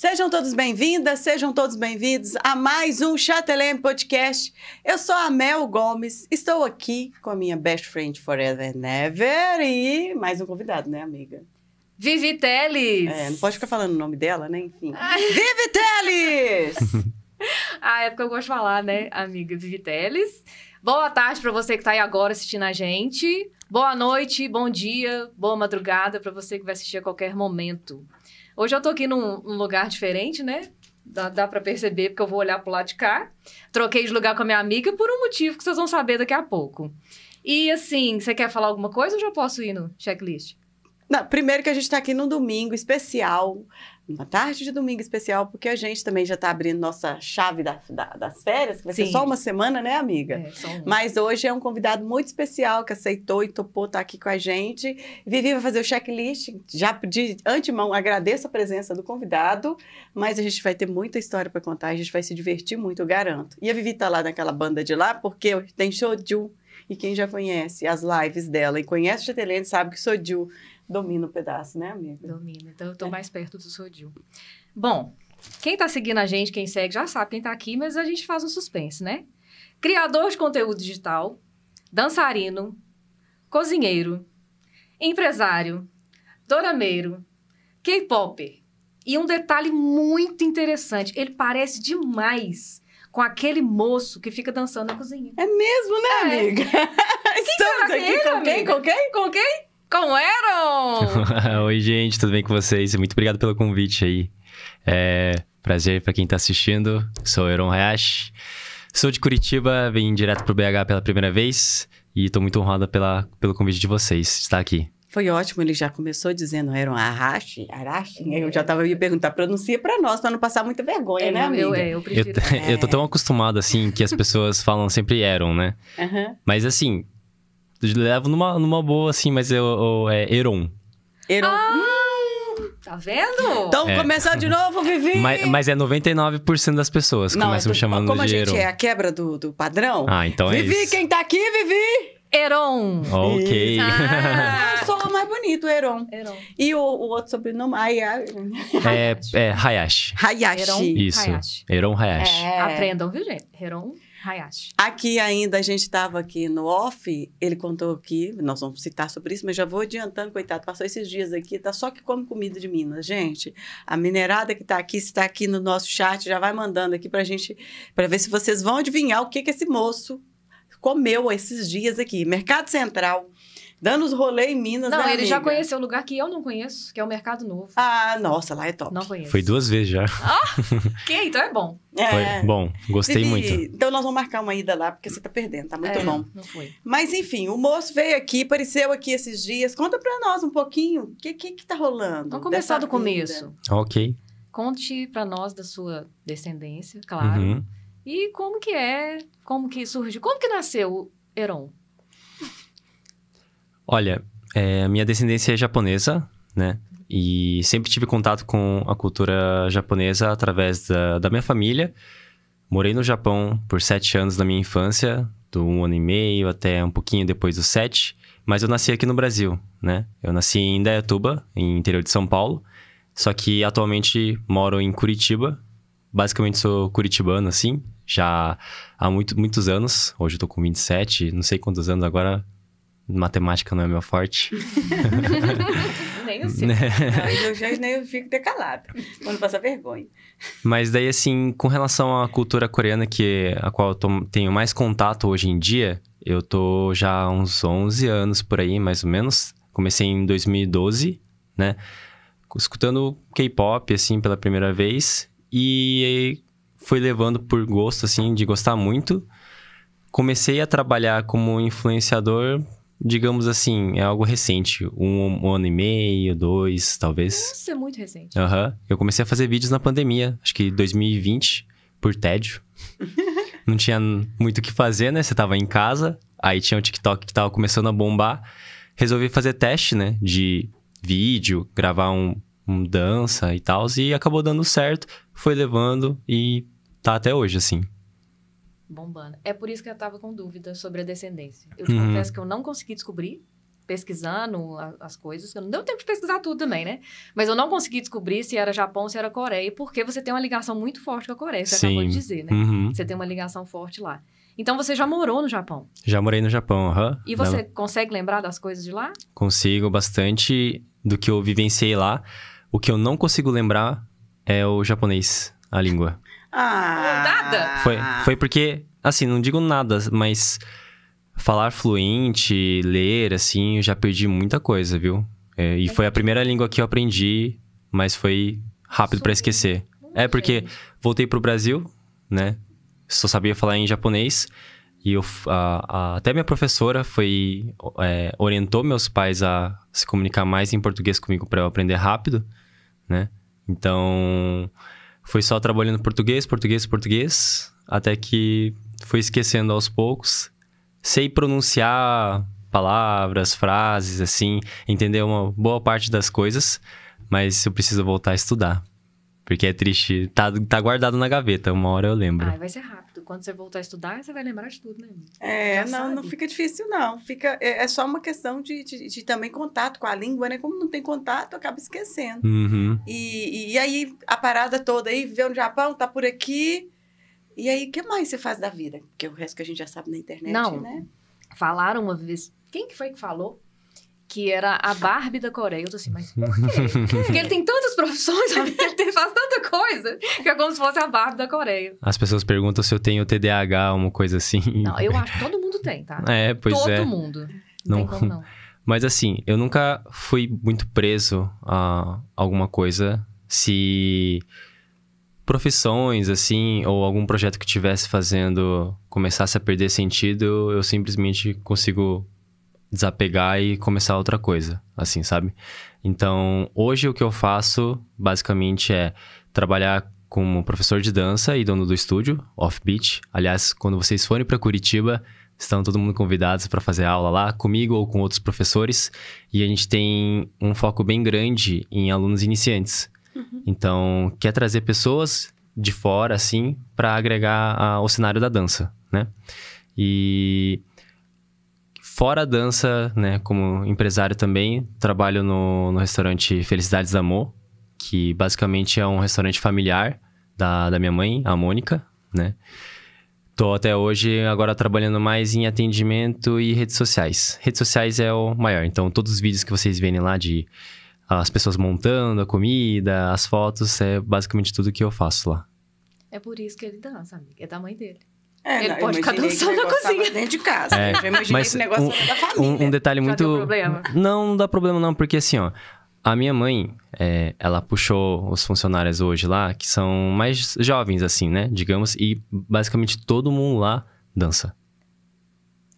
Sejam todos bem-vindas, sejam todos bem-vindos a mais um Chatelem Podcast. Eu sou a Mel Gomes, estou aqui com a minha best friend forever and ever e mais um convidado, né, amiga? Vivi Teles! É, não pode ficar falando o nome dela, né? Enfim. Ai. Vivi Teles! ah, é porque eu gosto de falar, né, amiga Vivi Teles. Boa tarde para você que está aí agora assistindo a gente. Boa noite, bom dia, boa madrugada para você que vai assistir a qualquer momento. Hoje eu tô aqui num, num lugar diferente, né? Dá, dá para perceber, porque eu vou olhar pro lado de cá. Troquei de lugar com a minha amiga por um motivo que vocês vão saber daqui a pouco. E assim, você quer falar alguma coisa ou já posso ir no checklist? Não, primeiro que a gente está aqui num domingo especial, uma tarde de domingo especial, porque a gente também já está abrindo nossa chave da, da, das férias, que vai Sim. ser só uma semana, né, amiga? É, um... Mas hoje é um convidado muito especial que aceitou e topou estar tá aqui com a gente. Vivi vai fazer o checklist. Já de antemão agradeço a presença do convidado, mas a gente vai ter muita história para contar, a gente vai se divertir muito, eu garanto. E a Vivi está lá naquela banda de lá, porque tem show de e quem já conhece as lives dela e conhece o Chetelene sabe que Soju domina o pedaço, né, amiga? Domina. Então, eu estou é. mais perto do Sodil. Bom, quem está seguindo a gente, quem segue, já sabe quem está aqui, mas a gente faz um suspense, né? Criador de conteúdo digital, dançarino, cozinheiro, empresário, dorameiro, K-pop. E um detalhe muito interessante, ele parece demais com aquele moço que fica dançando na cozinha. É mesmo, né, é. amiga? Quem Estamos aqui é ele, com amiga? quem? Com quem? Com quem? com eram Oi, gente, tudo bem com vocês? Muito obrigado pelo convite aí. É, prazer para quem tá assistindo. Sou eron Hayashi. Sou de Curitiba, vim direto pro BH pela primeira vez e tô muito honrada pela, pelo convite de vocês de estar aqui. Foi ótimo, ele já começou dizendo Eron Arashi, Arashi. Né? Eu já tava me perguntar, pronuncia para nós, para não passar muita vergonha, é, né, amiga? Eu, é, eu, prefiro. Eu, é. eu, tô tão acostumado, assim, que as pessoas falam sempre eron né? Uhum. Mas, assim, levo numa, numa boa, assim, mas eu, é eu é Heron. Heron. Ah, hum, tá vendo? Então, é. começar de novo, Vivi! Mas, mas é 99% das pessoas que começam é do, me chamando como de Como a gente Heron. é a quebra do, do padrão... Ah, então Vivi, é Vivi, quem tá aqui, Vivi? Heron. Ok. Ah, eu sou o mais bonito, Heron. Heron. E o, o outro sobrenome, Hayashi. É, é Hayashi. Hayashi. Heron, Isso. Hayashi. Heron Hayashi. É. Aprendam, viu, gente? Heron Hayashi. Aqui ainda, a gente estava aqui no off, ele contou aqui, nós vamos citar sobre isso, mas já vou adiantando, coitado, passou esses dias aqui, tá só que come comida de Minas. Gente, a minerada que está aqui, está aqui no nosso chat, já vai mandando aqui para gente, para ver se vocês vão adivinhar o que que esse moço comeu esses dias aqui. Mercado Central, Dando os rolê em Minas, Não, né, ele amiga? já conheceu um lugar que eu não conheço, que é o Mercado Novo. Ah, nossa, lá é top. Não conheço. Foi duas vezes já. Ah, que então é bom. É. Foi bom, gostei Vivi, muito. Então nós vamos marcar uma ida lá, porque você tá perdendo, tá muito é, bom. Não foi. Mas enfim, o moço veio aqui, apareceu aqui esses dias. Conta pra nós um pouquinho, o que, que que tá rolando? Vamos começar do vida. começo. Ok. Conte pra nós da sua descendência, claro. Uhum. E como que é, como que surgiu, como que nasceu o Heron? Olha, é, minha descendência é japonesa, né? E sempre tive contato com a cultura japonesa através da, da minha família. Morei no Japão por sete anos da minha infância, do um ano e meio até um pouquinho depois dos sete. Mas eu nasci aqui no Brasil, né? Eu nasci em Indaiatuba, em interior de São Paulo. Só que atualmente moro em Curitiba. Basicamente sou curitibano, assim. Já há muito, muitos anos. Hoje eu tô com 27, não sei quantos anos agora matemática não é meu forte. nem eu sei. eu já nem eu fico decalado quando passa vergonha. Mas daí, assim, com relação à cultura coreana, que a qual eu tô, tenho mais contato hoje em dia, eu tô já há uns 11 anos por aí, mais ou menos. Comecei em 2012, né? Escutando K-pop, assim, pela primeira vez. E fui levando por gosto, assim, de gostar muito. Comecei a trabalhar como influenciador digamos assim, é algo recente. Um, um, ano e meio, dois, talvez. Isso é muito recente. Aham. Uhum. Eu comecei a fazer vídeos na pandemia, acho que 2020, por tédio. Não tinha muito o que fazer, né? Você tava em casa, aí tinha o TikTok que tava começando a bombar. Resolvi fazer teste, né? De vídeo, gravar um, um dança e tal. E acabou dando certo, foi levando e tá até hoje, assim. Bombando. É por isso que eu estava com dúvida sobre a descendência. Eu te uhum. confesso que eu não consegui descobrir, pesquisando a, as coisas. Eu não deu tempo de pesquisar tudo também, né? Mas eu não consegui descobrir se era Japão se era Coreia, porque você tem uma ligação muito forte com a Coreia, você Sim. acabou de dizer, né? Uhum. Você tem uma ligação forte lá. Então você já morou no Japão? Já morei no Japão, aham. Uhum. E você não. consegue lembrar das coisas de lá? Consigo bastante do que eu vivenciei lá. O que eu não consigo lembrar é o japonês, a língua. Ah! Nada? Foi, foi porque, assim, não digo nada, mas falar fluente, ler, assim, eu já perdi muita coisa, viu? É, e foi a primeira língua que eu aprendi, mas foi rápido para esquecer. É porque voltei pro Brasil, né? Só sabia falar em japonês. E eu, a, a, até minha professora foi é, orientou meus pais a se comunicar mais em português comigo para eu aprender rápido, né? Então, foi só trabalhando português, português, português, até que fui esquecendo aos poucos. Sei pronunciar palavras, frases, assim, entender uma boa parte das coisas, mas eu preciso voltar a estudar. Porque é triste, tá, tá guardado na gaveta, uma hora eu lembro. Ah, vai ser rápido quando você voltar a estudar, você vai lembrar de tudo, né? É, não, não fica difícil, não. Fica, é, é só uma questão de, de, de, também contato com a língua, né? Como não tem contato, acaba esquecendo. Uhum. E, e aí, a parada toda aí, viveu no Japão, tá por aqui. E aí, o que mais você faz da vida? Porque o resto que a gente já sabe na internet, não, né? Falaram uma vez. Quem que foi que falou? que era a Barbie da Coreia. Eu tô assim, mas por quê? Porque ele tem tantas profissões, ele faz tanta coisa, que é como se fosse a Barbie da Coreia. As pessoas perguntam se eu tenho TDAH, alguma coisa assim. Não, eu acho que todo mundo tem, tá? É, pois todo é. Todo mundo. Não, não. Como, não. Mas assim, eu nunca fui muito preso a alguma coisa, se profissões, assim, ou algum projeto que estivesse fazendo começasse a perder sentido, eu simplesmente consigo desapegar e começar outra coisa, assim, sabe? Então, hoje o que eu faço basicamente é trabalhar como professor de dança e dono do estúdio Offbeat. Aliás, quando vocês forem para Curitiba, estão todo mundo convidados para fazer aula lá comigo ou com outros professores, e a gente tem um foco bem grande em alunos iniciantes. Uhum. Então, quer trazer pessoas de fora assim para agregar ao cenário da dança, né? E Fora a dança, né, como empresário também, trabalho no, no restaurante Felicidades Amor, que basicamente é um restaurante familiar da, da minha mãe, a Mônica, né? Tô até hoje agora trabalhando mais em atendimento e redes sociais. Redes sociais é o maior, então todos os vídeos que vocês verem lá de as pessoas montando a comida, as fotos, é basicamente tudo que eu faço lá. É por isso que ele dança, amiga. É da mãe dele. É, ele não, pode ficar dançando na cozinha. Dentro de casa. É, eu imaginei mas que o negócio um, da família. Um, detalhe Já muito. Deu problema. Não, não dá problema, não, porque assim, ó. A minha mãe, é, ela puxou os funcionários hoje lá, que são mais jovens, assim, né? Digamos, e basicamente todo mundo lá dança.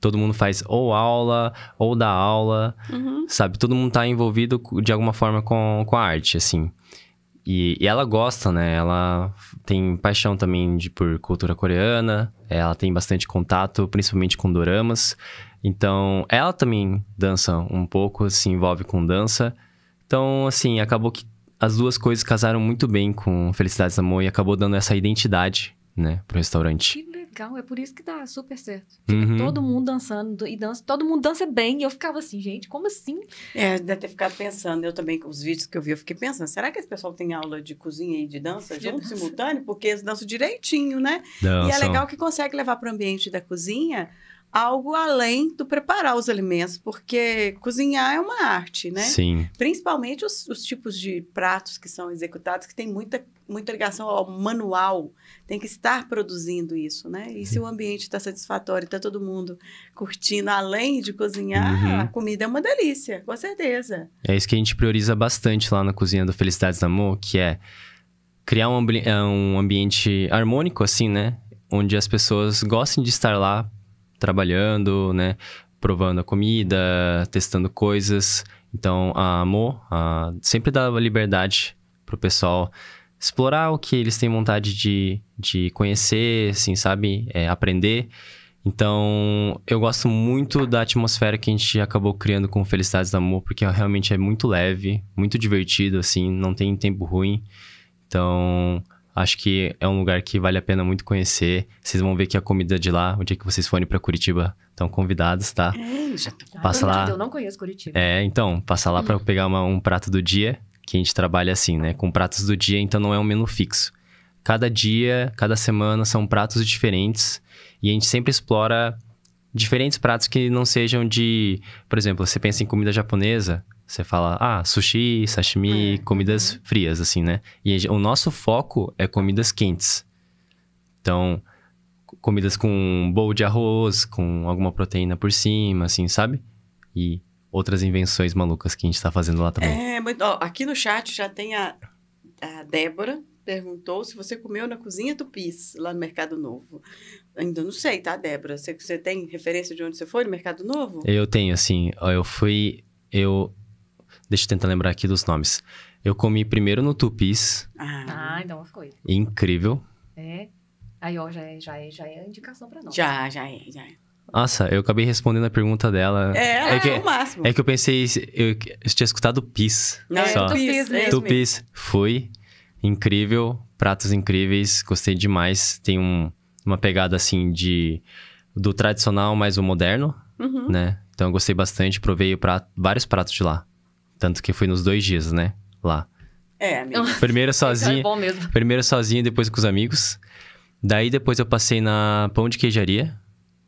Todo mundo faz ou aula, ou dá aula, uhum. sabe? Todo mundo tá envolvido de alguma forma com, com a arte, assim. E, e, ela gosta, né? Ela tem paixão também de, por cultura coreana, ela tem bastante contato, principalmente com doramas. Então, ela também dança um pouco, se envolve com dança. Então, assim, acabou que as duas coisas casaram muito bem com Felicidades Amor e acabou dando essa identidade, né, pro restaurante. Que é por isso que dá super certo. Uhum. Todo mundo dançando e dança, todo mundo dança bem. E eu ficava assim, gente, como assim? É, deve ter ficado pensando, eu também, com os vídeos que eu vi, eu fiquei pensando, será que esse pessoal tem aula de cozinha e de dança de junto, dança. simultâneo? Porque eles dançam direitinho, né? E é legal que consegue levar para o ambiente da cozinha algo além do preparar os alimentos, porque cozinhar é uma arte, né? Sim. Principalmente os, os tipos de pratos que são executados, que tem muita, muita ligação ao manual, tem que estar produzindo isso, né? E se o ambiente está satisfatório, está todo mundo curtindo, além de cozinhar, uhum. a comida é uma delícia, com certeza. É isso que a gente prioriza bastante lá na cozinha do Felicidades do Amor, que é criar um, ambi é um ambiente harmônico, assim, né? Onde as pessoas gostem de estar lá trabalhando, né? Provando a comida, testando coisas. Então, a Mo a, sempre dá liberdade pro pessoal explorar o que eles têm vontade de, de conhecer, assim, sabe? É, aprender. Então, eu gosto muito da atmosfera que a gente acabou criando com Felicidades da Amor, porque realmente é muito leve, muito divertido, assim, não tem tempo ruim. Então, Acho que é um lugar que vale a pena muito conhecer. Vocês vão ver que a comida de lá, o dia é que vocês forem para Curitiba, estão convidados, tá? É, já tô passa lá. Eu não conheço Curitiba. É, então, passa lá hum. para pegar uma, um prato do dia, que a gente trabalha assim, né? Com pratos do dia, então não é um menu fixo. Cada dia, cada semana são pratos diferentes e a gente sempre explora diferentes pratos que não sejam de, por exemplo, você pensa em comida japonesa, você fala, ah, sushi, sashimi, é, uhum. comidas frias, assim, né? E o nosso foco é comidas quentes. Então, comidas com um bowl de arroz, com alguma proteína por cima, assim, sabe? E outras invenções malucas que a gente está fazendo lá também. É, muito, ó, aqui no chat já tem a, a Débora, perguntou se você comeu na cozinha do PIS, lá no Mercado Novo. Ainda não sei, tá, Débora? Você, você tem referência de onde você foi no Mercado Novo? Eu tenho, assim. Eu fui. Eu Deixa eu tentar lembrar aqui dos nomes. Eu comi primeiro no Tupis. Ah, ah então foi. Incrível. É. Aí, ó, já é, já é, já é indicação pra nós. Já, já é, já é. Nossa, eu acabei respondendo a pergunta dela. É, é, é que, é o máximo. É que eu pensei, eu, eu tinha escutado Pis. Não, é só. é Tupis, é Tupis. Fui. Incrível. Pratos incríveis. Gostei demais. Tem um, uma pegada assim de. Do tradicional mais o moderno, uhum. né? Então eu gostei bastante. Provei prato, vários pratos de lá. Tanto que foi nos dois dias, né? Lá. É, amigo. Primeiro então é sozinha. é bom mesmo. Primeiro sozinha, depois com os amigos. Daí depois eu passei na Pão de Queijaria,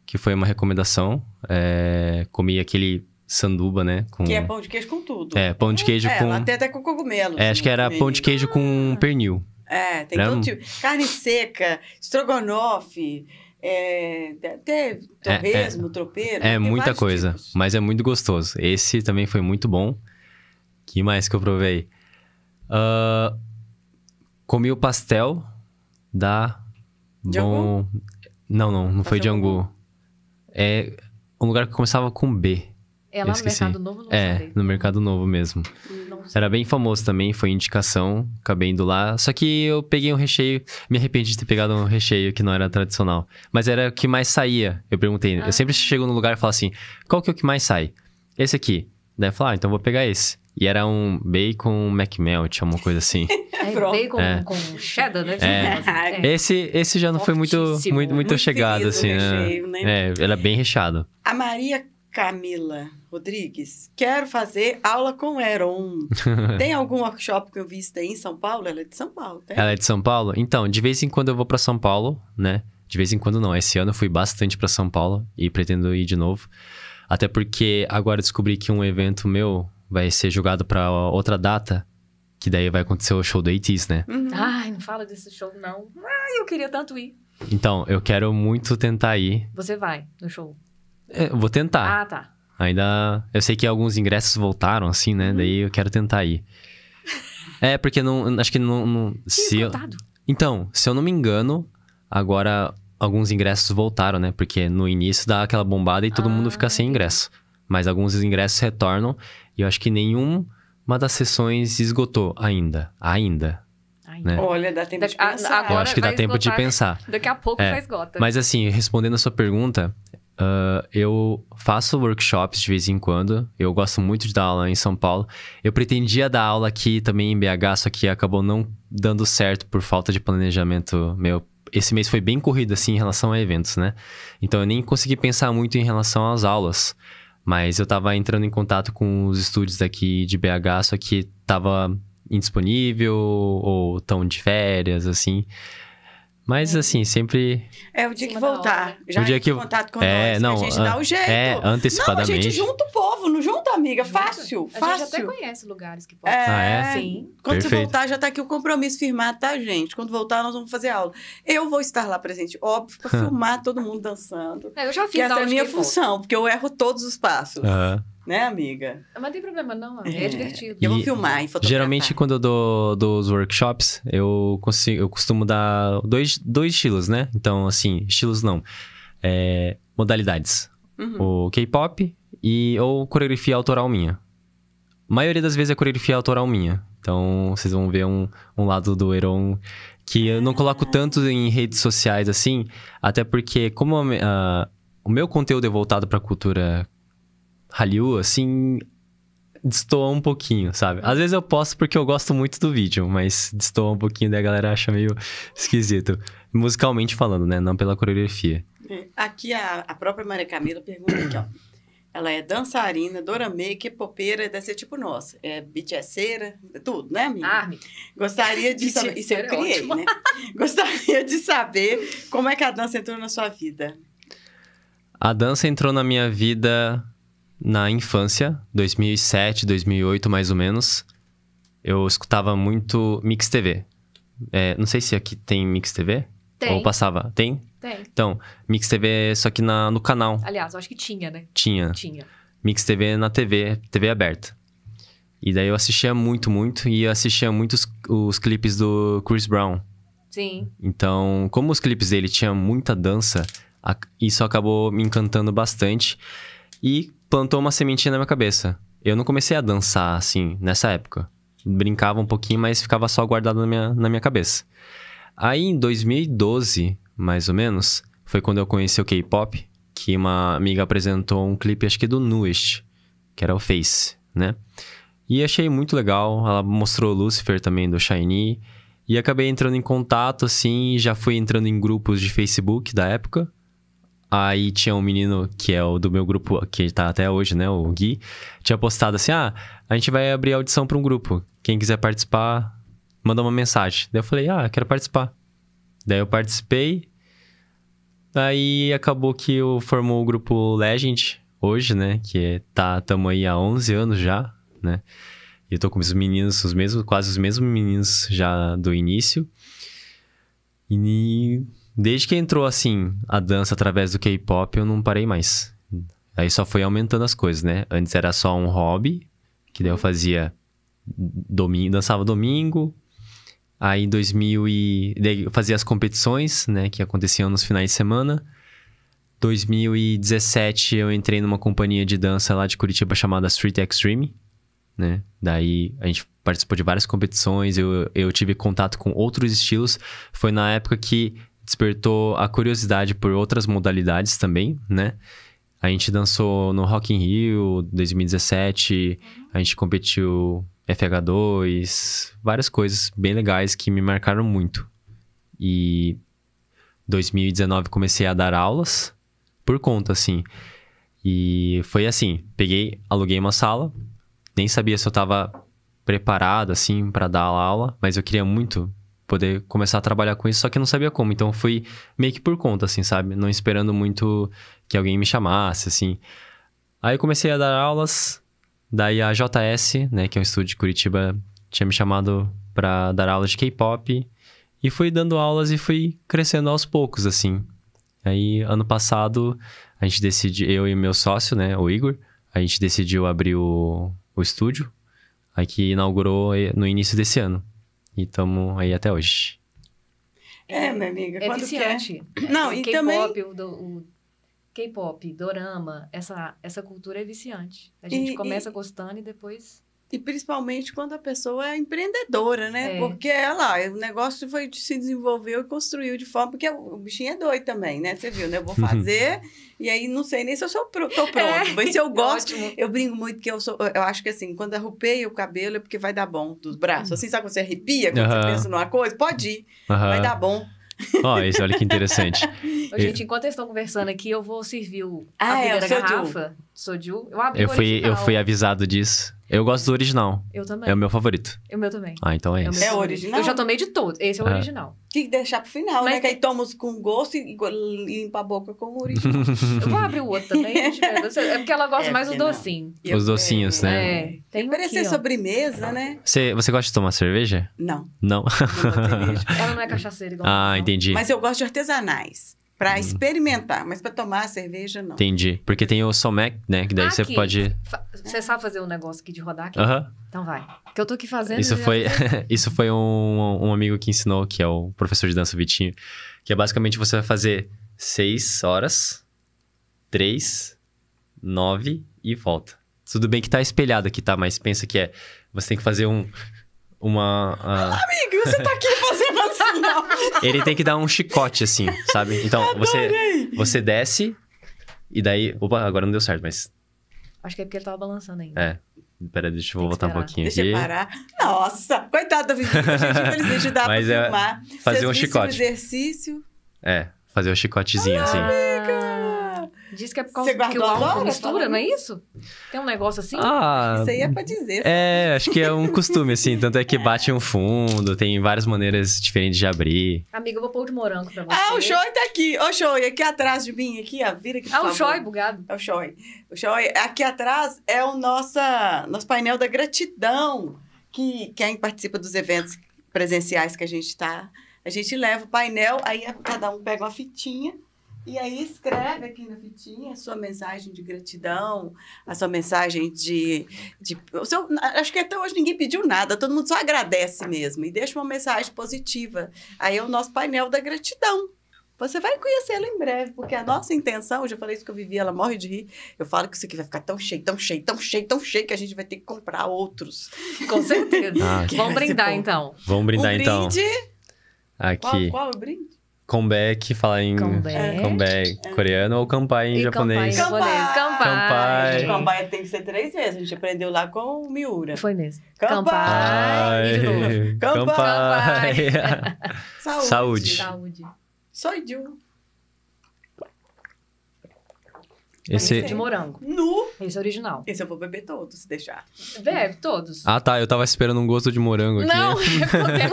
que foi uma recomendação. É, comi aquele sanduba, né? Com... Que é pão de queijo com tudo. É, pão de hum, queijo é, com... Até até com cogumelo. É, acho que era pão de queijo com ah. pernil. É, tem todo tipo. Carne seca, estrogonofe, é, até torresmo, é, é, tropeiro. É muita coisa, tipos. mas é muito gostoso. Esse também foi muito bom que mais que eu provei? Uh, comi o pastel da... Bom... Não, não, não foi de Angu É um lugar que começava com B. É lá no Mercado Novo? Não é, no Mercado Novo mesmo. Era bem famoso também, foi indicação, acabei indo lá. Só que eu peguei um recheio, me arrependi de ter pegado um recheio que não era tradicional. Mas era o que mais saía, eu perguntei. Ah. Eu sempre chego no lugar e falo assim, qual que é o que mais sai? Esse aqui. Daí eu falo, ah, então vou pegar esse. E era um bacon McMelt, alguma é coisa assim. É, bacon é. com cheddar, né? É. é. Esse, esse já não Fortíssimo. foi muito, muito, muito, chegado, assim, recheio, né? Né? né? É, ele é bem recheado. A Maria Camila Rodrigues, quero fazer aula com Heron. tem algum workshop que eu vi em São Paulo? Ela é de São Paulo, tem? Ela é de São Paulo? Então, de vez em quando eu vou para São Paulo, né? De vez em quando não. Esse ano eu fui bastante para São Paulo e pretendo ir de novo. Até porque agora descobri que um evento meu vai ser jogado para outra data, que daí vai acontecer o show do ATs, né? Uhum. Ai, não fala desse show, não. Ai, eu queria tanto ir. Então, eu quero muito tentar ir. Você vai no show? É, eu vou tentar. Ah, tá. Ainda. Eu sei que alguns ingressos voltaram, assim, né? Uhum. Daí eu quero tentar ir. é, porque não. Acho que não. não se eu... Então, se eu não me engano, agora alguns ingressos voltaram, né? Porque no início dá aquela bombada e todo ah. mundo fica sem ingresso. Mas alguns ingressos retornam e eu acho que nenhuma das sessões esgotou ainda. Ainda. Né? Olha, dá tempo de pensar. Agora eu acho que dá tempo esgotar. de né? pensar. Daqui a pouco é. já Mas assim, respondendo a sua pergunta, uh, eu faço workshops de vez em quando. Eu gosto muito de dar aula em São Paulo. Eu pretendia dar aula aqui também em BH, só que acabou não dando certo por falta de planejamento meu esse mês foi bem corrido, assim, em relação a eventos, né? Então eu nem consegui pensar muito em relação às aulas. Mas eu tava entrando em contato com os estúdios daqui de BH, só que tava indisponível ou tão de férias, assim. Mas é. assim, sempre. É, o dia que voltar. Já o dia que... em contato com é, nós, é, não, a gente an... dá o jeito. É, antecipadamente. Não, a gente junta o povo, não junta, amiga? Fácil, fácil. A gente até conhece lugares que É, ah, é? Sim. Quando Perfeito. você voltar, já tá aqui o compromisso firmado, tá, gente? Quando voltar, nós vamos fazer aula. Eu vou estar lá presente, óbvio, pra filmar todo mundo dançando. É, eu já fiz que essa é a minha função, porque eu erro todos os passos. Aham. Uhum. Né, amiga? Mas não tem problema, não. É, é divertido. E eu vou filmar e fotografar. Geralmente, quando eu dou, dou os workshops, eu, consigo, eu costumo dar dois, dois estilos, né? Então, assim, estilos não. É, modalidades. Uhum. O K-pop e ou coreografia autoral minha. A maioria das vezes é coreografia autoral minha. Então, vocês vão ver um, um lado do Heron que eu não coloco tanto em redes sociais assim, até porque como a, a, o meu conteúdo é voltado para a cultura Hallyu, assim, destoa um pouquinho, sabe? Às vezes eu posto porque eu gosto muito do vídeo, mas destoa um pouquinho, daí a galera acha meio esquisito. Musicalmente falando, né? Não pela coreografia. É, aqui a, a, própria Maria Camila pergunta aqui, ó. Ela é dançarina, dorame, popeira, deve ser tipo nossa. É BTSeira, é tudo, né, amiga? Ah, Gostaria de saber... Isso eu é criei, é né? Gostaria de saber como é que a dança entrou na sua vida. A dança entrou na minha vida na infância, 2007, 2008 mais ou menos, eu escutava muito Mix TV. É, não sei se aqui tem Mix TV. Tem. Ou passava. Tem? Tem. Então, Mix TV só que na, no canal. Aliás, eu acho que tinha, né? Tinha. Tinha. Mix TV na TV, TV aberta. E daí eu assistia muito, muito. E assistia muitos os clipes do Chris Brown. Sim. Então, como os clipes dele tinham muita dança, isso acabou me encantando bastante. E plantou uma sementinha na minha cabeça. Eu não comecei a dançar assim nessa época. Brincava um pouquinho, mas ficava só guardado na minha, na minha cabeça. Aí em 2012, mais ou menos, foi quando eu conheci o K-pop, que uma amiga apresentou um clipe, acho que do Newest, que era o Face, né? E achei muito legal. Ela mostrou o Lucifer também do Shiny. E acabei entrando em contato, assim, já fui entrando em grupos de Facebook da época. Aí tinha um menino que é o do meu grupo, que tá até hoje, né? O Gui, tinha postado assim: ah, a gente vai abrir audição para um grupo. Quem quiser participar, manda uma mensagem. Daí eu falei: ah, quero participar. Daí eu participei. Aí acabou que eu formou o grupo Legend hoje, né? Que é, tá, tamo aí há 11 anos já, né? E eu tô com os meninos, os mesmos, quase os mesmos meninos já do início. E Desde que entrou, assim, a dança através do K-pop, eu não parei mais. Aí só foi aumentando as coisas, né? Antes era só um hobby, que daí eu fazia domingo, dançava domingo. Aí em 2000 e daí eu fazia as competições, né, que aconteciam nos finais de semana. 2017 eu entrei numa companhia de dança lá de Curitiba chamada Street Extreme, né? Daí a gente participou de várias competições, eu, eu tive contato com outros estilos. Foi na época que despertou a curiosidade por outras modalidades também, né? A gente dançou no Rock in Rio 2017, a gente competiu FH2, várias coisas bem legais que me marcaram muito. E 2019 comecei a dar aulas por conta, assim. E foi assim, peguei, aluguei uma sala, nem sabia se eu estava preparado assim para dar aula, mas eu queria muito poder começar a trabalhar com isso, só que eu não sabia como. Então fui meio que por conta, assim, sabe? Não esperando muito que alguém me chamasse, assim. Aí eu comecei a dar aulas, daí a JS, né, que é um estúdio de Curitiba, tinha me chamado para dar aulas de K-pop. E fui dando aulas e fui crescendo aos poucos, assim. Aí, ano passado, a gente decidiu, eu e meu sócio, né, o Igor, a gente decidiu abrir o, o estúdio, aí que inaugurou eh, no início desse ano. E estamos aí até hoje. É, minha amiga, é quando é? viciante. Não, e também... O, do, o K-pop, dorama, essa, essa cultura é viciante. A gente e, começa e... gostando e depois... E principalmente quando a pessoa é empreendedora, né? É. Porque ela, é o negócio foi se desenvolveu e construiu de forma. Porque o bichinho é doido também, né? Você viu, né? Eu vou fazer e aí não sei nem se eu sou pro, tô é. pronto. É. Mas se eu é gosto, eu brinco muito que eu sou. Eu acho que assim, quando arrupei o cabelo é porque vai dar bom dos braços. Assim, sabe quando você arrepia, quando você pensa numa coisa? Pode ir, vai dar bom. Ó, oh, isso, olha que interessante. Ô, gente, enquanto eles estão conversando aqui, eu vou servir o, ah, a primeira garrafa. Soju. Eu abri eu fui, eu fui avisado disso. Eu gosto do original. Eu também. É o meu favorito. É o meu também. Ah, então é, é esse. É o original? Eu já tomei de todos. Esse é o é. original. Tem que deixar pro final, né? Mas né? Que aí toma com gosto e limpa a boca com o original. eu vou abrir o outro também. É porque ela gosta é mais do docinho. Os docinhos, né? É. Tem que Parecer sobremesa, né? Você, você gosta de tomar cerveja? Não. Não? não ela não é cachaceira igual Ah, entendi. Mas eu gosto de artesanais. Pra uhum. experimentar, mas pra tomar a cerveja, não. Entendi. Porque tem o Somec, né? Que daí aqui. você pode. Você sabe fazer um negócio aqui de rodar aqui? Aham. Então vai. Que eu tô aqui fazendo. Isso foi, isso foi um, um amigo que ensinou, que é o professor de dança Vitinho. Que é basicamente você vai fazer seis horas, três, nove e volta. Tudo bem que tá espelhado aqui, tá? Mas pensa que é. Você tem que fazer um. Uma. Uh... Amigo, você tá aqui fazendo. Ele tem que dar um chicote, assim, sabe? Então, você, você desce e daí... Opa, agora não deu certo, mas... Acho que é porque ele tava balançando ainda. É. Peraí, deixa eu voltar um pouquinho deixa aqui. Deixa eu parar. Nossa, coitado da Vivica, gente. Infelizmente dá Mas pra é filmar. Fazer Vocês um chicote. exercício. É, fazer um chicotezinho, Olá, assim. Amiga. Diz que é por causa Você que o álcool mistura, não é isso? Tem um negócio assim? Ah, isso aí é pra dizer. É, sabe? É, acho que é um costume, assim. Tanto é que bate um fundo, tem várias maneiras diferentes de abrir. Amiga, eu vou pôr de morango pra você. Ah, o Shoy tá aqui. Ô, oh, Shoy, aqui atrás de mim, aqui, ó. Vira aqui, por Ah, o Shoy bugado. É o Shoy. O Shoy, aqui atrás é o nossa, nosso painel da gratidão. Que quem participa dos eventos presenciais que a gente tá, a gente leva o painel, aí cada um pega uma fitinha e aí escreve aqui na fitinha a sua mensagem de gratidão, a sua mensagem de. de seu, acho que até hoje ninguém pediu nada, todo mundo só agradece mesmo e deixa uma mensagem positiva. Aí é o nosso painel da gratidão. Você vai conhecê-la em breve, porque a nossa intenção, eu já falei isso que eu vivi, ela morre de rir. Eu falo que isso aqui vai ficar tão cheio, tão cheio, tão cheio, tão cheio que a gente vai ter que comprar outros. Com certeza. ah, Vamos brindar então. Vamos brindar então. então. Brinde. Aqui. Qual, qual é o brinde? Comeback, falar em comeback, comeback é. coreano ou kampai em e japonês. Kampai. Kampai. tem que ser três vezes. A gente aprendeu lá com o Miura. Foi mesmo. Kampai. Kampai. Saúde. Saúde. Saúde. Soy Esse de morango. Nu! Esse é original. Esse eu vou beber todos se deixar. Bebe todos. Ah, tá. Eu tava esperando um gosto de morango aqui. Não,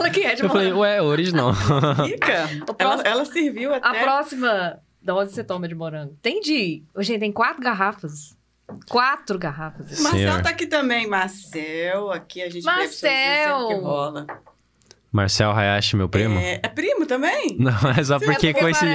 é que é de eu morango. Eu falei, ué, é original. Fica. Próximo... Ela, ela serviu até... A próxima dose você toma de morango. Entendi. Gente, tem quatro garrafas. Quatro garrafas. Marcel Senhor. tá aqui também. Marcel, aqui a gente Marcel. que rola. Marcel Hayashi, meu primo? É, é primo também? Não, é só Sim, porque, é coincid...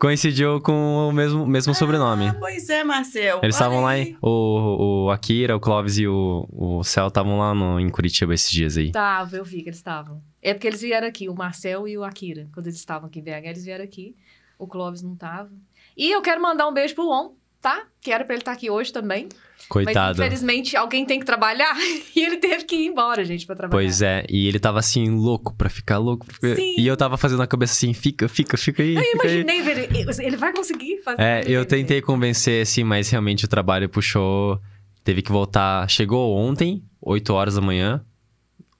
coincidiu com o mesmo, mesmo ah, sobrenome. Pois é, Marcel. Eles estavam lá, em... o, o Akira, o Clóvis e o, o Cel estavam lá no, em Curitiba esses dias aí. Tava, eu vi que eles estavam. É porque eles vieram aqui, o Marcel e o Akira. Quando eles estavam aqui em BH, eles vieram aqui. O Clóvis não tava. E eu quero mandar um beijo pro On, tá? Que era para ele estar tá aqui hoje também. Coitado. Mas, infelizmente, alguém tem que trabalhar e ele teve que ir embora, gente, pra trabalhar. Pois é, e ele tava assim, louco pra ficar louco. Pra ficar... Sim. E eu tava fazendo a cabeça assim, fica, fica, fica aí. Eu fica imaginei, aí. Ele, ele vai conseguir fazer. É, eu tentei convencer, assim, mas realmente o trabalho puxou. Teve que voltar. Chegou ontem, 8 horas da manhã,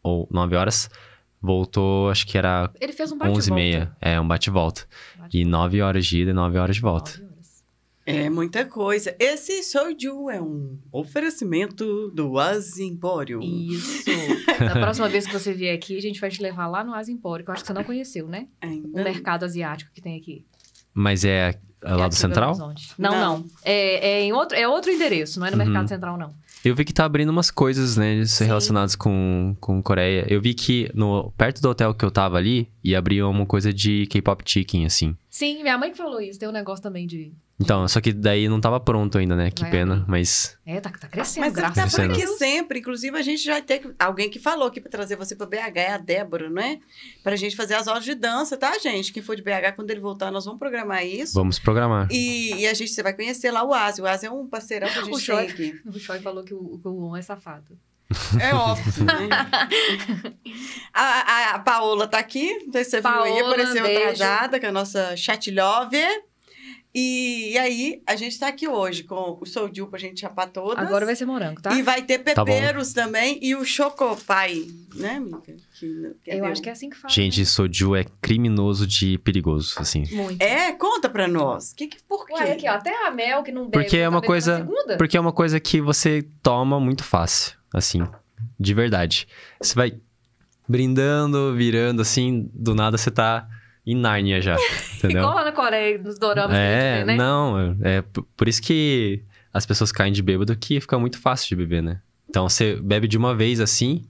ou 9 horas. Voltou, acho que era. Ele fez um bate-volta. 11 meia. É, um bate-volta. Bate e 9 horas de ida e 9 horas de volta. É muita coisa. Esse Soju é um oferecimento do Asimporio. Isso. Na próxima vez que você vier aqui, a gente vai te levar lá no Asimporio, que eu acho que você não conheceu, né? Ainda. O mercado asiático que tem aqui. Mas é, é lá do Central? Não, não, não. É, é, em outro, é outro endereço, não é no uhum. Mercado Central, não. Eu vi que tá abrindo umas coisas, né, relacionadas com, com Coreia. Eu vi que no, perto do hotel que eu tava ali, e abriu uma coisa de K-pop chicken, assim. Sim, minha mãe que falou isso. Tem um negócio também de então, só que daí não estava pronto ainda, né? Que Vai é. pena, abrir. mas. É, tá, tá crescendo, mas é graças tá a Deus. Tá por aqui sempre. Inclusive, a gente já tem alguém que falou aqui para trazer você para BH é a Débora, né? Para a gente fazer as aulas de dança, tá, gente? Quem for de BH, quando ele voltar, nós vamos programar isso. Vamos programar. E, e a gente, você vai conhecer lá o Asi. O Asi é um parceirão que a gente o Shoy, tem aqui. O Choi falou que o, que é safado. É óbvio. Né? a, a, a, Paola tá aqui, você Paola, viu aí, apareceu atrasada, que é a nossa chatilhove. E, e, aí, a gente está aqui hoje com o Soulju pra gente chapar todas. Agora vai ser morango, tá? E vai ter pepeiros tá também e o Chocopai, né, amiga? Que, que é Eu acho que é assim que fala. Gente, né? é criminoso de perigoso, assim. Muito. É? Conta pra nós. Que, que, por quê? Ué, aqui, ó, até a Mel que não bebe. Porque é uma tá coisa... Porque é uma coisa que você toma muito fácil, assim. De verdade. Você vai brindando, virando, assim, do nada você tá em Nárnia já. Entendeu? Igual lá na Coreia, nos doramas é, vê, né? Não, é, é por isso que as pessoas caem de bêbado que fica muito fácil de beber, né? Então você bebe de uma vez assim,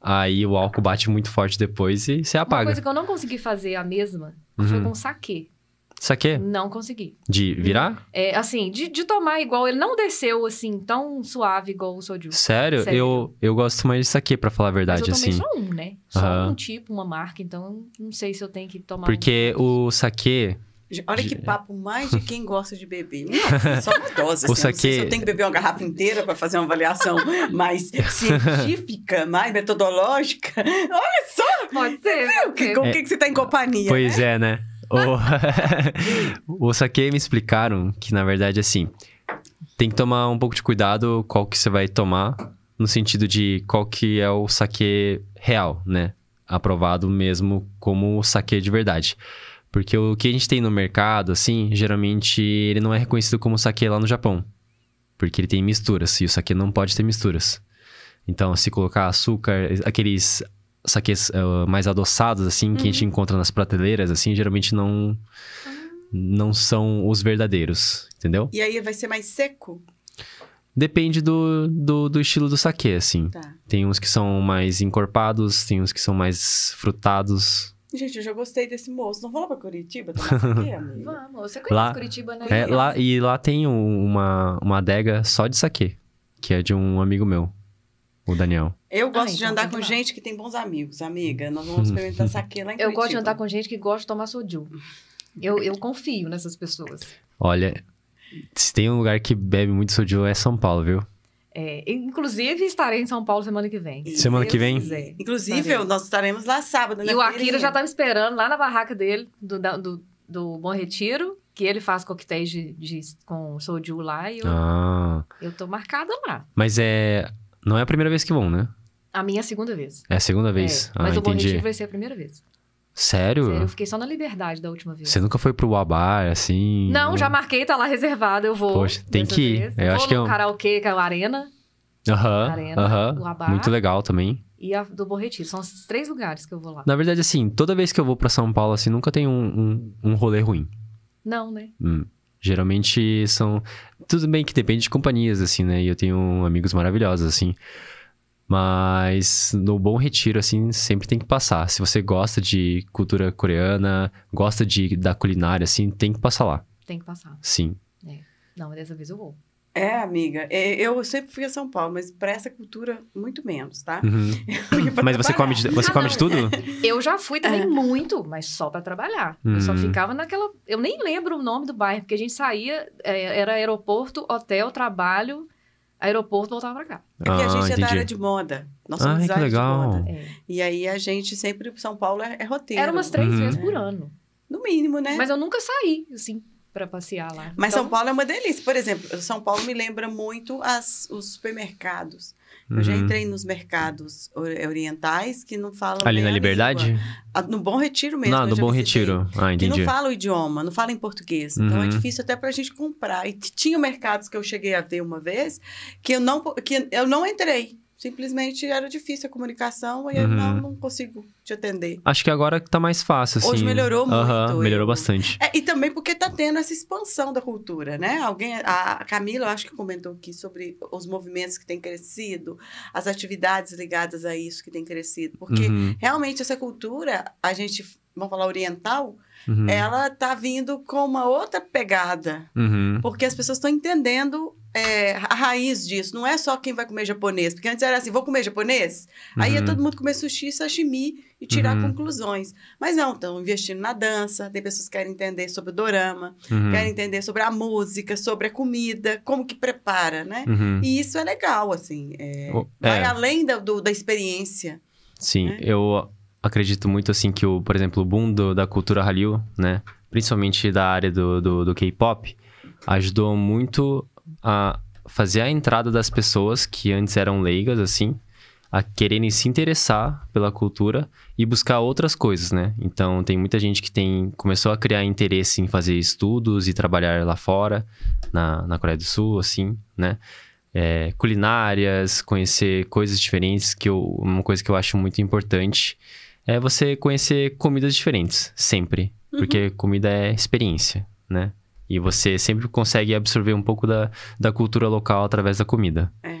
aí o álcool bate muito forte depois e você apaga. Uma coisa que eu não consegui fazer a mesma uhum. foi com saquê aqui Não consegui. De uhum. virar? É, assim, de, de tomar igual. Ele não desceu, assim, tão suave igual o Soju. Sério? Sério. Eu, eu gosto mais disso aqui, pra falar a verdade, Mas eu assim. só um, né? Só uhum. um tipo, uma marca. Então, não sei se eu tenho que tomar Porque um... o saque... Olha que é. papo mais de quem gosta de beber. Não, só uma dose. Assim, o saque... se eu tenho que beber uma garrafa inteira para fazer uma avaliação mais científica, mais metodológica. Olha só! Pode ser. Viu? Com é... que você está em companhia? Pois né? é, né? o, o saque me explicaram que, na verdade, assim, tem que tomar um pouco de cuidado qual que você vai tomar, no sentido de qual que é o saque real, né? Aprovado mesmo como o saque de verdade. Porque o que a gente tem no mercado, assim, geralmente ele não é reconhecido como saque lá no Japão. Porque ele tem misturas, e o saque não pode ter misturas. Então, se colocar açúcar, aqueles saques uh, eh, mais adoçados, assim, uhum. que a gente uhum. encontra nas prateleiras, assim, geralmente não, não são os verdadeiros, entendeu? E aí vai ser mais seco? Depende do, do, do estilo do saque, assim. Tá. Tem uns que são mais encorpados, tem uns que são mais frutados. Gente, eu já gostei desse moço. Não vou pra Curitiba? vamos. Você conhece lá, Curitiba, né? É, lá, e lá tem uma, uma adega só de saque, que é de um amigo meu o Daniel? Eu ah, gosto ah, de andar com gente que tem bons amigos, amiga. Nós vamos uhum. experimentar saque lá em Eu Curitiba. gosto de andar com gente que gosta de tomar soju. Eu, eu confio nessas pessoas. Olha, se tem um lugar que bebe muito soju é São Paulo, viu? É, inclusive, estarei em São Paulo semana que vem. semana que vem? Quiser. Inclusive, nós estaremos lá sábado. Né, e o Akira já estava esperando lá na barraca dele, do, do, do Bom Retiro, que ele faz coquetéis de, de, com soju lá e eu, ah. eu tô marcada lá. Mas é não é a primeira vez que vão, né? A minha é a segunda vez. É a segunda é, vez. É, mas ah, o Bom Retiro vai ser a primeira vez. Sério? Sério? Eu fiquei só na liberdade da última vez. Você nunca foi pro Wabar, assim? Não, já marquei, tá lá reservado, eu vou. Poxa, tem que ir. Eu vou acho que é um... karaokê, que é o Arena. Aham, uh aham. uh -huh. Muito legal também. E a do Bom São os três lugares que eu vou lá. Na verdade, assim, toda vez que eu vou pra São Paulo, assim, nunca tem um, um, um rolê ruim. Não, né? Hum. Geralmente são. Tudo bem que depende de companhias, assim, né? E eu tenho amigos maravilhosos, assim. Mas no Bom Retiro, assim, sempre tem que passar. Se você gosta de cultura coreana, gosta de, da culinária, assim, tem que passar lá. Tem que passar. Sim. É. Não, dessa vez eu vou. É, amiga, é, eu sempre fui a São Paulo, mas para essa cultura, muito menos, tá? Uhum. mas você come, de, você ah, come de tudo? Eu já fui também é. muito, mas só para trabalhar. Uhum. Eu só uhum. ficava naquela. Eu nem lembro o nome do bairro, porque a gente saía, é, era aeroporto, hotel, trabalho, aeroporto, voltava para cá. É porque ah, a gente entendi. é da área de moda. Nós somos ah, da área de moda. É. E aí a gente sempre, São Paulo é, é roteiro. Era umas três uhum. vezes por ano. No mínimo, né? Mas eu nunca saí, assim, para passear lá. Mas então... São Paulo é uma delícia. Por exemplo, São Paulo me lembra muito as, os supermercados. Eu já uhum. entrei nos mercados eh, orientais que não falam. Ali na Liberdade? No Bom Retiro mesmo. Não, no Bom Retiro. Ah, entendi. Que não fala o idioma, não fala em português. Uhum. Então é uhum. difícil até para a gente comprar. E tinha mercados que eu cheguei a ver uma vez que eu não, que eu não entrei simplesmente era difícil a comunicação e uhum. eu não, uhum. não, consigo te atender. Acho que agora tá mais fácil, assim. Hoje melhorou uhum, muito. Melhorou bastante. É, e também porque tá tendo essa expansão da cultura, né? Alguém, a Camila, eu acho que comentou aqui sobre os movimentos que têm crescido, as atividades ligadas a isso que têm crescido, porque uhum. realmente essa cultura, a gente, vamos falar oriental, uhum. ela tá vindo com uma outra pegada, uhum. porque as pessoas estão entendendo é, a raiz disso. Não é só quem vai comer japonês. Porque antes era assim, vou comer japonês? É uhum. Aí ia todo mundo comer sushi e sashimi e tirar uhum. conclusões. Mas não, estão investindo na dança. Tem pessoas que querem entender sobre o dorama, uhum. querem entender sobre a música, sobre a comida, como que prepara, né? Uhum. E isso é legal, assim. É, é... Vai além da, do, da experiência. Sim, né? eu acredito muito, assim, que, o, por exemplo, o boom do, da cultura Hallyu, né? Principalmente da área do, do, do K-pop, ajudou muito a fazer a entrada das pessoas que antes eram leigas, assim, a quererem se interessar pela cultura e buscar outras coisas, né? Então tem muita gente que tem começou a criar interesse em fazer estudos e trabalhar lá fora, na, na Coreia do Sul, assim, né? É, culinárias, conhecer coisas diferentes, que eu, uma coisa que eu acho muito importante é você conhecer comidas diferentes, sempre. Uhum. Porque comida é experiência, né? E você sempre consegue absorver um pouco da, da cultura local através da comida. É.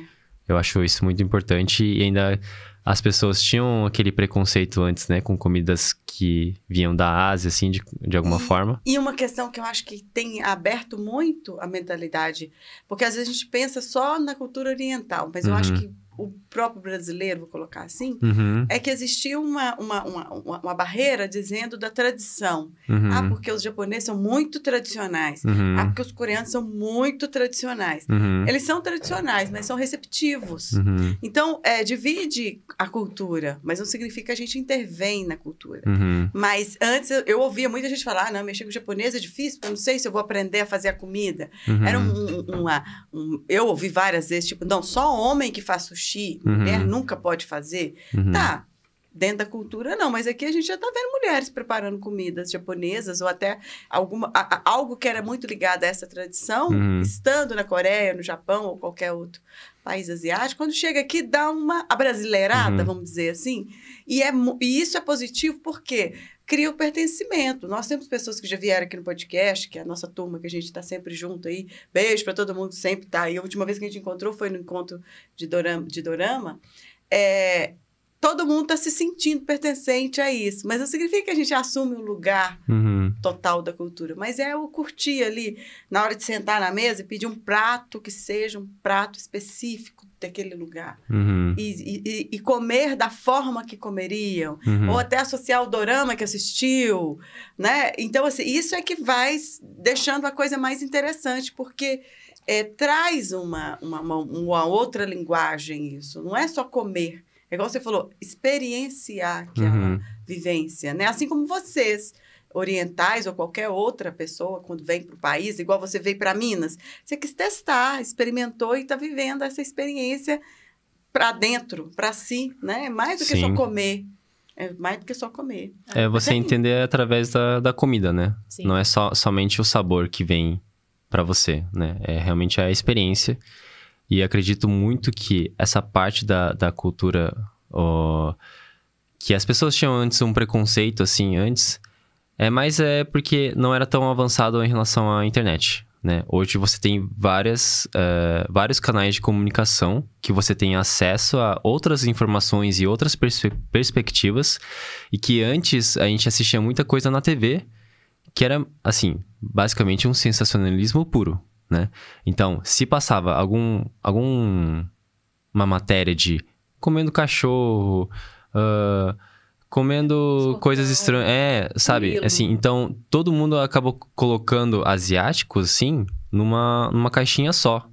Eu acho isso muito importante e ainda as pessoas tinham aquele preconceito antes, né, com comidas que vinham da Ásia, assim, de, de alguma e, forma. E uma questão que eu acho que tem aberto muito a mentalidade, porque às vezes a gente pensa só na cultura oriental, mas uhum. eu acho uhum. que o próprio brasileiro, vou colocar assim, uhum. é que existia uma, uma, uma, uma, barreira dizendo da tradição. Uhum. Ah, porque os japoneses são muito tradicionais. Uhum. Ah, porque os coreanos são muito tradicionais. Uhum. Eles são tradicionais, mas são receptivos. Uhum. Então, é, divide a cultura, mas não significa que a gente intervém na cultura. Uhum. Mas antes eu, ouvia muita gente falar, ah, não, mexer com o japonês é difícil, porque eu não sei se eu vou aprender a fazer a comida. Era um, um, uma... Um, eu ouvi várias vezes, tipo, não, só homem que faz sushi uhum. mulher nunca pode fazer. Uhum. Tá, dentro da cultura, não, mas aqui a gente já está vendo mulheres preparando comidas japonesas ou até alguma, a, a, algo que era muito ligado a essa tradição, uhum. estando na Coreia, no Japão ou qualquer outro país asiático, quando chega aqui dá uma abrasileirada, uhum. vamos dizer assim, e, é, e isso é positivo porque cria o pertencimento. Nós temos pessoas que já vieram aqui no podcast, que é a nossa turma, que a gente está sempre junto aí. Beijo para todo mundo que sempre está aí. A última vez que a gente encontrou foi no encontro de Dorama. De dorama. É, todo mundo está se sentindo pertencente a isso. Mas não significa que a gente assume um lugar uhum. total da cultura. Mas é o curtir ali, na hora de sentar na mesa, pedir um prato que seja um prato específico daquele lugar. Uhum. E, e, e, comer da forma que comeriam. Uhum. Ou até associar o dorama que assistiu, né? Então, assim, isso é que vai deixando a coisa mais interessante, porque... É, traz uma, uma, uma, uma outra linguagem isso. Não é só comer, é igual você falou, experienciar aquela uhum. vivência, né? Assim como vocês orientais ou qualquer outra pessoa quando vem para o país, igual você veio para Minas, você quis testar, experimentou e está vivendo essa experiência para dentro, para si, né? É mais do Sim. que só comer. É mais do que só comer. É você entender através da, da comida, né? Sim. Não é só, somente o sabor que vem para você, né? É realmente é a experiência. E acredito muito que essa parte da, da cultura. Ó, que as pessoas tinham antes um preconceito, assim, antes. É, mas é porque não era tão avançado em relação à internet. Né? Hoje você tem várias, uh, vários canais de comunicação que você tem acesso a outras informações e outras perspectivas e que antes a gente assistia muita coisa na TV que era assim basicamente um sensacionalismo puro né? Então, se passava algum, algum uma matéria de comendo cachorro, uh, comendo coisas estranhas, é, sabe? Assim, então todo mundo acabou colocando asiáticos assim numa numa caixinha só.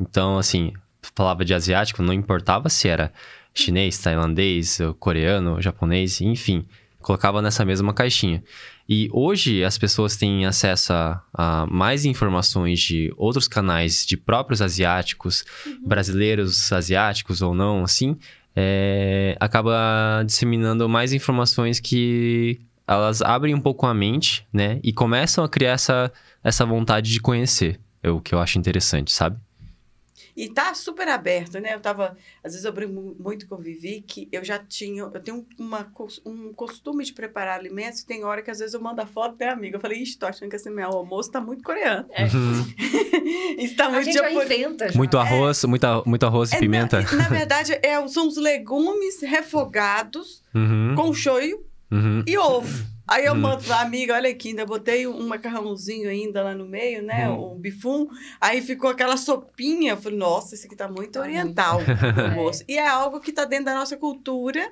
Então, assim, falava de asiático, não importava se era chinês, tailandês, coreano, japonês, enfim, colocava nessa mesma caixinha. E hoje as pessoas têm acesso a, a mais informações de outros canais, de próprios asiáticos, uhum. brasileiros asiáticos ou não, assim, é, acaba disseminando mais informações que elas abrem um pouco a mente, né? E começam a criar essa, essa vontade de conhecer, é o que eu acho interessante, sabe? E tá super aberto, né? Eu tava, às vezes eu brinco muito com o Vivi que eu já tinha, eu tenho uma, um costume de preparar alimentos e tem hora que às vezes eu mando a foto até amiga. Eu falei, ixi, tô achando que esse meu almoço tá muito coreano. É. Uhum. Isso tá muito japonês. Muito é. arroz, é. muita, muito arroz e é, pimenta. Na, na verdade, é, são os legumes refogados uhum. com shoyu uhum. e ovo. Aí eu hum. mando pra amiga, olha aqui, ainda botei um macarrãozinho ainda lá no meio, né? Hum. O bifum. Aí ficou aquela sopinha. Eu falei, nossa, isso aqui tá muito tá oriental. É. moço. É. E é algo que tá dentro da nossa cultura,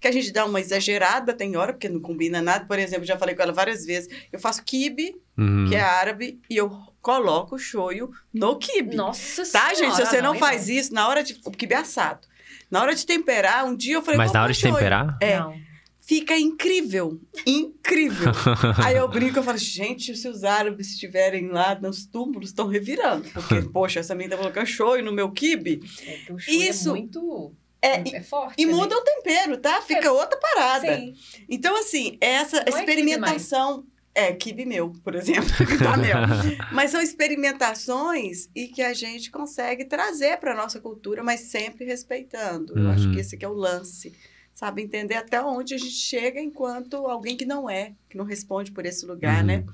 que a gente dá uma exagerada, tem hora, porque não combina nada. Por exemplo, já falei com ela várias vezes. Eu faço kibe, hum. que é árabe, e eu coloco o shoyu no kibe. Nossa tá, senhora! Tá, gente? Se você não, não então. faz não. isso, na hora de... O kibe é assado. Na hora de temperar, um dia eu falei... Mas na hora de temperar? É. Não fica incrível. Incrível. Aí eu brinco, eu falo, gente, se os árabes estiverem lá nos túmulos, estão revirando. Porque, poxa, essa menina colocou tá é show e no meu kibe. É, é Isso é muito... É, é, é forte. E né? muda o tempero, tá? Fica é, outra parada. Sim. Então, assim, essa Não experimentação. É, kibe meu, por exemplo, tá meu. mas são experimentações e que a gente consegue trazer para nossa cultura, mas sempre respeitando. Uhum. Eu acho que uhum. esse é o lance sabe? Entender até onde a gente chega enquanto alguém que não é, que não responde por esse lugar, uhum. né?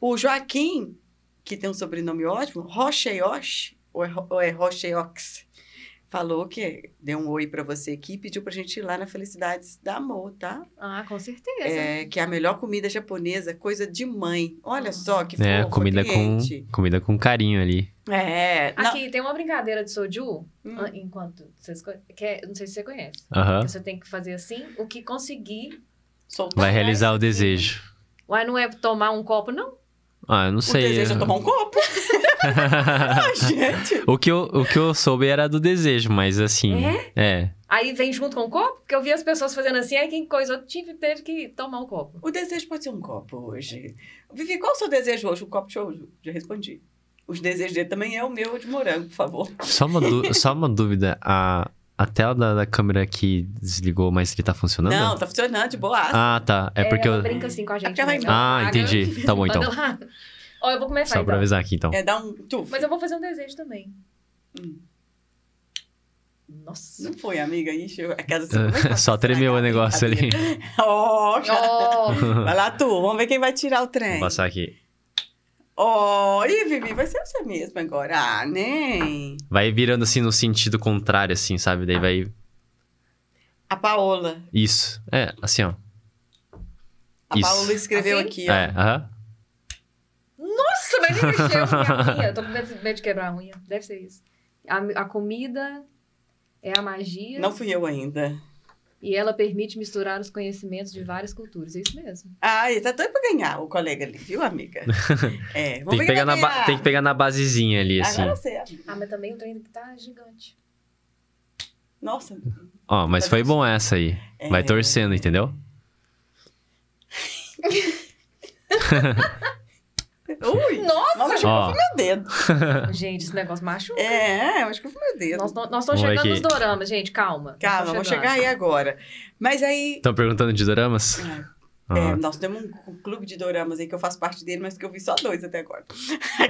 O Joaquim, que tem um sobrenome ótimo, Rocheox, ou é, ou é falou que deu um oi para você aqui e pediu pra gente ir lá na Felicidades da Amor, tá? Ah, com certeza. É, que é a melhor comida japonesa, coisa de mãe. Olha uhum. só hum. que é, comida com comida com carinho ali. É. Aqui não... tem uma brincadeira de soju, hum. Ah, enquanto vocês que é, não sei se você conhece. Uhum. Você tem que fazer assim, o que conseguir soltar. Vai realizar o desejo. Ué, não é tomar um copo, não? Ah, eu não sei. O desejo é tomar um copo. Ah, gente! O que, eu, o que eu soube era do desejo, mas assim. É? é. Aí vem junto com o copo? Porque eu vi as pessoas fazendo assim, aí quem eu tive, teve que tomar um copo. O desejo pode ser um copo hoje. Vivi, qual o seu desejo hoje? O copo de hoje? Já respondi. Os desejos dele também é o meu de morango, por favor. Só uma, só uma dúvida. A, a tela da, da, câmera que desligou, mas ele tá funcionando? Não, tá funcionando, de boa. Ah, tá. É, é porque eu... brinca assim com a é gente. Né? É ah, entendi. Tá bom, então. Ó, oh, eu vou começar. Só então. pra avisar aqui, então. É, dá um tuf. Mas eu vou fazer um desejo também. Hum. Nossa. Não foi, amiga? Encheu é a casa. Só tremeu o negócio ali. Ó, oh, oh. Vai lá, tu. Vamos ver quem vai tirar o trem. Vou passar aqui. Oh, e Vivi, vai ser você mesmo agora. Ah, nem. Vai virando assim no sentido contrário, assim, sabe? Daí vai. A Paola. Isso. É, assim, ó. A Isso. Paola escreveu assim? aqui, é, ó. É, aham. Nossa, mas nem Eu tô com medo de quebrar a unha. Deve ser isso. A, a comida é a magia. Não fui eu ainda. E ela permite misturar os conhecimentos de várias culturas. É isso mesmo. Ah, ele tá doido pra ganhar o colega ali, viu, amiga? É, tem, que pegar na ba... tem que pegar na basezinha ali, assim. Agora Ah, mas também o treino que tá gigante. Nossa. Ó, oh, mas foi bom essa aí. É... Vai torcendo, entendeu? Ui, Nossa! Nossa, fui meu dedo. gente, esse negócio machuca. É, acho que fui meu dedo. Nós, nós estamos chegando aqui. nos doramas, gente, calma. Calma, vamos chegar aí agora. Mas aí... Estão perguntando de doramas? É. É, nós temos um, clube de doramas aí que eu faço parte dele, mas que eu vi só dois até agora.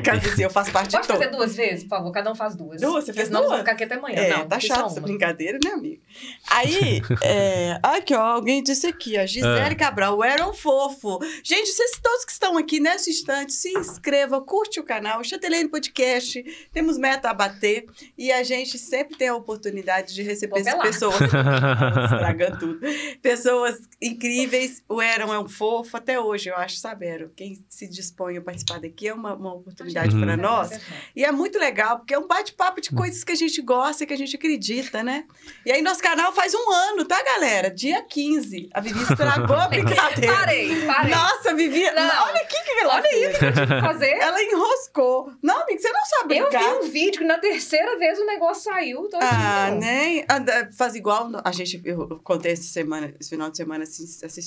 Caso assim, eu faço parte de de Pode fazer duas vezes, por favor? Cada um faz duas. Duas? Você fez Senão duas? Não, ficar aqui até amanhã. É, não, tá chato essa brincadeira, né, amigo? Aí, é, aqui, ó, alguém disse aqui, ó, Gisele ah. Cabral, era um fofo. Gente, vocês todos que estão aqui nesse instante, se inscreva, curte o canal, Chatelene Podcast, temos meta a bater e a gente sempre tem a oportunidade de receber pessoas... pessoas estragando tudo. Pessoas incríveis, o Aaron é um fofo até hoje, eu acho, saber Quem se dispõe a participar daqui é uma, uma oportunidade uhum. para nós. É e é muito legal, porque é um bate-papo de uhum. coisas que a gente gosta e que a gente acredita, né? E aí, nosso canal faz um ano, tá, galera? Dia 15. A Vivi estragou a brincadeira. parei, parei. Nossa, Vivi, não. olha aqui que ela Olha isso que eu tive que fazer. Ela enroscou. Não, amiga, você não sabe Eu vi um vídeo que na terceira vez o negócio saiu. ah, nem né? Ah, faz igual, a gente, eu contei essa semana, esse final de semana, assim, assim,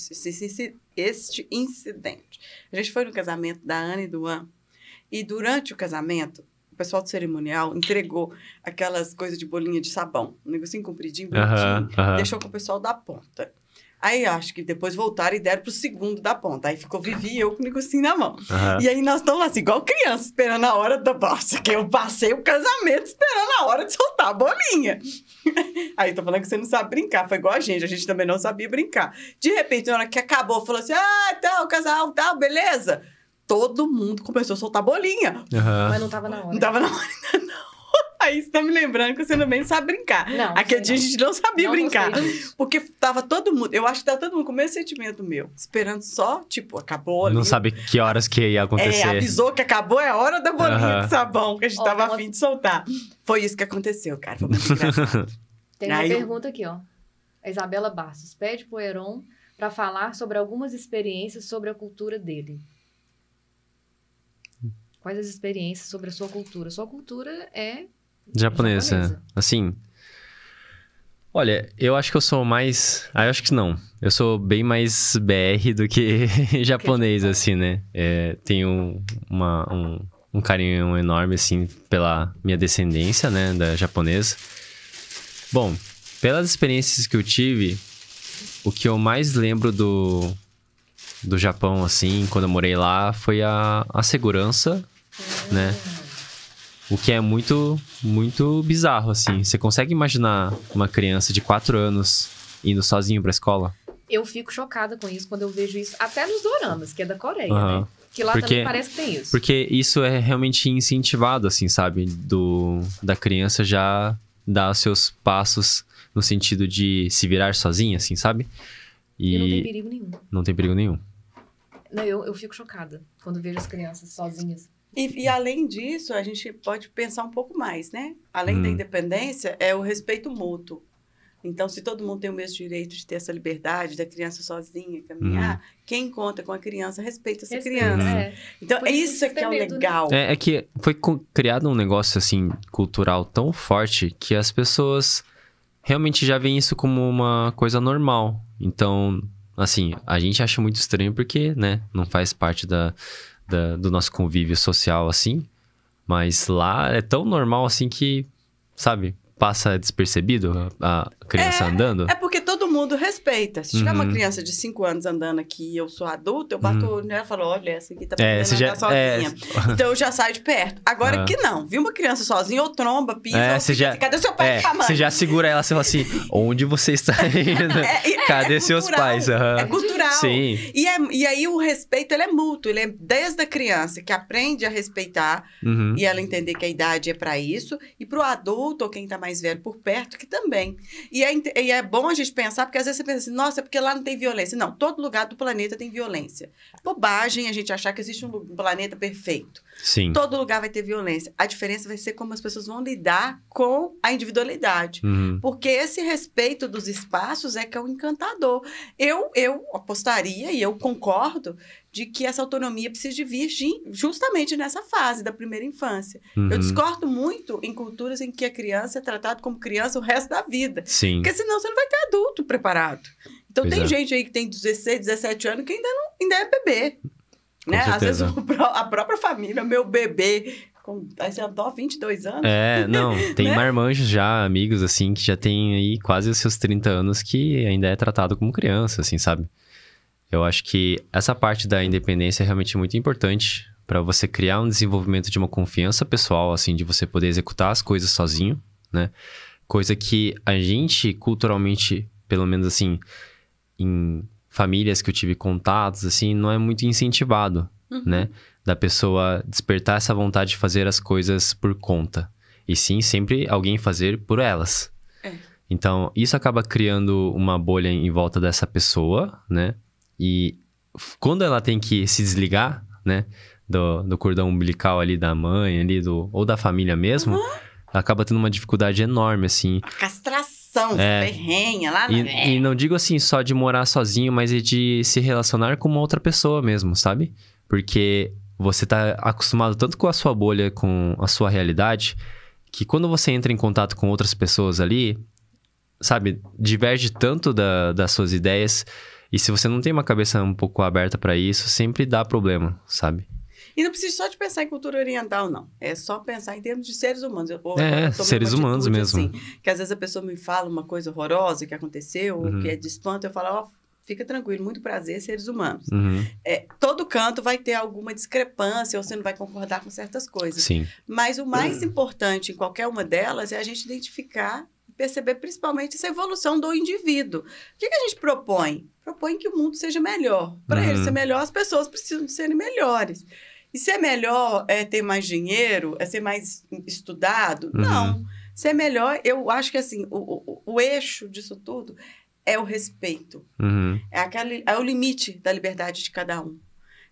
assim, este incidente. A gente foi no casamento da Ana e do An, e durante o casamento, o pessoal do cerimonial entregou aquelas coisas de bolinha de sabão, um negocinho compridinho, bonitinho, uh -huh, uh -huh. deixou com o pessoal da ponta. Aí acho que depois voltaram e deram pro segundo da ponta. Aí ficou Vivi e eu com o negocinho na mão. Uhum. E aí nós estamos assim, igual criança, esperando a hora da bosta, que eu passei o casamento esperando a hora de soltar a bolinha. aí tô falando que você não sabe brincar. Foi igual a gente, a gente também não sabia brincar. De repente, na hora que acabou, falou assim: ah, tal, então, casal, tal, beleza. Todo mundo começou a soltar bolinha. Uhum. Mas não tava na hora. Não tava na hora ainda, não. Aí você tá me lembrando que você também sabe brincar. Não, Aquele dia não. a gente não sabia não brincar. Porque tava todo mundo, eu acho que tava todo mundo com o mesmo sentimento meu, esperando só, tipo, acabou ali. Não sabe que horas que ia acontecer. É, avisou que acabou, é a hora da bolinha uhum. de sabão que a gente oh, tava afim de soltar. Foi isso que aconteceu, cara. Foi muito engraçado. Tem Aí... uma pergunta aqui, ó. A Isabela Bastos pede pro Heron para falar sobre algumas experiências sobre a cultura dele. Quais as experiências sobre a sua cultura? Sua cultura é Japonesa. Japonesa. Assim. Olha, eu acho que eu sou mais. Ah, eu acho que não. Eu sou bem mais BR do que japonês, assim, né? É, tenho uma, um, um carinho enorme, assim, pela minha descendência, né? Da japonesa. Bom, pelas experiências que eu tive, o que eu mais lembro do, do Japão, assim, quando eu morei lá, foi a, a segurança, né? O que é muito, muito bizarro, assim. Você consegue imaginar uma criança de 4 anos indo sozinho pra escola? Eu fico chocada com isso quando eu vejo isso, até nos doramas, que é da Coreia, uhum. né? Que lá porque, também parece que tem isso. Porque isso é realmente incentivado, assim, sabe? Do, da criança já dar os seus passos no sentido de se virar sozinha, assim, sabe? E, e não tem perigo nenhum. Não tem perigo nenhum. Não, eu, eu fico chocada quando vejo as crianças sozinhas. E, e, além disso, a gente pode pensar um pouco mais, né? Além hum. da independência, é o respeito mútuo. Então, se todo mundo tem o mesmo direito de ter essa liberdade da criança sozinha caminhar, hum. quem conta com a criança respeita essa criança. É. Então, é isso, é que é o legal. Né? É, é, que foi criado um negócio, assim, cultural tão forte que as pessoas realmente já veem isso como uma coisa normal. Então, assim, a gente acha muito estranho porque, né, não faz parte da da, do nosso convívio social, assim. Mas lá é tão normal assim que, sabe, passa despercebido a, criança é, andando. É porque todo mundo respeita. Se tiver uhum. uma criança de 5 anos andando aqui e eu sou adulto, eu bato uhum. o nela e falo, olha, essa aqui tá é, já, sozinha. É... Então eu já saio de perto. Agora uhum. que não, viu uma criança sozinha, ou tromba, pisa, é, ou já... Assim, cadê seu pai é, e Você já segura ela fala assim onde você está é, indo? É, é, cadê seus cultural, pais? É cultural. Sim. E, é, e aí o respeito, ele é mútuo. Ele é desde a criança, que aprende a respeitar uhum. e ela entender que a idade é para isso, e pro adulto ou quem tá mais velho por perto, que também. E é, e é bom a gente pensar porque às vezes você pensa assim, nossa, é porque lá não tem violência. Não, todo lugar do planeta tem violência. Bobagem a gente achar que existe um planeta perfeito. Sim. Todo lugar vai ter violência. A diferença vai ser como as pessoas vão lidar com a individualidade. Uhum. Porque esse respeito dos espaços é que é o um encantador. Eu, eu apostaria, e eu concordo, de que essa autonomia precisa de vir justamente nessa fase da primeira infância. Uhum. Eu discordo muito em culturas em que a criança é tratada como criança o resto da vida. Sim. Porque senão você não vai ter adulto preparado. Então pois tem é. gente aí que tem 16, 17 anos que ainda, não, ainda é bebê né? Às vezes a própria família, meu bebê, com dó 22 anos. É, não, tem né? marmanjos já, amigos, assim, que já tem aí quase os seus 30 anos que ainda é tratado como criança, assim, sabe? Eu acho que essa parte da independência é realmente muito importante para você criar um desenvolvimento de uma confiança pessoal, assim, de você poder executar as coisas sozinho, né? Coisa que a gente culturalmente, pelo menos assim, em famílias que eu tive contatos, assim, não é muito incentivado, uhum. né? Da pessoa despertar essa vontade de fazer as coisas por conta. E sim, sempre alguém fazer por elas. É. Então, isso acaba criando uma bolha em volta dessa pessoa, né? E quando ela tem que se desligar, né? Do, do cordão umbilical ali da mãe, ali do, ou da família mesmo, uhum. acaba tendo uma dificuldade enorme, assim. A castração é. ferrenha lá e, e não digo assim só de morar sozinho, mas é de se relacionar com uma outra pessoa mesmo, sabe? Porque você tá acostumado tanto com a sua bolha, com a sua realidade, que quando você entra em contato com outras pessoas ali, sabe, diverge tanto da, das suas ideias. E se você não tem uma cabeça um pouco aberta para isso, sempre dá problema, sabe? E não precisa só de pensar em cultura oriental, não. É só pensar em termos de seres humanos. Eu, é, seres humanos mesmo. Assim, que às vezes a pessoa me fala uma coisa horrorosa que aconteceu, uhum. ou que uhum. é de espanto, eu falo, ó, oh, fica tranquilo, muito prazer, seres humanos. Uhum. É, todo canto vai ter alguma discrepância ou você não vai concordar com certas coisas. Sim. Mas o mais uhum. importante em qualquer uma delas é a gente identificar perceber principalmente essa evolução do indivíduo. O que, que a gente propõe? Propõe que o mundo seja melhor. Para uhum. ele ser melhor, as pessoas precisam de serem melhores. E se é melhor é, ter mais dinheiro, é ser mais estudado? Uhum. Não. Se é melhor, eu acho que assim, o, o, o eixo disso tudo é o respeito. Uhum. É, aquele, é o limite da liberdade de cada um.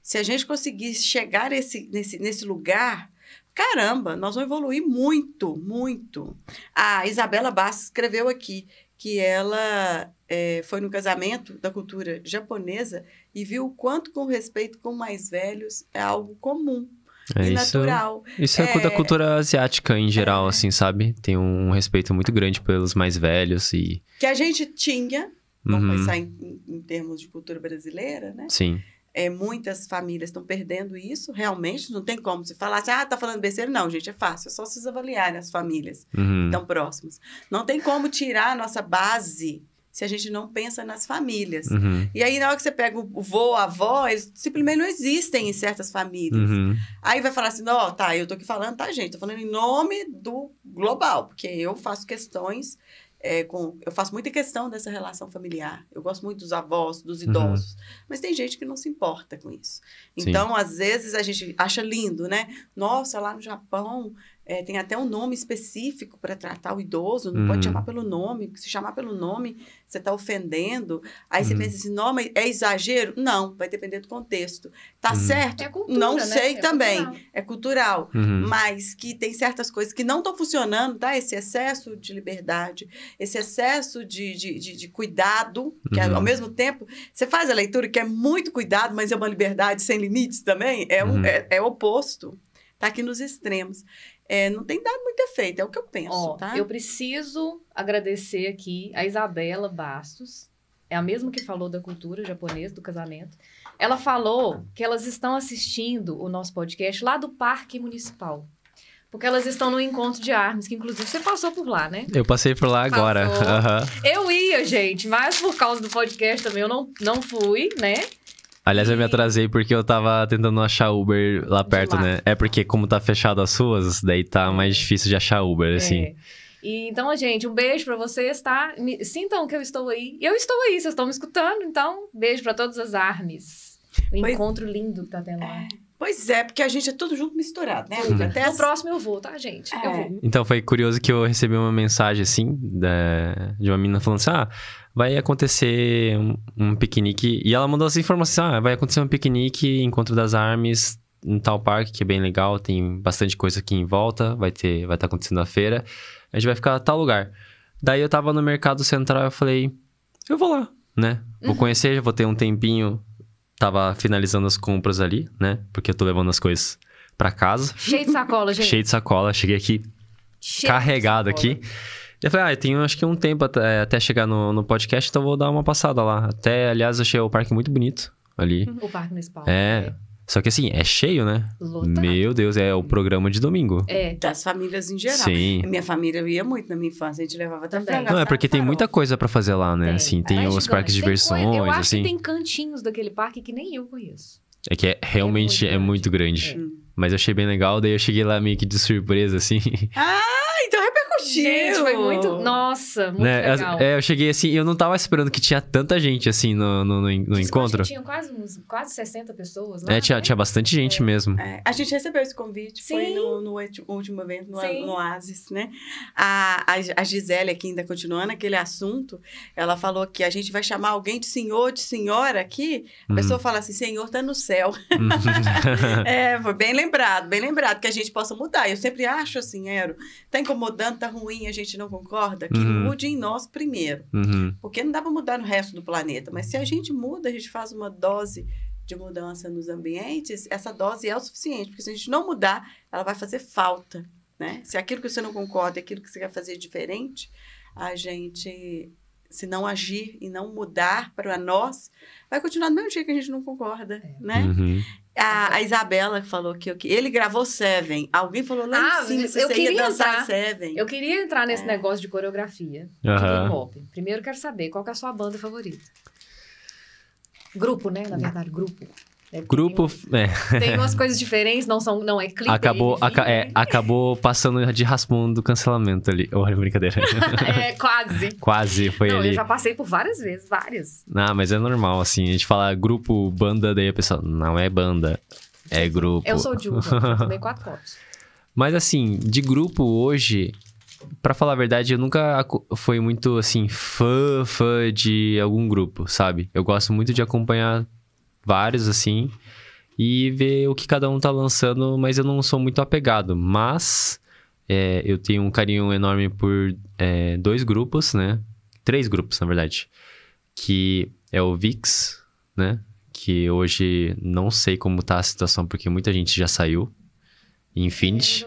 Se a gente conseguir chegar esse, nesse, nesse lugar, caramba, nós vamos evoluir muito, muito. A Isabela Bass escreveu aqui que ela é, foi no casamento da cultura japonesa e viu o quanto com respeito com mais velhos é algo comum é, e isso, natural. Isso é, é da cultura asiática em geral, é, assim, sabe? Tem um respeito muito grande pelos mais velhos e... Que a gente tinha, vamos uhum. pensar em, em, termos de cultura brasileira, né? Sim. É, muitas famílias estão perdendo isso, realmente, não tem como se falar assim, ah, tá falando besteira. Não, gente, é fácil, é só vocês avaliarem as famílias uhum. tão próximas. Não tem como tirar a nossa base se a gente não pensa nas famílias. Uhum. E aí, na hora que você pega o vô, a avó, eles simplesmente não existem em certas famílias. Uhum. Aí vai falar assim: ó, tá, eu tô aqui falando, tá, gente? Tô falando em nome do global, porque eu faço questões. É, com, eu faço muita questão dessa relação familiar. Eu gosto muito dos avós, dos uhum. idosos. Uhum. Mas tem gente que não se importa com isso. Então, Sim. às vezes, a gente acha lindo, né? Nossa, lá no Japão é, tem até um nome específico para tratar o idoso, não uhum. pode hum. chamar pelo nome. Se chamar pelo nome, você está ofendendo. Aí uhum. você hum. pensa assim, não, mas é exagero? Não, vai depender do contexto. Tá uhum. certo? É cultura, não né? sei é também. Cultural. É cultural. Uhum. Mas que tem certas coisas que não estão funcionando, tá? Esse excesso de liberdade, esse excesso de, de, de, de cuidado, que é, ao uhum. mesmo tempo, você faz a leitura que é muito cuidado, mas é uma liberdade sem limites também, é, um, uhum. é, é oposto. Está aqui nos extremos. É, não tem dado muito efeito, é o que eu penso, tá? Eu preciso agradecer aqui a Isabela Bastos, é a mesma que falou da cultura japonesa, do casamento. Ela falou que elas estão assistindo o nosso podcast lá do Parque Municipal. Porque elas estão no encontro de armas, que inclusive você passou por lá, né? Eu passei por lá agora. Uhum. Eu ia, gente, mas por causa do podcast também eu não, não fui, né? Aliás, eu me atrasei porque eu tava tentando achar Uber lá perto, lá. né? É porque como tá fechado as ruas, daí tá é. mais difícil de achar Uber, assim. é. assim. E, então, gente, um beijo para vocês, tá? Me, sintam que eu estou aí. Eu estou aí, vocês estão me escutando, então beijo para todas as armes. Um pois... encontro lindo que tá tendo lá. É. Pois é, porque a gente é tudo junto misturado, né? Uhum. Até No as... próximo eu vou, tá, gente? É. Eu vou. Então foi curioso que eu recebi uma mensagem assim, da... de uma menina falando assim: ah, vai acontecer um, um piquenique. E ela mandou essa informação: ah, vai acontecer um piquenique, encontro das armas em tal parque, que é bem legal, tem bastante coisa aqui em volta, vai ter, vai estar tá acontecendo a feira. A gente vai ficar a tal lugar. Daí eu tava no mercado central, eu falei, eu vou lá, né? Vou uhum. conhecer, já vou ter um tempinho. Tava finalizando as compras ali, né? Porque eu tô levando as coisas para casa. Cheio de sacola, gente. Cheio de sacola, cheguei aqui Cheio carregado aqui. Eu falei, ah, eu tenho acho que um tempo até, é, até chegar no, no podcast, então vou dar uma passada lá. Até, aliás, achei o parque muito bonito ali. O parque municipal. É. é. Só que assim, é cheio, né? Lotado. Meu Deus, é o programa de domingo. É, das famílias em geral. Sim. Minha família ia muito na minha infância, a gente levava também. Não, é porque tem muita coisa para fazer lá, né? É. Assim, tem é os gigante. parques de diversões, assim. eu acho assim. Que tem cantinhos daquele parque que nem eu conheço. É que é, é realmente é muito grande. É muito grande. Mas eu achei bem legal, daí eu cheguei lá meio que de surpresa, assim. Ah! Gente, foi muito. Nossa, muito né? legal. É, eu cheguei assim, eu não tava esperando que tinha tanta gente assim no, no, no, no encontro. Tinha quase, uns, quase 60 pessoas. É, lá, é, tinha, né? tinha bastante gente é. mesmo. É. A gente recebeu esse convite, Sim. foi no, no último evento, no, no Oasis, né? A, a, a Gisele, aqui ainda continuando aquele assunto, ela falou que a gente vai chamar alguém de senhor, de senhora aqui. A hum. pessoa fala assim: senhor tá no céu. é, foi bem lembrado, bem lembrado, que a gente possa mudar. Eu sempre acho assim, Ero, tá incomodando, tá ruim a gente não concorda, que uhum. mude em nós primeiro. Uhum. Porque não dá para mudar no resto do planeta, mas se a gente muda, a gente faz uma dose de mudança nos ambientes, essa dose é o suficiente, porque se a gente não mudar, ela vai fazer falta. Né? Se aquilo que você não concorda, aquilo que você quer fazer diferente, a gente, se não agir e não mudar para nós, vai continuar do mesmo jeito que a gente não concorda, é. né? Uhum. A, a, Isabela falou que eu, ele gravou Seven. Alguém falou lá ah, em cima se eu você queria ia dançar entrar, Seven. Eu queria entrar nesse é. negócio de coreografia uhum. de K-pop. Primeiro quero saber qual que é a sua banda favorita. Grupo, né? Na hum. verdade, grupo. É, Grupo. Tem, é. tem, umas coisas diferentes, não, são, não é clipe. É acabou, aca, é, acabou passando de raspão do cancelamento ali. Olha, brincadeira. é, quase. Quase, foi não, ali. Eu já passei por várias vezes, várias. Não, mas é normal, assim. A gente fala grupo, banda, daí a pessoa. Não é banda, é grupo. Eu sou o também tomei quatro copos. Mas assim, de grupo hoje, para falar a verdade, eu nunca fui muito assim fã, fã de algum grupo, sabe? Eu gosto muito de acompanhar vários assim, e ver o que cada um tá lançando, mas eu não sou muito apegado. Mas é, eu tenho um carinho enorme por é, dois grupos, né? Três grupos, na verdade. Que é o VIX, né? Que hoje não sei como tá a situação, porque muita gente já saiu. Infinity.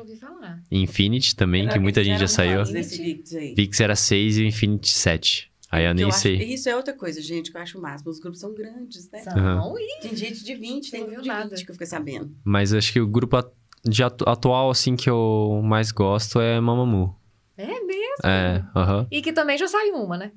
Infinity também, era que muita gente já saiu. VIX era 6 e Infinity 7. Aí eu nem eu sei. Acho, isso é outra coisa, gente, que eu acho o máximo. Os grupos são grandes, né? São. Uhum. Tem gente de 20, tem grupo de nada. que eu fiquei sabendo. Mas acho que o grupo de atu atual, assim, que eu mais gosto é Mamamoo. É mesmo? É, aham. Uhum. E que também já saiu uma, né?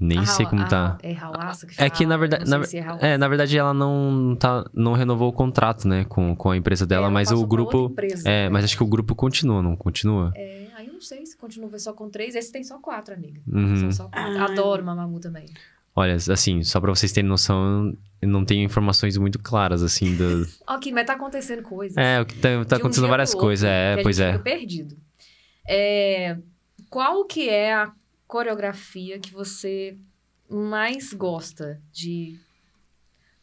Nem a sei como tá. a, tá. É que É que na verdade, na, se é, é, na verdade ela não tá não renovou o contrato, né, com, com a empresa dela, é, mas o grupo empresa, é, né? mas acho que o grupo continua, não continua? É sei se continua só com três. Esse tem só quatro, amiga. Uhum. Só quatro. Ah. Adoro é. Mamamu também. Olha, assim, só pra vocês terem noção, eu não tenho informações muito claras, assim, do... ok, mas tá acontecendo coisas. É, tá, tá acontecendo um várias coisas, é, pois é. perdido. É, qual que é a coreografia que você mais gosta de...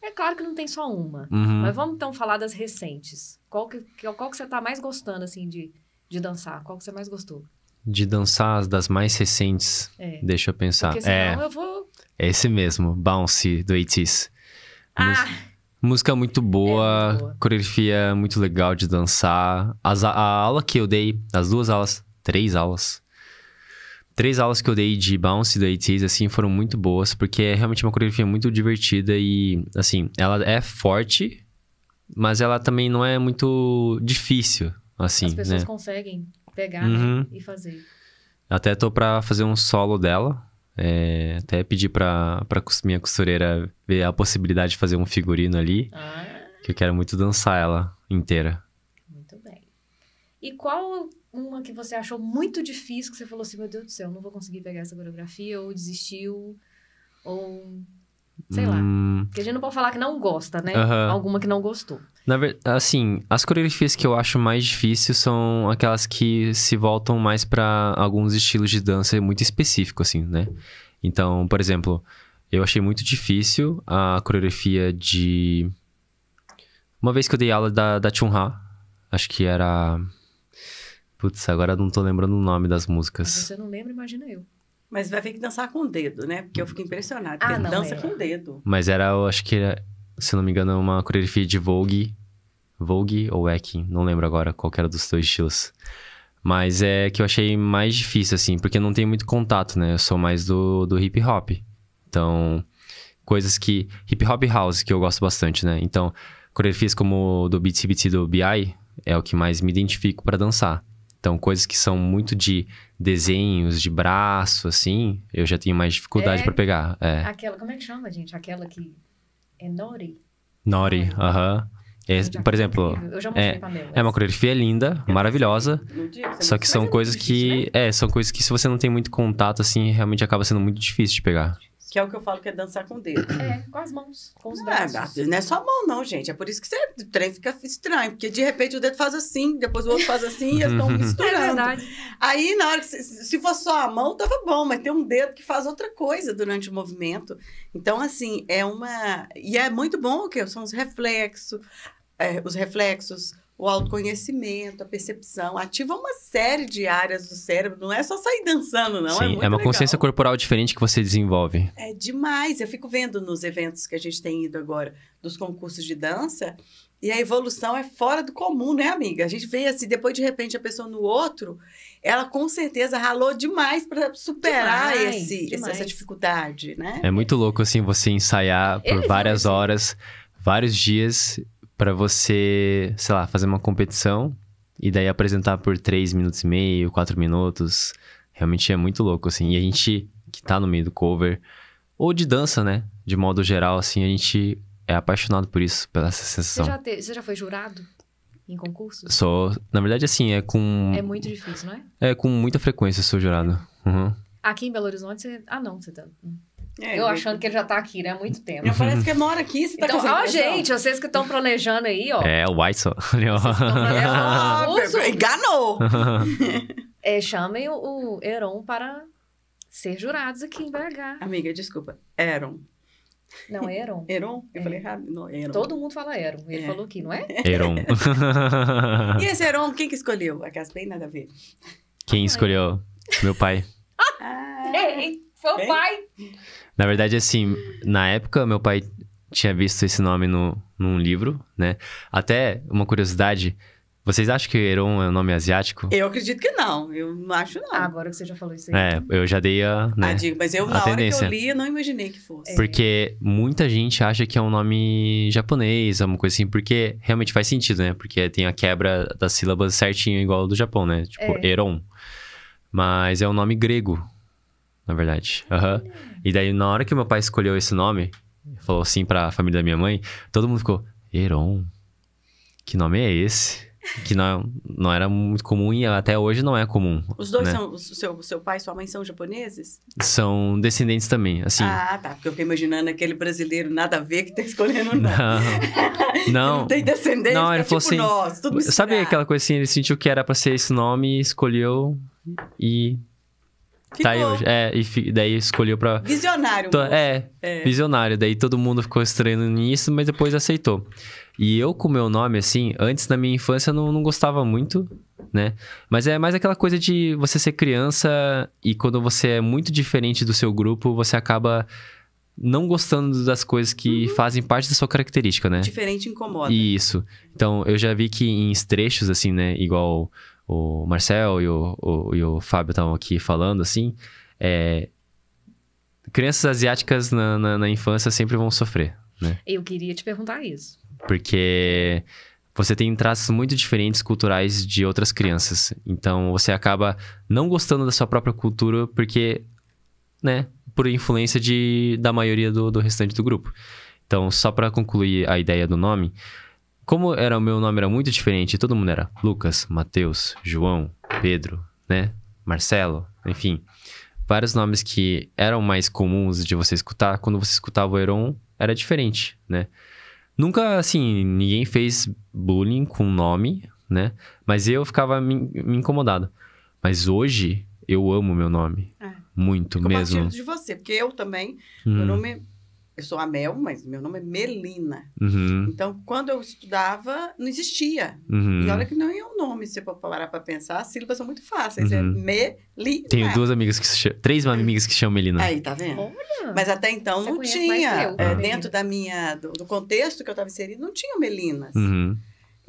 É claro que não tem só uma, uhum. mas vamos então falar das recentes. Qual que, qual que você tá mais gostando, assim, de de dançar? Qual que você mais gostou? De dançar as das mais recentes, é. deixa eu pensar. Porque senão é, eu vou... é esse mesmo, Bounce, do 80 Ah! Música muito boa, é muito boa, coreografia muito legal de dançar. As, a, a aula que eu dei, as duas aulas, três aulas, três aulas que eu dei de bounce do ATs, assim, foram muito boas, porque é realmente uma coreografia muito divertida e, assim, ela é forte, mas ela também não é muito difícil, assim, As pessoas né? conseguem pegar né, uhum. né? e fazer. Até tô para fazer um solo dela. É, até pedi pra, pra minha costureira ver a possibilidade de fazer um figurino ali. Ah. Que eu quero muito dançar ela inteira. Muito bem. E qual uma que você achou muito difícil, que você falou assim, meu Deus do céu, não vou conseguir pegar essa coreografia, ou desistiu, ou sei lá. Hum. Porque a gente não pode falar que não gosta, né? Uhum. Alguma que não gostou. Na verdade, assim, as coreografias que eu acho mais difíceis são aquelas que se voltam mais para alguns estilos de dança muito específicos assim, né? Então, por exemplo, eu achei muito difícil a coreografia de. Uma vez que eu dei aula da, da Chun-Ha, acho que era. Putz, agora não tô lembrando o nome das músicas. você não lembra, imagina eu. Mas vai ter que dançar com o dedo, né? Porque eu fico impressionado. Ah, não, dança é. com o dedo. Mas era, eu acho que era, se não me engano, uma coreografia de Vogue Vogue ou Ekin, não lembro agora qual era dos dois estilos. Mas é que eu achei mais difícil, assim, porque não tem muito contato, né? Eu sou mais do, do hip hop. Então, coisas que. Hip hop house, que eu gosto bastante, né? Então, coreografias como do BTBT do BI é o que mais me identifico para dançar. Então, coisas que são muito de desenhos, de braço, assim, eu já tenho mais dificuldade é... para pegar. É. Aquela, como é que chama, gente? Aquela que. É Nori? Nori, aham. É, por exemplo, é, é uma coreografia é linda, maravilhosa. Só que são coisas que. Né? É, são coisas que se você não tem muito contato, assim, realmente acaba sendo muito difícil de pegar. Que é o que eu falo que é dançar com o dedo. É, com as mãos, com os braços. É, não é só a mão, não, gente. É por isso que você, o trem fica estranho, porque de repente o dedo faz assim, depois o outro faz assim, e eles estão misturando. É verdade. Aí, na hora que se, se for só a mão, tava bom, mas tem um dedo que faz outra coisa durante o movimento. Então, assim, é uma. E é muito bom o que são os reflexos, é, os reflexos, o autoconhecimento, a percepção, ativa uma série de áreas do cérebro, não é só sair dançando, não. É Sim, é, é uma legal. consciência corporal diferente que você desenvolve. É demais. Eu fico vendo nos eventos que a gente tem ido agora, dos concursos de dança, e a evolução é fora do comum, né, amiga? A gente vê assim, depois de repente a pessoa no outro, ela com certeza ralou demais para superar demais, esse, demais. essa dificuldade, né? É muito louco, assim, você ensaiar por várias horas, vários dias para você, sei lá, fazer uma competição e daí apresentar por 3 minutos e meio, 4 minutos. Realmente é muito louco, assim. E a gente que tá no meio do cover, ou de dança, né? De modo geral, assim, a gente é apaixonado por isso, pela essa sensação. Você já, te... você já foi jurado? Em concurso? Sou. Na verdade, assim, é com. É muito difícil, não é? É com muita frequência, sou jurado. Uhum. Aqui em Belo Horizonte, você. Ah, não, você tá. Hum. É, eu achando que ele já tá aqui, né? Há muito tempo. parece que é mora aqui, você tá Então, ó, gente, vocês que estão planejando aí, ó. É, o White só ah, Enganou! é, chamem o, o para ser jurados aqui em BH. Amiga, desculpa. Eron. Não, é Eron Eron Eu É. falei errado? Não, é Eron Todo mundo fala Eron Ele É. falou aqui, não é? Eron E esse Eron quem que escolheu? A casa tem nada a ver. Quem escolheu? Meu pai. Ah, Ei, foi o pai. Na verdade, assim, na época, meu pai tinha visto esse nome no, num livro, né? Até uma curiosidade. Vocês acham que Heron é um nome asiático? Eu acredito que não. Eu não acho, não. Ah, agora que você já falou isso aí. É, eu já dei a. Né, ah, digo, mas eu, na tendência. hora que eu li, eu não imaginei que fosse. É. Porque muita gente acha que é um nome japonês, alguma coisa assim, porque realmente faz sentido, né? Porque tem a quebra das sílabas certinho, igual do Japão, né? Tipo, é. Heron. Mas é um nome grego, na verdade. Uhum. E daí, na hora que meu pai escolheu esse nome, falou assim pra família da minha mãe, todo mundo ficou, Heron, que nome é esse? Que não, não era muito comum e até hoje não é comum. Os dois né? são. O seu, seu pai e sua mãe são japoneses? São descendentes também, assim. Ah, tá. Porque eu fiquei imaginando aquele brasileiro nada a ver que tá escolhendo não. Não, não tem descendência. Não, ele é falou tipo assim. Nós, tudo misturado. sabe aquela coisa assim? Ele sentiu que era pra ser esse nome, escolheu e Ficou. Tá aí hoje. É, e daí escolheu pra. Visionário. Tô, é, é, visionário. Daí todo mundo ficou estranho nisso, mas depois aceitou. E eu, com o meu nome, assim, antes na minha infância eu não, não gostava muito, né? Mas é mais aquela coisa de você ser criança e quando você é muito diferente do seu grupo, você acaba não gostando das coisas que uhum. fazem parte da sua característica, né? Diferente incomoda. Isso. Então, eu já vi que em trechos, assim, né? Igual o Marcel e o, o, e o Fábio estavam aqui falando, assim, é, crianças asiáticas na, na, na, infância sempre vão sofrer, né? Eu queria te perguntar isso. Porque você tem traços muito diferentes culturais de outras crianças. Então, você acaba não gostando da sua própria cultura porque, né, por influência de, da maioria do, do restante do grupo. Então, só para concluir a ideia do nome, como era o meu nome era muito diferente, todo mundo era Lucas, Mateus, João, Pedro, né? Marcelo, enfim. Vários nomes que eram mais comuns de você escutar, quando você escutava o Heron, era diferente, né? Nunca, assim, ninguém fez bullying com nome, né? Mas eu ficava me, me incomodado. Mas hoje, eu amo meu nome. É. Muito Fico mesmo. de você, porque eu também, hum. meu nome eu sou a Mel, mas meu nome é Melina. Uhum. Então, quando eu estudava, não existia. Uhum. E olha que não é um nome, se você parar para pensar, as sílabas são muito fáceis. É uhum. É Melina. Tenho duas amigas que se chamam, três amigas que se chamam Melina. Aí, tá vendo? Olha. Mas até então não tinha. Eu, é. Né? é, dentro da minha, do, do, contexto que eu estava inserido, não tinha Melinas. Uhum.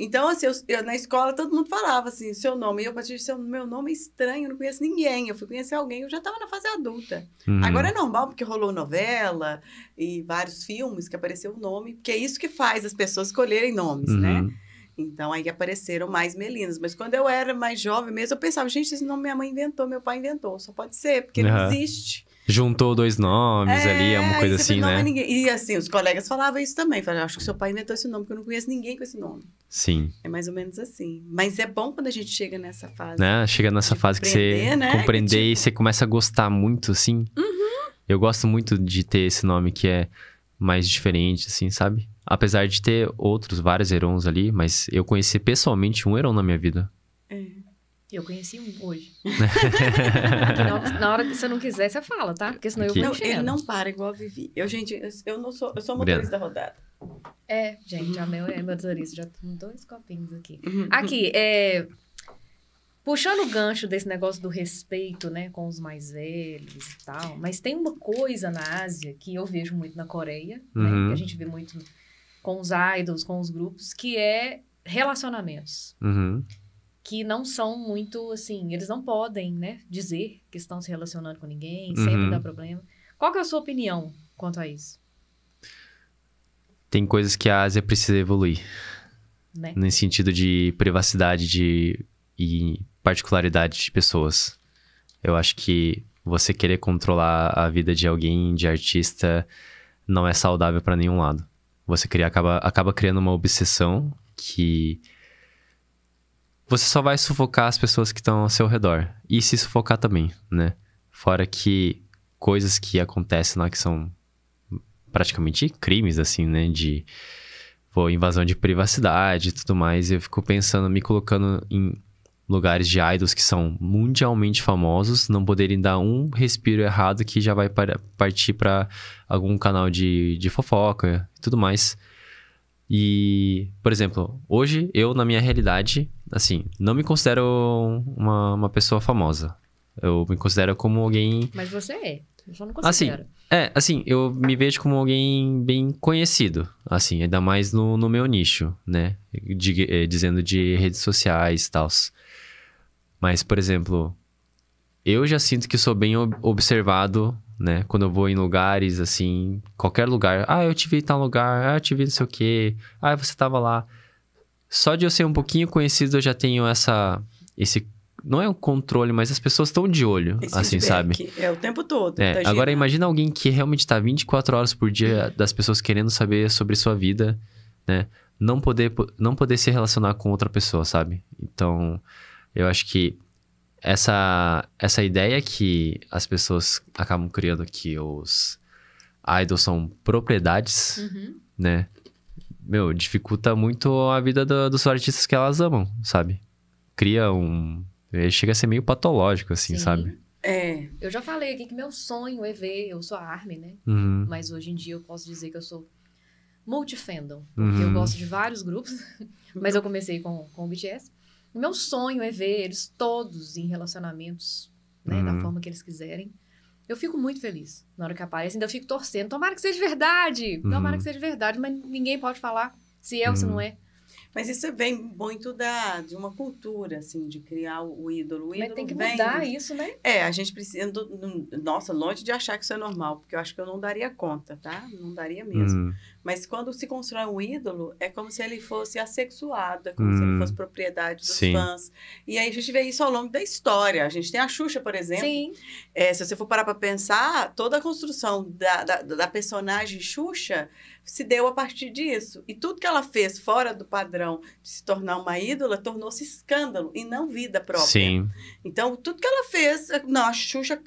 Então, assim, eu, eu, na escola todo mundo falava assim, seu nome. E eu, a partir meu nome é estranho, eu não conheço ninguém. Eu fui conhecer alguém, eu já estava na fase adulta. Uhum. Agora é normal, porque rolou novela e vários filmes que apareceu o nome, porque é isso que faz as pessoas escolherem nomes, né? uhum. né? Então, aí apareceram mais melinas. Mas quando eu era mais jovem mesmo, eu pensava, gente, esse nome minha mãe inventou, meu pai inventou. Só pode ser, porque uhum. não existe juntou dois nomes é, ali, é uma coisa assim, né? Ninguém... E assim, os colegas falavam isso também. Falavam, acho que seu pai inventou esse nome, porque eu não conheço ninguém com esse nome. Sim. É mais ou menos assim. Mas é bom quando a gente chega nessa fase. Né? Chega nessa fase que você né? compreender que, tipo... e você tipo começa a gostar muito, assim. Uhum. Eu gosto muito de ter esse nome que é mais diferente, assim, sabe? Apesar de ter outros, vários Herons ali, mas eu conheci pessoalmente um Heron na minha vida. É. Eu conheci um hoje. na, hora que você não quiser, você fala, tá? Porque senão eu vou não, Ele não para igual a Vivi. Eu, gente, eu, não sou, eu sou motorista da rodada. É, gente, a meu, é meu motorista. Já tem dois copinhos aqui. Uhum. Aqui, é, puxando o gancho desse negócio do respeito, né, com os mais velhos e tal, mas tem uma coisa na Ásia que eu vejo muito na Coreia, né, uhum. né, que a gente vê muito com os idols, com os grupos, que é relacionamentos. Uhum que não são muito assim, eles não podem, né, dizer que estão se relacionando com ninguém, sempre uhum. dá problema. Qual que é a sua opinião quanto a isso? Tem coisas que a Ásia precisa evoluir. Né? Nesse sentido de privacidade de, e particularidade de pessoas. Eu acho que você querer controlar a vida de alguém, de artista, não é saudável para nenhum lado. Você cria, acaba, acaba criando uma obsessão que você só vai sufocar as pessoas que estão ao seu redor. E se sufocar também, né? Fora que coisas que acontecem lá que são praticamente crimes, assim, né? De pô, invasão de privacidade e tudo mais. eu fico pensando, me colocando em lugares de idols que são mundialmente famosos, não poderem dar um respiro errado que já vai partir para algum canal de, de fofoca e tudo mais. E, por exemplo, hoje eu, na minha realidade, assim, não me considero uma, uma pessoa famosa. Eu me considero como alguém. Mas você é. Eu só não assim, considero. Assim, é, assim, eu me vejo como alguém bem conhecido, assim, ainda mais no, no meu nicho, né? De, é, dizendo de redes sociais e tal. Mas, por exemplo, eu já sinto que sou bem observado né? Quando eu vou em lugares assim, qualquer lugar, ah, eu tive em tal lugar, ah, eu tive não sei o quê, ah, você tava lá. Só de eu ser um pouquinho conhecido, eu já tenho essa esse não é um controle, mas as pessoas estão de olho, Esse assim, sabe? É o tempo todo. É, tá agora imagina alguém que realmente está 24 horas por dia das pessoas querendo saber sobre sua vida, né? Não poder, não poder se relacionar com outra pessoa, sabe? Então, eu acho que essa, essa ideia que as pessoas acabam criando que os idols são propriedades, uhum. né? Meu, dificulta muito a vida do, dos artistas que elas amam, sabe? Cria um. Eh, chega a ser meio patológico, assim, Sim. sabe? É. Eu já falei aqui que meu sonho é ver. Eu sou a Armin, né? Uhum. Mas hoje em dia eu posso dizer que eu sou multifandom. Uhum. Eu gosto de vários grupos, mas eu comecei com, com o BTS. O meu sonho é ver eles todos em relacionamentos, né, uhum. da forma que eles quiserem. Eu fico muito feliz na hora que aparece, ainda fico torcendo. Tomara que seja verdade, uhum. tomara que uhum. seja verdade, mas ninguém pode falar se é uhum. ou se não uhum. é. Mas isso vem muito da, de uma cultura, assim, de criar o ídolo. O ídolo Mas tem que vem mudar isso, né? É, a gente precisa. do, nossa, longe de achar que isso é normal, porque eu acho que eu não daria conta, tá? Não daria mesmo. Uhum. Mas quando se constrói um ídolo, é como se ele fosse assexuado, é como hum, se ele hum. fosse propriedade dos sim. fãs. E aí a gente vê isso ao longo da história. A gente tem a Xuxa, por exemplo. Sim. É, se você for parar para pensar, toda a construção da, da, da, personagem Xuxa se deu a partir disso. E tudo que ela fez fora do padrão de se tornar uma ídola tornou-se escândalo e não vida própria. Sim. Então, tudo que ela fez. Não, a Xuxa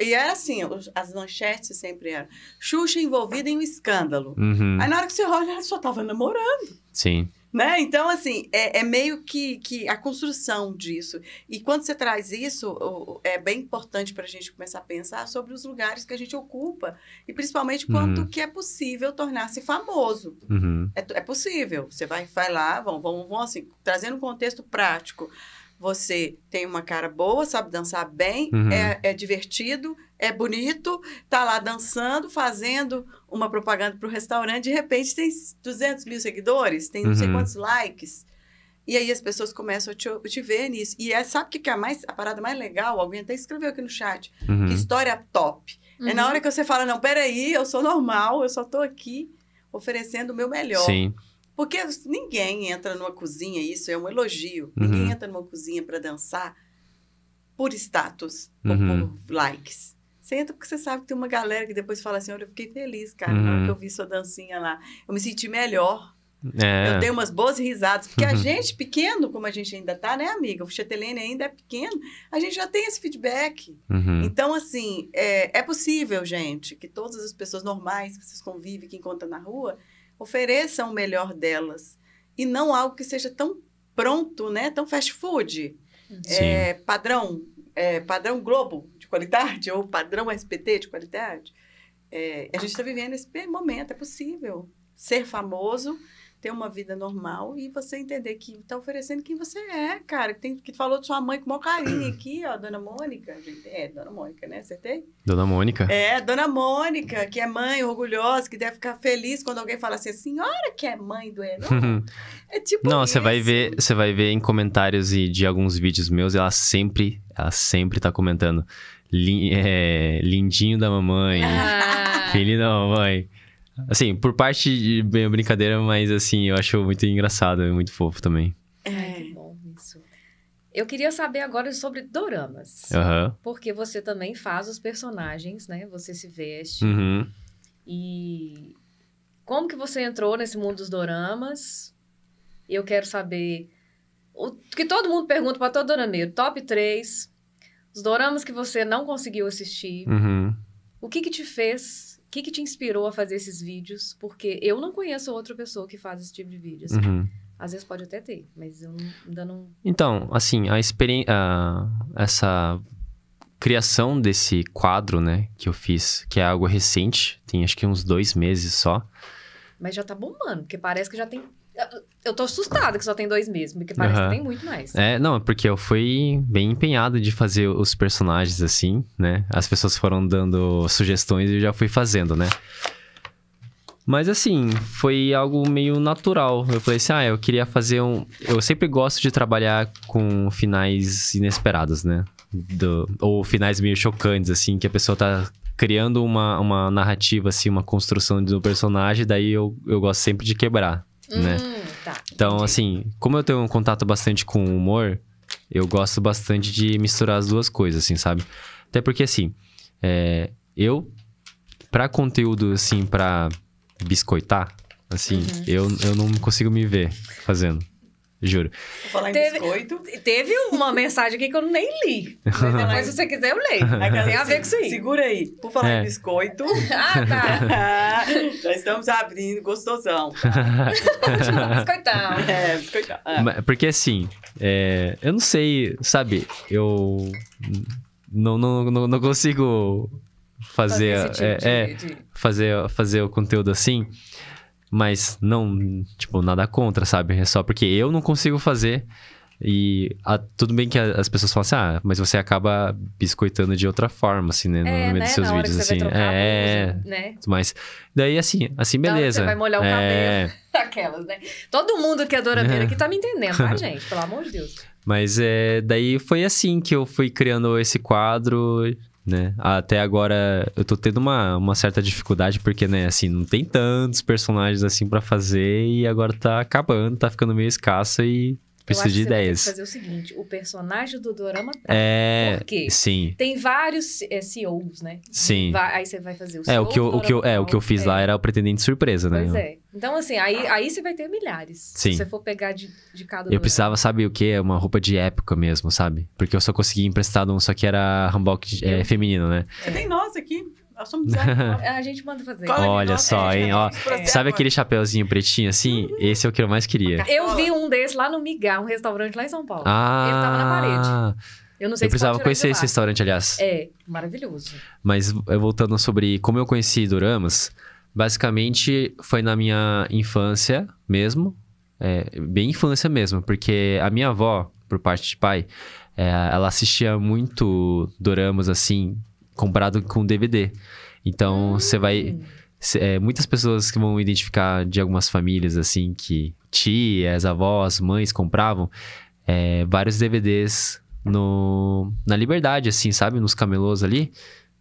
e era assim, as manchetes sempre eram. Xuxa envolvida em um escândalo. Uhum. Aí na hora que você olha, ela só tava namorando. Sim. Né? Então, assim, é, é meio que, que, a construção disso. E quando você traz isso, é bem importante para a gente começar a pensar sobre os lugares que a gente ocupa. E principalmente quanto uhum. que é possível tornar-se famoso. Uhum. É, é, possível. Você vai, vai lá, vão, vão, vão assim, trazendo um contexto prático você tem uma cara boa, sabe dançar bem, uhum. é, é, divertido, é bonito, tá lá dançando, fazendo uma propaganda para o restaurante, de repente tem 200 mil seguidores, tem uhum. não sei uhum. quantos likes. E aí as pessoas começam a te, te ver nisso. E é, sabe o que, que é a, mais, a parada mais legal? Alguém até escreveu aqui no chat. Uhum. Que história top. Uhum. É na uhum. hora que você fala, não, peraí, eu sou normal, eu só estou aqui oferecendo o meu melhor. Sim. Porque ninguém entra numa cozinha, isso é um elogio. Uhum. Ninguém entra numa cozinha para dançar por status uhum. ou por likes. Você entra porque você sabe que tem uma galera que depois fala assim: olha, eu fiquei feliz, cara, uhum. que eu uhum. vi sua dancinha lá. Eu me senti melhor. É. Eu dei umas boas risadas, porque uhum. a gente, pequeno, como a gente ainda tá, né, amiga? O Chatelene ainda é pequeno, a gente já tem esse feedback. Uhum. Então, assim, é, é possível, gente, que todas as pessoas normais que vocês convivem, que encontram na rua, ofereçam o melhor delas e não algo que seja tão pronto, né? Tão fast food, é, padrão, é, padrão Globo de qualidade ou padrão SPT de qualidade. É, a gente está vivendo esse momento, é possível ser famoso ter uma vida normal e você entender que está oferecendo quem você é, cara. Que, tem, que falou de sua mãe com o maior carinho aqui, ó, Dona Mônica. é, Dona Mônica, né? Acertei? Dona Mônica. É, Dona Mônica, que é mãe orgulhosa, que deve ficar feliz quando alguém fala assim, a senhora que é mãe do Enon. é tipo Não, você vai ver, você vai ver em comentários e de alguns vídeos meus, ela sempre, ela sempre tá comentando. Lin, é, lindinho da mamãe. Ah. filhinho da mamãe. Assim, por parte de bem, brincadeira, mas assim, eu acho muito engraçado e muito fofo também. É. Que bom isso. Eu queria saber agora sobre doramas. Uhum. Porque você também faz os personagens, né? Você se veste. Uhum. E como que você entrou nesse mundo dos doramas? Eu quero saber o que todo mundo pergunta para todo dorameiro, top 3, os doramas que você não conseguiu assistir. Uhum. O que que te fez que, que te inspirou a fazer esses vídeos? Porque eu não conheço outra pessoa que faz esse tipo de vídeos. Assim. Uhum. Às vezes pode até ter, mas eu ainda não. Então, assim, a experiência. Essa criação desse quadro, né, que eu fiz, que é algo recente, tem acho que uns dois meses só. Mas já tá bombando, porque parece que já tem eu tô assustada que só tem dois mesmo, porque parece uhum. que tem muito mais. É, não, porque eu fui bem empenhado de fazer os personagens assim, né? As pessoas foram dando sugestões e eu já fui fazendo, né? Mas assim, foi algo meio natural. Eu falei assim: ah, eu queria fazer um. Eu sempre gosto de trabalhar com finais inesperados, né? Do... Ou finais meio chocantes, assim, que a pessoa tá criando uma, uma narrativa, assim, uma construção de um personagem, daí eu, eu gosto sempre de quebrar né? Hum, Tá, então, assim, como eu tenho um contato bastante com o humor, eu gosto bastante de misturar as duas coisas, assim, sabe? Até porque, assim, é, eu, pra conteúdo, assim, pra biscoitar, assim, uhum. eu, eu não consigo me ver fazendo. Juro. Vou falar em teve, biscoito. Teve uma mensagem aqui que eu nem li. Mas se você quiser, eu leio. Tem a ver com isso aí. Segura aí. Por falar é. em biscoito. ah, tá. Já estamos abrindo, gostosão. Tá? É, biscoitão. É, biscoitão. Porque assim, é, eu não sei, sabe, eu não, não, não, não consigo fazer, fazer, tipo é, de, é, de... fazer, fazer o conteúdo assim mas não, tipo, nada contra, sabe? É só porque eu não consigo fazer. E a, tudo bem que a, as pessoas falam assim, ah, mas você acaba biscoitando de outra forma, assim, né? No, é, meio né? dos seus Na vídeos, assim. é, né? Mas daí, assim, assim, beleza. Você vai molhar o é... cabelo. Aquelas, né? Todo mundo que adora é pena aqui tá me entendendo, tá, gente? Pelo amor de Deus. Mas é, daí foi assim que eu fui criando esse quadro né? Até agora eu tô tendo uma, uma certa dificuldade, porque, né, assim, não tem tantos personagens assim para fazer e agora tá acabando, tá ficando meio escassa e Preciso de ideias. fazer o seguinte: o personagem do Dorama tá. É. Sim. Tem vários é, CEOs, né? Sim. Vai, aí você vai fazer o é, CEO. É, o que eu, o que eu, é, o que eu fiz é. lá era o pretendente surpresa, né? Pois é. Então, assim, aí, aí você vai ter milhares. Sim. Se você for pegar de, de cada. Eu Dorama. precisava, sabe o quê? Uma roupa de época mesmo, sabe? Porque eu só consegui emprestar um, só que era handball é, feminino, né? É. Tem nós aqui. Nós somos é, a gente manda fazer. Cola Olha só, né? hein? Ó, sabe aquele chapeuzinho pretinho assim? Uhum. Esse é o que eu mais queria. Eu vi um desses lá no Migá, um restaurante lá em São Paulo. Ah. Ele tava na parede. Eu não sei eu precisava conhecer esse restaurante, aliás. É, maravilhoso. Mas eh, voltando sobre como eu conheci Doramas, basicamente foi na minha infância mesmo. É, bem infância mesmo, porque a minha avó, por parte de pai, é, ela assistia muito Doramas assim, comprado com DVD. Então, ah. você vai. Cê, é, muitas pessoas que vão identificar de algumas famílias, assim, que tias, avós, mães compravam é, vários DVDs no, na Liberdade, assim, sabe? Nos camelôs ali.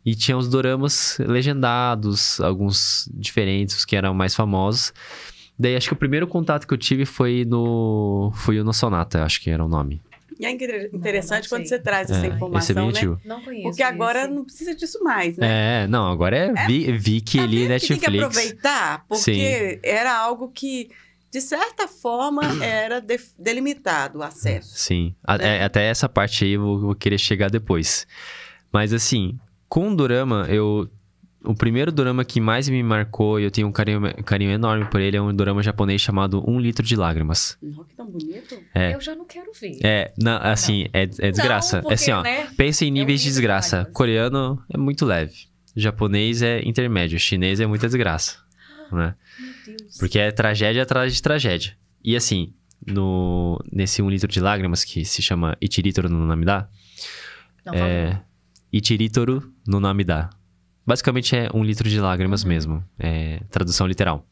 E tinha os doramas legendados, alguns diferentes, os que eram mais famosos. Daí acho que o primeiro contato que eu tive foi no. Foi o Sonata, acho que era o nome. E é interessante não, não quando você traz essa é, é informação, né? Não conheço. Porque agora não precisa disso mais, né? É, não, agora é, é vi, vi que tá ele Netflix. Que tem que aproveitar, porque Sim. era algo que de certa forma, era de, delimitado o acesso. Sim. Né? É, até essa parte aí eu vou, vou, querer chegar depois. Mas assim, com o Dorama, eu o primeiro drama que mais me marcou, e eu tenho um carinho, carinho enorme por ele, é um drama japonês chamado Um Litro de Lágrimas. Nossa, que tão bonito. É. Eu já não quero ver. É, não, assim, não. É, é, desgraça. Não, é assim, porque, assim, ó, né? pensa em é níveis de desgraça. De Coreano é muito leve. Japonês é intermédio. Chinês é muita desgraça. Né? Porque é tragédia atrás de tragédia. E assim, no, nesse Um Litro de Lágrimas, que se chama Itiritoru no Namida... Não, é, Itiritoru no Namida Basicamente é um litro de lágrimas uhum. mesmo. É, tradução literal.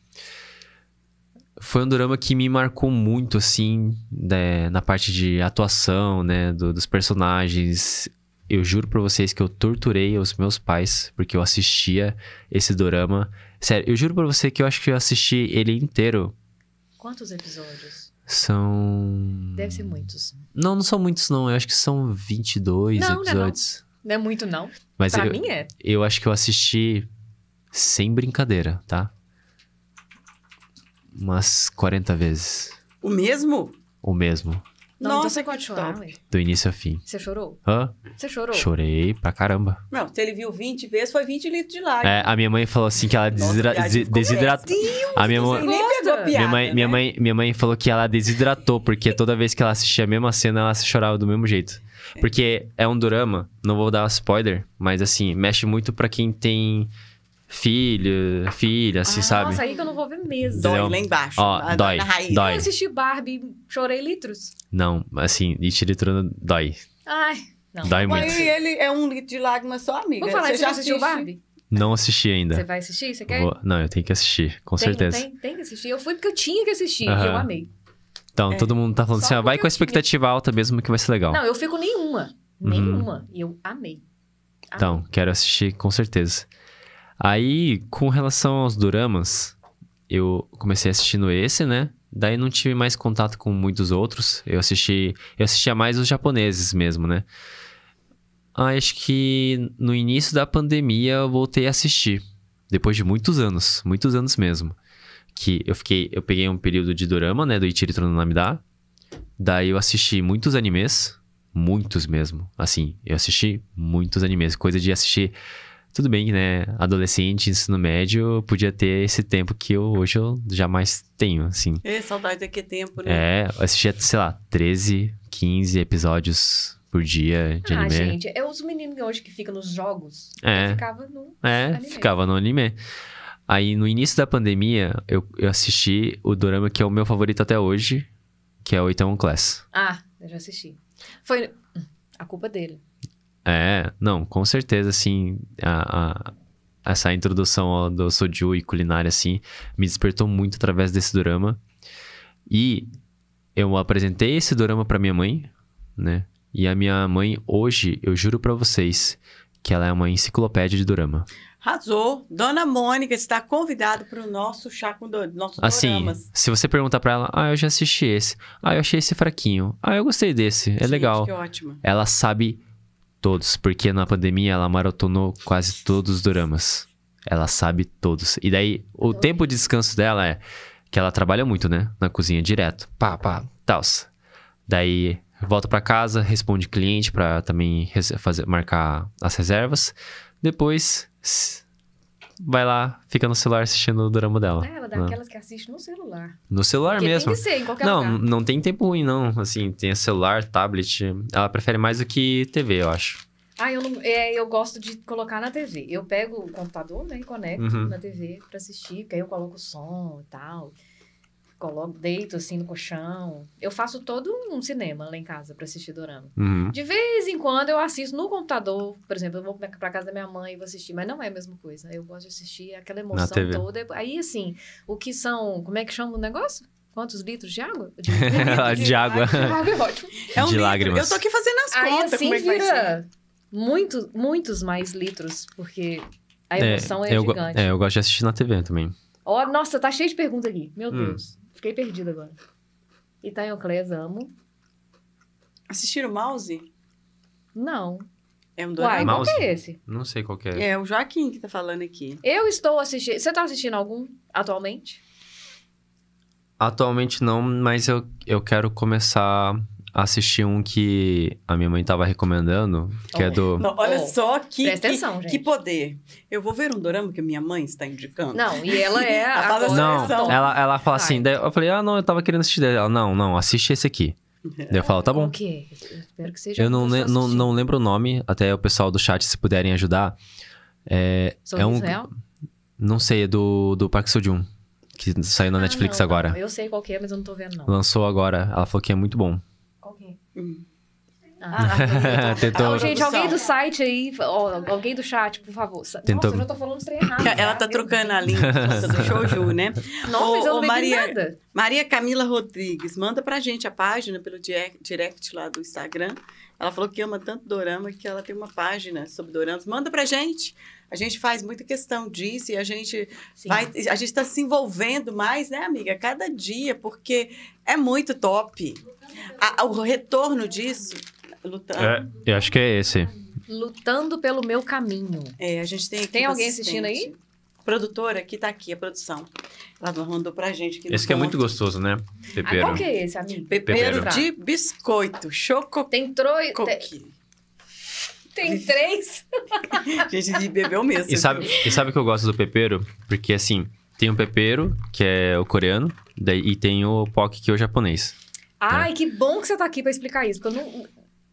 Foi um drama que me marcou muito, assim, né, na parte de atuação, né? Do, dos personagens. Eu juro pra vocês que eu torturei os meus pais, porque eu assistia esse drama. Sério, eu juro pra você que eu acho que eu assisti ele inteiro. Quantos episódios? São. Deve ser muitos. Não, não são muitos, não. Eu acho que são 22 é, não, episódios. Não, não. Não é muito, não. Mas pra eu, mim é. Eu acho que eu assisti sem brincadeira, tá? Umas 40 vezes. O mesmo? O mesmo. Não, então Nossa, então você pode chorar, Do início ao fim. Você chorou? Hã? Você chorou? Chorei pra caramba. Não, se ele viu 20 vezes, foi 20 litros de lágrimas. É, a minha mãe falou assim que ela desidratou. A minha mãe. Nem pegou piada, minha, mãe, né? minha, mãe, minha mãe falou que ela desidratou, porque toda vez que ela assistia a mesma cena, ela chorava do mesmo jeito. É. Porque é um drama, não vou dar spoiler, mas assim, mexe muito para quem tem filho, filha, assim, ah, sabe? Nossa, aí que eu não vou ver mesmo. Dói lá embaixo. Ó, na, dói, na raiz. dói. Eu assisti Barbie, chorei litros. Não, assim, litro, litro dói. Ai, não. Dói muito. Mas ele é um litro de lágrima só, amiga? Vamos falar, você, você já assistiu assiste? Barbie? Não assisti ainda. Você vai assistir? Você quer? Vou... Não, eu tenho que assistir, com tem, certeza. Tem, tem que assistir. Eu fui porque eu tinha que assistir uhum. e eu amei. Então, é. todo mundo tá falando Só assim, vai com a expectativa alta mesmo que vai ser legal. Não, eu fico nenhuma. Uhum. Nenhuma. E uhum. eu amei. amei. Então, quero assistir com certeza. Aí, com relação aos doramas, eu comecei assistindo esse, né? Daí não tive mais contato com muitos outros. Eu assisti, eu assistia mais os japoneses mesmo, né? Acho que no início da pandemia eu voltei a assistir, depois de muitos anos, muitos anos mesmo que eu fiquei, eu peguei um período de dorama, né, do Ichiri no Daí eu assisti muitos animes, muitos mesmo. Assim, eu assisti muitos animes, coisa de assistir tudo bem, né? Adolescente, ensino médio, podia ter esse tempo que eu, hoje eu jamais tenho, assim. É, saudade daquele tempo, né? É, eu assistia, sei lá, 13, 15 episódios por dia de ah, anime. Ah, gente, é os meninos hoje que ficam nos jogos. É. Ficava no É, anime. ficava no anime. Aí no início da pandemia, eu, eu assisti o drama que é o meu favorito até hoje, que é o Itaewon Class. Ah, eu já assisti. Foi hum, a culpa é dele. É, não, com certeza, assim, a, a, essa introdução ó, do soju e culinária, assim, me despertou muito através desse drama E eu apresentei esse drama para minha mãe, né? E a minha mãe, hoje, eu juro para vocês que ela é uma enciclopédia de dorama. Razou, Dona Mônica está convidada para o nosso chá com do... nossos assim, doramas. se você perguntar para ela, ah, eu já assisti esse. Ah, eu achei esse fraquinho. Ah, eu gostei desse. É Gente, legal. Que ótimo. Ela sabe todos, porque na pandemia ela maratonou quase todos os doramas. Ela sabe todos. E daí, o então... tempo de descanso dela é que ela trabalha muito, né? Na cozinha direto. Pá, pá, tals. Daí volta para casa, responde cliente para também fazer, marcar as reservas. Depois vai lá, fica no celular assistindo o drama dela. É, ela é né? daquelas que assiste no celular. No celular Porque mesmo. Tem que ser, em qualquer não, lugar. não tem tempo ruim, não. Assim, tem celular, tablet. Ela prefere mais do que TV, eu acho. Ah, eu, não, é, eu gosto de colocar na TV. Eu pego o computador, né, e conecto uhum. na TV pra assistir, porque aí eu coloco o som e tal coloco, deito assim no colchão. Eu faço todo um cinema lá em casa para assistir dorama. Uhum. De vez em quando eu assisto no computador, por exemplo, eu vou para casa da minha mãe e vou assistir, mas não é a mesma coisa. Eu gosto de assistir aquela emoção toda. Aí assim, o que são, como é que chama o negócio? Quantos litros de água? De, de, água. De água é ótimo. É um de lágrimas. Eu tô aqui fazendo as Aí, contas. Assim, como é que vira muito, muitos mais litros, porque a é, emoção é, é eu gigante. É, eu gosto de assistir na TV também. Oh, nossa, tá cheio de pergunta aqui. Meu hum. Deus. Fiquei perdida agora. Itaioclés, amo. Assistiram Mouse? Não. É um dorama. Uai, qual Mouse? que é esse? Não sei qual que é. É o Joaquim que tá falando aqui. Eu estou assistindo... Você tá assistindo algum atualmente? Atualmente não, mas eu, eu quero começar assisti um que a minha mãe tava recomendando, que é oh. é do. Não, olha oh. só que, Presta que, gente. que poder. Eu vou ver um dorama que minha mãe está indicando. Não, e ela é a Não, ela, ela fala assim, Ai. assim, eu falei, ah, não, eu tava querendo assistir ela Não, não, assiste esse aqui. Daí eu falo, tá é, bom. O quê? espero que seja. Eu não, não, não lembro o nome, até o pessoal do chat, se puderem ajudar. É, é um. Não sei, é do, do Park Sojun, que saiu na ah, Netflix não, agora. Não, tá. eu sei qual que é, mas eu não tô vendo, não. Lançou agora, ela falou que é muito bom. Hum. Ah, ah tentou... ah, gente, alguém do site aí, alguém do chat, por favor. Tentou... eu já tô falando estranho errado. Ela tá trocando a língua tá do Shouju, né? Nossa, mas eu não Maria, nada. Maria Camila Rodrigues, manda pra gente a página pelo direct lá do Instagram. Ela falou que ama tanto Dorama que ela tem uma página sobre Doramas. Manda pra gente. A gente faz muita questão disso e a gente Sim. vai. A gente está se envolvendo mais, né, amiga? Cada dia, porque é muito top. A, o retorno disso, lutando. É, eu acho que é esse. Lutando pelo meu caminho. É, a gente tem. Tem alguém assistindo aí? Produtora que tá aqui, a produção. Ela mandou pra gente aqui. Esse que é muito gostoso, né? Ah, pepeiro Ah, qual que é esse, amigo? Pepeiro de biscoito, choco. Tem troico. Tem três? gente, bebeu mesmo. E sabe, e sabe que eu gosto do pepeiro Porque assim, tem o pepeiro que é o coreano, e tem o pok que é o japonês. Tá. Ai, que bom que você tá aqui para explicar isso, porque eu não...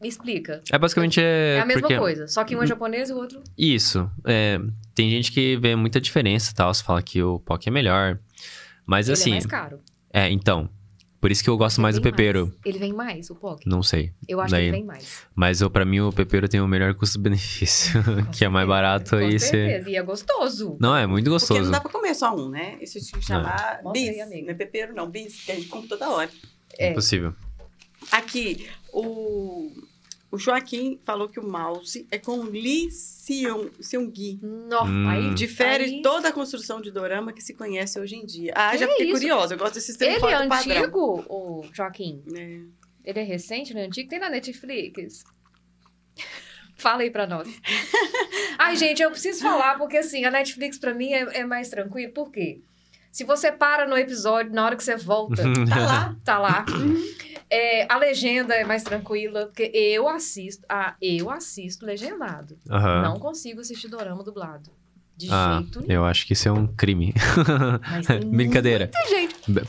Me explica. É basicamente... É, é a mesma porque... coisa, só que um é hum. japonês e o outro... Isso. É, tem gente que vê muita diferença e tal, você fala que o POC é melhor. Mas Ele é assim... é mais caro. É, então... Por isso que eu gosto mais do Pepero. Mais. Ele vem mais, o POC? Não sei. Eu acho Daí... que ele vem mais. Mas para mim o Pepero tem o melhor custo-benefício, que é mais barato com e certeza. E é gostoso. Não, é muito gostoso. Porque não dá pra comer só um, né? Isso tinha que chamar não. bis. Nossa, não é Pepero, não, bis, que a gente come toda hora. É impossível. Aqui, o, o Joaquim falou que o mouse é com Lee Seung-gi. Nossa, hum. aí difere aí... toda a construção de dorama que se conhece hoje em dia. Ah, que já fiquei curiosa, eu gosto desse sistema Ele é antigo, o Joaquim? É. Ele é recente, não é antigo? Tem na Netflix? Fala aí pra nós. Ai, gente, eu preciso falar, porque assim, a Netflix pra mim é, é mais tranquilo. Por quê? Porque se você para no episódio, na hora que você volta, tá lá, tá lá. Uhum. É, a legenda é mais tranquila, porque eu assisto, ah, eu assisto legendado. Uhum. Não consigo assistir dorama dublado. De ah, jeito nenhum. Eu acho que isso é um crime. Brincadeira.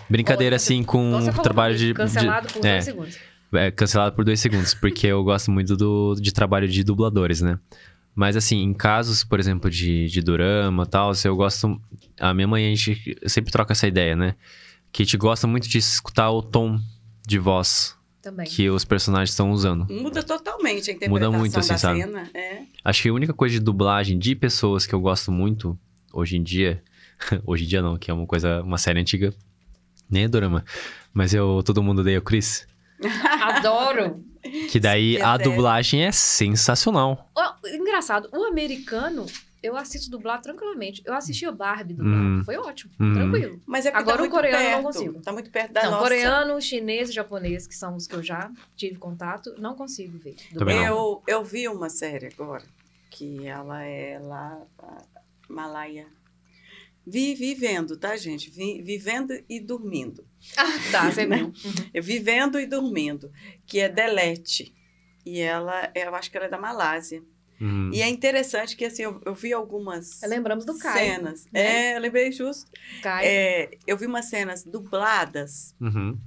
Brincadeira, assim, com trabalho de. Cancelado de, por é, dois segundos. É, cancelado por dois segundos, porque eu gosto muito do, de trabalho de dubladores, né? Mas assim, em casos, por exemplo, de, de dorama e tal, eu gosto. A minha mãe, a gente sempre troca essa ideia, né? Que a gente gosta muito de escutar o tom de voz também. que os personagens estão usando. Muda totalmente a interpretação Muda muito, assim, da sabe? cena. É. Acho que a única coisa de dublagem de pessoas que eu gosto muito hoje em dia. hoje em dia não, que é uma coisa, uma série antiga. Nem é dorama. Mas eu, todo mundo odeia o Chris. Adoro. Que daí é a dublagem é sensacional. engraçado, o americano, eu assisto dublar tranquilamente. Eu assistia Barbie dublado, hum. foi ótimo, hum. tranquilo. Mas é Agora tá o coreano perto, não consigo. Tá muito perto da não, nossa. Coreano, chinês e japonês, que são os que eu já tive contato, não consigo ver. Também eu, eu vi uma série agora, que ela é lá, Malaya. Vi vivendo, tá, gente? Vi, vivendo e dormindo. Ah, tá, você né? viu. Uhum. Vivendo e Dormindo, que é Delete. E ela, eu acho que ela é da Malásia. Hum. E é interessante que, assim, eu, eu vi algumas... É, lembramos do Caio. Cenas. Né? É, eu lembrei justo. Caio. É, eu vi umas cenas dubladas uhum.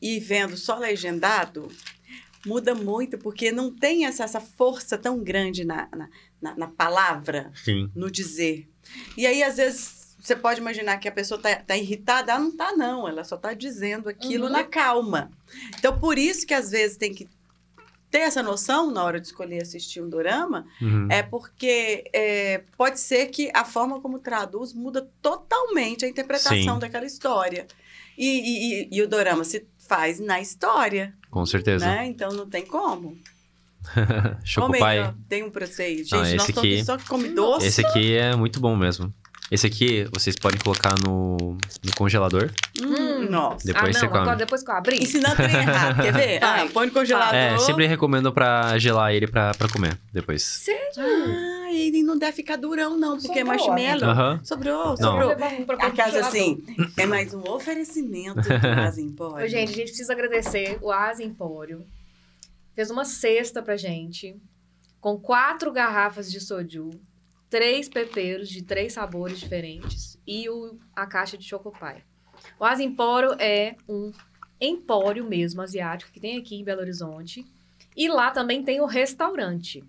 e vendo só legendado, muda muito, porque não tem essa, essa força tão grande na, na, na, na palavra, Sim. no dizer. E aí, às vezes, você pode imaginar que a pessoa está tá irritada, ela não está, não. Ela só está dizendo aquilo uhum. na calma. Então, por isso que às vezes tem que ter essa noção na hora de escolher assistir um dorama, uhum. é porque é, pode ser que a forma como traduz muda totalmente a interpretação Sim. daquela história. E, e, e, e, o dorama se faz na história. Com certeza. Né? Então não tem como. Chocopai. É tem um pra vocês. Gente, não, nós aqui... só come doce. Esse aqui é muito bom mesmo. Esse aqui vocês podem colocar no, no congelador. Hum, hum. nossa. Depois ah, não, você come. agora depois que eu abri. Ensinando errado, quer ver? Tá. Ah, põe no congelador. É, sempre recomendo pra gelar ele pra, pra comer depois. Sério? Ah, ele não deve ficar durão, não, porque é sobrou, é marshmallow. Sobrou, sobrou. A casa, assim, é mais um oferecimento do Asa Empório. Gente, a gente precisa agradecer o Asa Fez uma cesta pra gente, com quatro garrafas de soju três pepeiros de três sabores diferentes e o, a caixa de chocopai. O Asimporo é um empório mesmo asiático que tem aqui em Belo Horizonte. E lá também tem o restaurante.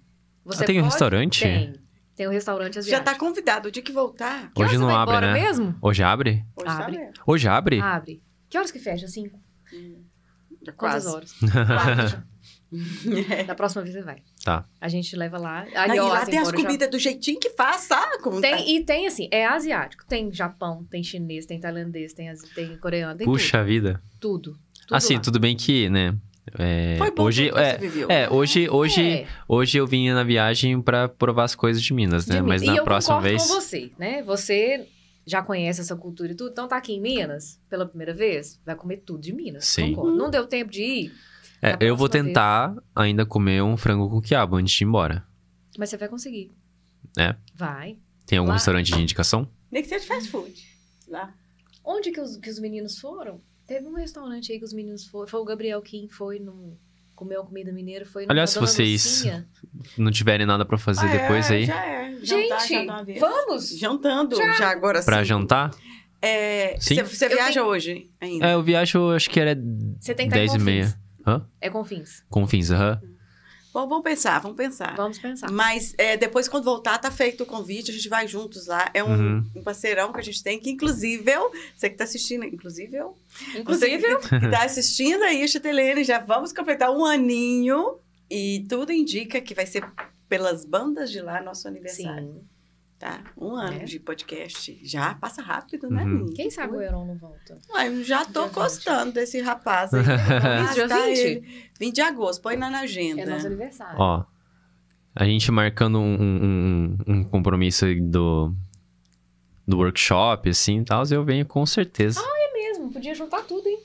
Você ah, tem pode... um restaurante? Tem. Tem o um restaurante tá asiático. Já está convidado. O dia que voltar... Que Hoje não abre, né? mesmo? Hoje abre? Hoje abre. Hoje abre? Abre. Que horas que fecha? Cinco? Hum, Quantas horas? Quatro. Na é. próxima vez você vai. Tá. A gente leva lá. Aí, e lá assim, tem as comidas já... do jeitinho que faz, sabe? Tem, tá. e tem assim, é asiático. Tem Japão, tem chinês, tem tailandês, tem, tem coreano, tem Puxa tudo. vida. Tudo. tudo assim, lá. tudo bem que, né? É, Foi bom hoje, é, é, hoje, hoje, é. hoje eu vim na viagem para provar as coisas de Minas, né? De Mas na próxima vez. Com você, né? Você já conhece essa cultura e tudo, então tá aqui em Minas pela primeira vez, vai comer tudo de Minas. Sim. Hum. Não deu tempo de ir, é, eu vou tentar vez. ainda comer um frango com quiabo antes de ir embora. Mas você vai conseguir. É? Vai. Tem algum Lá. restaurante de indicação? Nem que seja fast food. Lá. Onde que os, que os meninos foram? Teve um restaurante aí que os meninos foram. Foi o Gabriel Kim, foi no comeu comida mineira foi no Aliás, se vocês Lucinha. não tiverem nada para fazer ah, é, depois é, aí. Já é. Jantar, Gente, já vamos jantando já, já agora Para jantar? É, você viaja tenho... hoje ainda? É, eu viajo, acho que era 10 tá e meia. Hã? É Com fins, aham. Uhum. Bom, vamos pensar, vamos pensar. Vamos pensar. Mas é, depois, quando voltar, tá feito o convite, a gente vai juntos lá. É um, uhum. um parceirão que a gente tem, que inclusive, você que tá assistindo, inclusive, inclusive, que tá assistindo aí, Chitelene, já vamos completar um aninho e tudo indica que vai ser pelas bandas de lá nosso aniversário. Sim tá? Um ano é. de podcast já passa rápido, né? Uhum. Quem sabe o Euron não volta? Ué, já tô dia gostando 20. desse rapaz aí. dia 20? Tá 20 de agosto, põe na agenda. É nosso aniversário. Ó, a gente marcando um, um, um compromisso do, do workshop, assim, e tal, eu venho com certeza. Ah, é mesmo. Podia juntar tudo, hein?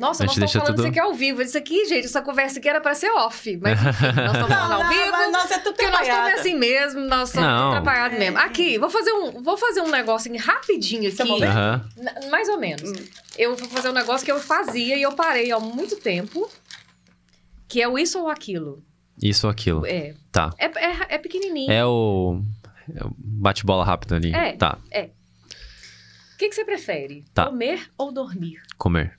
Nossa, nós estamos falando tudo... isso aqui ao vivo. Isso aqui, gente, essa conversa aqui era para ser off. Mas enfim, nós estamos falando ao vivo. Não, nós é tudo porque nós estamos assim mesmo, nós estamos atrapalhados mesmo. Aqui, é. vou fazer um, vou fazer um negócio assim, rapidinho é aqui. Uhum. Mais ou menos. Hum. Eu vou fazer um negócio que eu fazia e eu parei há muito tempo. Que é o isso ou aquilo. Isso ou aquilo. É. Tá. É, é, é pequenininho. É o... É o bate-bola rápido ali. É. Tá. É. O que, que você prefere? Tá. Comer ou dormir? Comer.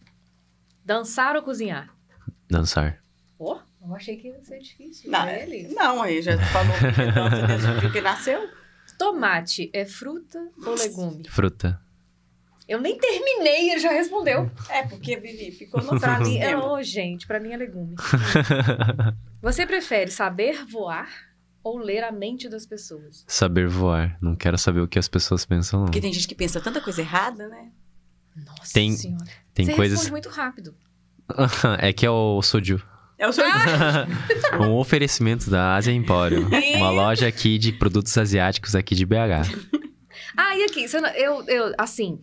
Dançar ou cozinhar? Dançar. Oh, eu achei que ia ser difícil. Não, é, ele. não aí já falou que, que nasceu. Tomate é fruta ou legume? Fruta. Eu nem terminei, ele já respondeu. É, porque, Vivi, ficou no pra mim, é, oh, gente, pra mim é legume. Você prefere saber voar ou ler a mente das pessoas? Saber voar. Não quero saber o que as pessoas pensam, não. Porque tem gente que pensa tanta coisa errada, né? Nossa tem, senhora. Tem Você coisas... muito rápido. é que é o Soju. É o seu. Ah! um oferecimento da Asia Empório. uma loja aqui de produtos asiáticos aqui de BH. Ah, e aqui, eu, eu assim,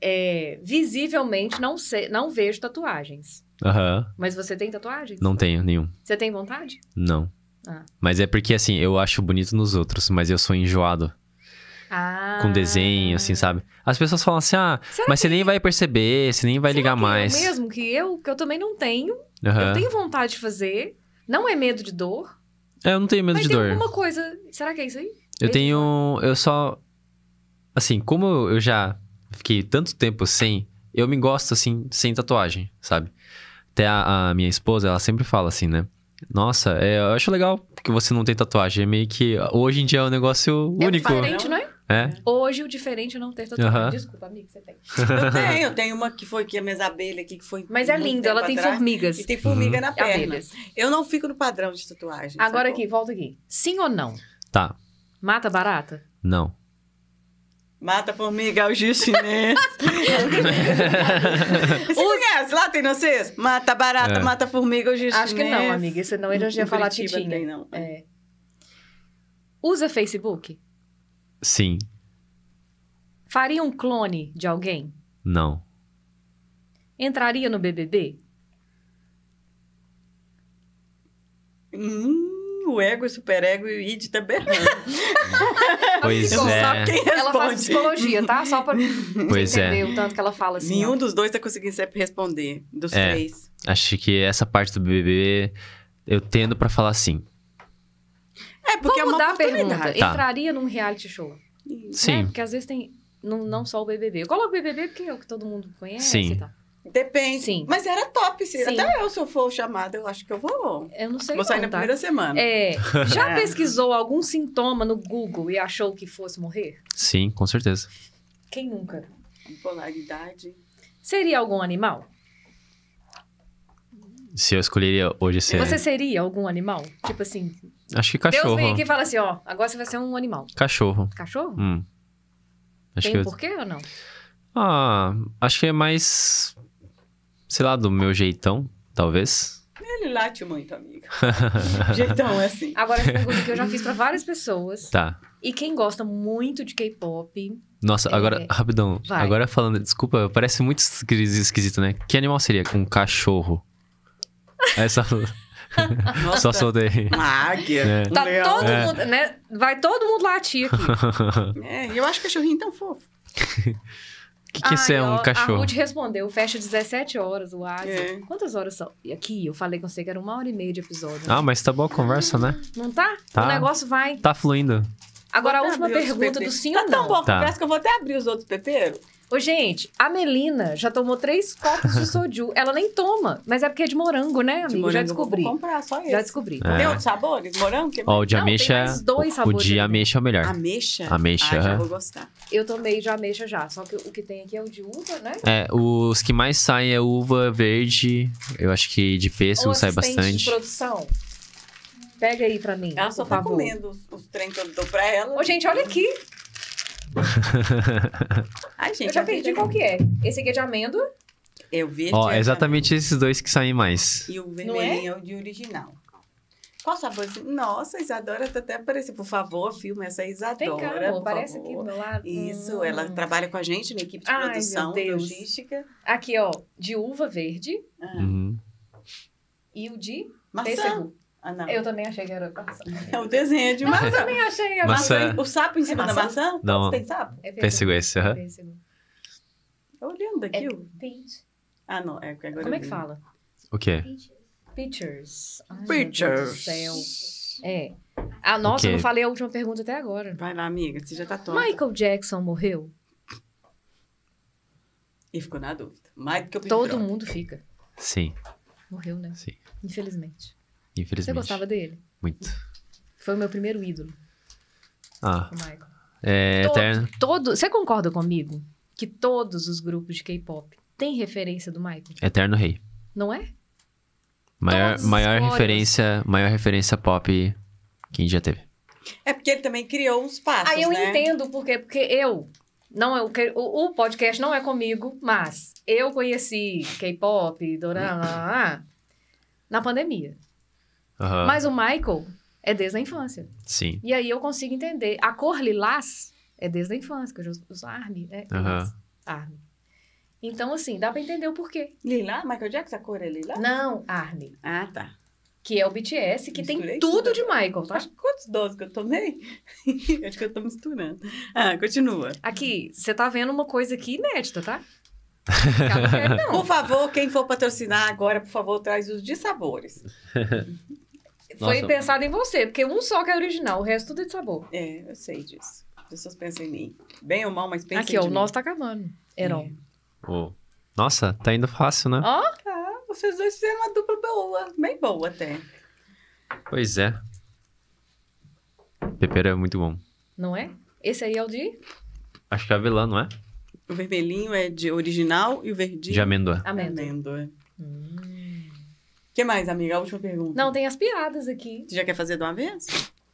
é, visivelmente não, sei, não vejo tatuagens. Aham. Uhum. Mas você tem tatuagens? Não tenho nenhum. Você tem vontade? Não. Ah. Mas é porque, assim, eu acho bonito nos outros, mas eu sou enjoado. Ah. Com desenho, assim, sabe? As pessoas falam assim, ah, Será mas que... você nem vai perceber, você nem vai Será ligar mais. É mesmo que eu, que eu também não tenho. Uhum. Eu tenho vontade de fazer. Não é medo de dor. É, eu não tenho medo mas de tem dor. alguma coisa. Será que é isso aí? Eu é tenho. Eu só. Assim, como eu já fiquei tanto tempo sem, eu me gosto, assim, sem tatuagem, sabe? Até a, a minha esposa, ela sempre fala assim, né? Nossa, é, eu acho legal que você não tem tatuagem. É meio que. Hoje em dia é um negócio é único. É diferente, não é? É? Hoje o diferente é não ter tatuagem. Uhum. Desculpa, amiga, você tem. eu tenho, eu tenho uma que foi que a é minhas abelhas aqui, que foi. Mas é linda, ela tem formigas. E tem formiga uhum. na é perna. Abelhas. Eu não fico no padrão de tatuagem. Agora aqui, volta aqui. Sim ou não? Tá. Mata barata? Não. Mata formiga, o giz chinês. Você o... conhece? Lá tem vocês? Mata barata, é. mata formiga, o giz Acho chinês. Acho que não, amiga. Senão ele já ia falar Curitiba que Tem, não. É. Usa Facebook? Sim. Faria um clone de alguém? Não. Entraria no BBB? Hum, o ego e superego e o id também. pois é. Ela faz psicologia, tá? Só pra pois entender é. o tanto que ela fala assim. Nenhum ó. dos dois tá conseguindo sempre responder, dos é, três. Acho que essa parte do BBB eu tendo para falar assim. É, porque é Vamos é uma oportunidade. Tá. Entraria num reality show? Sim. Né? Porque às vezes tem... Não, não só o BBB. Eu coloco o BBB porque é o que todo mundo conhece Sim. e tal. Depende. Sim. Mas era top, se Sim. Até eu, se eu for chamada, eu acho que eu vou. Eu não sei. Vou sair não, na tá? primeira semana. É, já é. pesquisou algum sintoma no Google e achou que fosse morrer? Sim, com certeza. Quem nunca? Polaridade. Seria algum animal? Se eu escolheria hoje ser. Você seria algum animal? Tipo assim, Acho que cachorro. Deus vem aqui e fala assim, ó, agora você vai ser um animal. Cachorro. Cachorro? Hum. Acho Tem que porquê ou não? Ah, acho que é mais, sei lá, do meu jeitão, talvez. Ele late muito, amiga. jeitão é assim. Agora, essa pergunta que eu já fiz para várias pessoas. Tá. E quem gosta muito de K-pop... Nossa, é... agora, rapidão. Vai. Agora falando, desculpa, parece muito esquisito, né? Que animal seria um cachorro? Essa... Nossa, Só soltei. Uma águia. É. Um tá leão. todo é. mundo, né? Vai todo mundo latir aqui. é, eu acho cachorrinho tão fofo. O que, que é um ó, cachorro? A Ruth respondeu, fecha 17 horas o Águia. É. Quantas horas são? E aqui, eu falei com você que era uma hora e meia de episódio. Ah, mas tá boa a conversa, né? Hum, não tá? tá? O negócio vai... Tá fluindo. Agora, a última pergunta do sim tá Tá tão boa a tá. conversa que eu vou até abrir os outros pepeiros. Ô, gente, a Melina já tomou três copos de soju. Ela nem toma, mas é porque é de morango, né, amigo? De morango, já descobri. Vou comprar, só esse. Já descobri. É. sabor é de sabores? Morango? Ó, oh, o de ameixa. dois sabores. O de ameixa é o melhor. Ameixa? Ameixa. Ah, já é. vou gostar. Eu tomei de ameixa já, só que o que tem aqui é o de uva, né? É, os que mais saem é uva verde, eu acho que de pêssego sai bastante. de produção. Pega aí pra mim. Ela só tá favor. comendo os, os trem que eu dou pra ela. Ô, gente, olha aqui. Ai, gente. Eu já perdi é qual que é. Esse aqui é de amêndoa. É o verde. Ó, é exatamente esses dois que saem mais. E o é? vermelhinho é? é? o de original. Qual sabor? Nossa, Isadora tá até aparecendo. Por favor, filma essa Isadora. Vem cá, amor, aparece favor. aqui do meu lado. Isso, ela hum. trabalha com a gente na equipe de Ai, produção logística. Aqui, ó, de uva verde. Ah. Uhum. E o de Maçã. Pêssego. Ah, Eu também achei que era maçã. É o desenho de maçã. eu também achei. A maçã. maçã. O sapo em é cima é da maçã? Não. Tem sapo? É pêssego esse, aham. É pêssego. Tá olhando aqui. É pente. Ah, não. É, agora Como é que fala? O quê? Pictures. Ai, Pictures. Meu Deus do céu. É. Ah, nossa, eu não falei a última pergunta até agora. Vai lá, amiga. Você já tá tonta. Michael Jackson morreu? E ficou na dúvida. Mais do que eu Todo mundo fica. Sim. Morreu, né? Sim. Infelizmente. Infelizmente. Você gostava dele? Muito. Foi o meu primeiro ídolo. Ah. O Michael. É, todo, eterno. Todo, você concorda comigo que todos os grupos de K-pop têm referência do Michael? Eterno Rei. Não é? Maior, maior referência, maior referência pop que a gente já teve. É porque ele também criou uns passos, Aí eu né? entendo por quê, porque eu não o, o podcast não é comigo, mas eu conheci K-pop, hum. na pandemia. Uhum. Mas o Michael é desde a infância. Sim. E aí eu consigo entender. A cor lilás é desde a infância, que eu já uso arme, né? Uhum. Arme. Então, assim, dá pra entender o porquê. Lilás? Michael Jackson, a cor é lilás? Não, arme. Ah, tá. Que é o BTS, que Misturei tem tudo, tudo de Michael, tá? Ah, quantos doses que eu tomei? Acho que eu tô misturando. Ah, continua. Aqui, você tá vendo uma coisa aqui inédita, tá? Não. por favor, quem for patrocinar agora, por favor, traz os de sabores. Nossa. Foi pensado em você, porque um só que é original, o resto tudo é de sabor. É, eu sei disso. As pessoas pensam em mim. Bem ou mal, mas pensam Aqui, ó, o nosso tá acabando. Heron. É. Oh. Nossa, tá indo fácil, né? Ó, oh? tá. Vocês dois fizeram uma dupla boa. Bem boa até. Pois é. Pepeiro é muito bom. Não é? Esse aí é o de? Acho que é avelã, não é? O vermelhinho é de original e o verdinho... De amêndoa. Amêndoa. amêndoa. Hum que mais, amiga? A última pergunta. Não, tem as piadas aqui. Você já quer fazer de uma vez?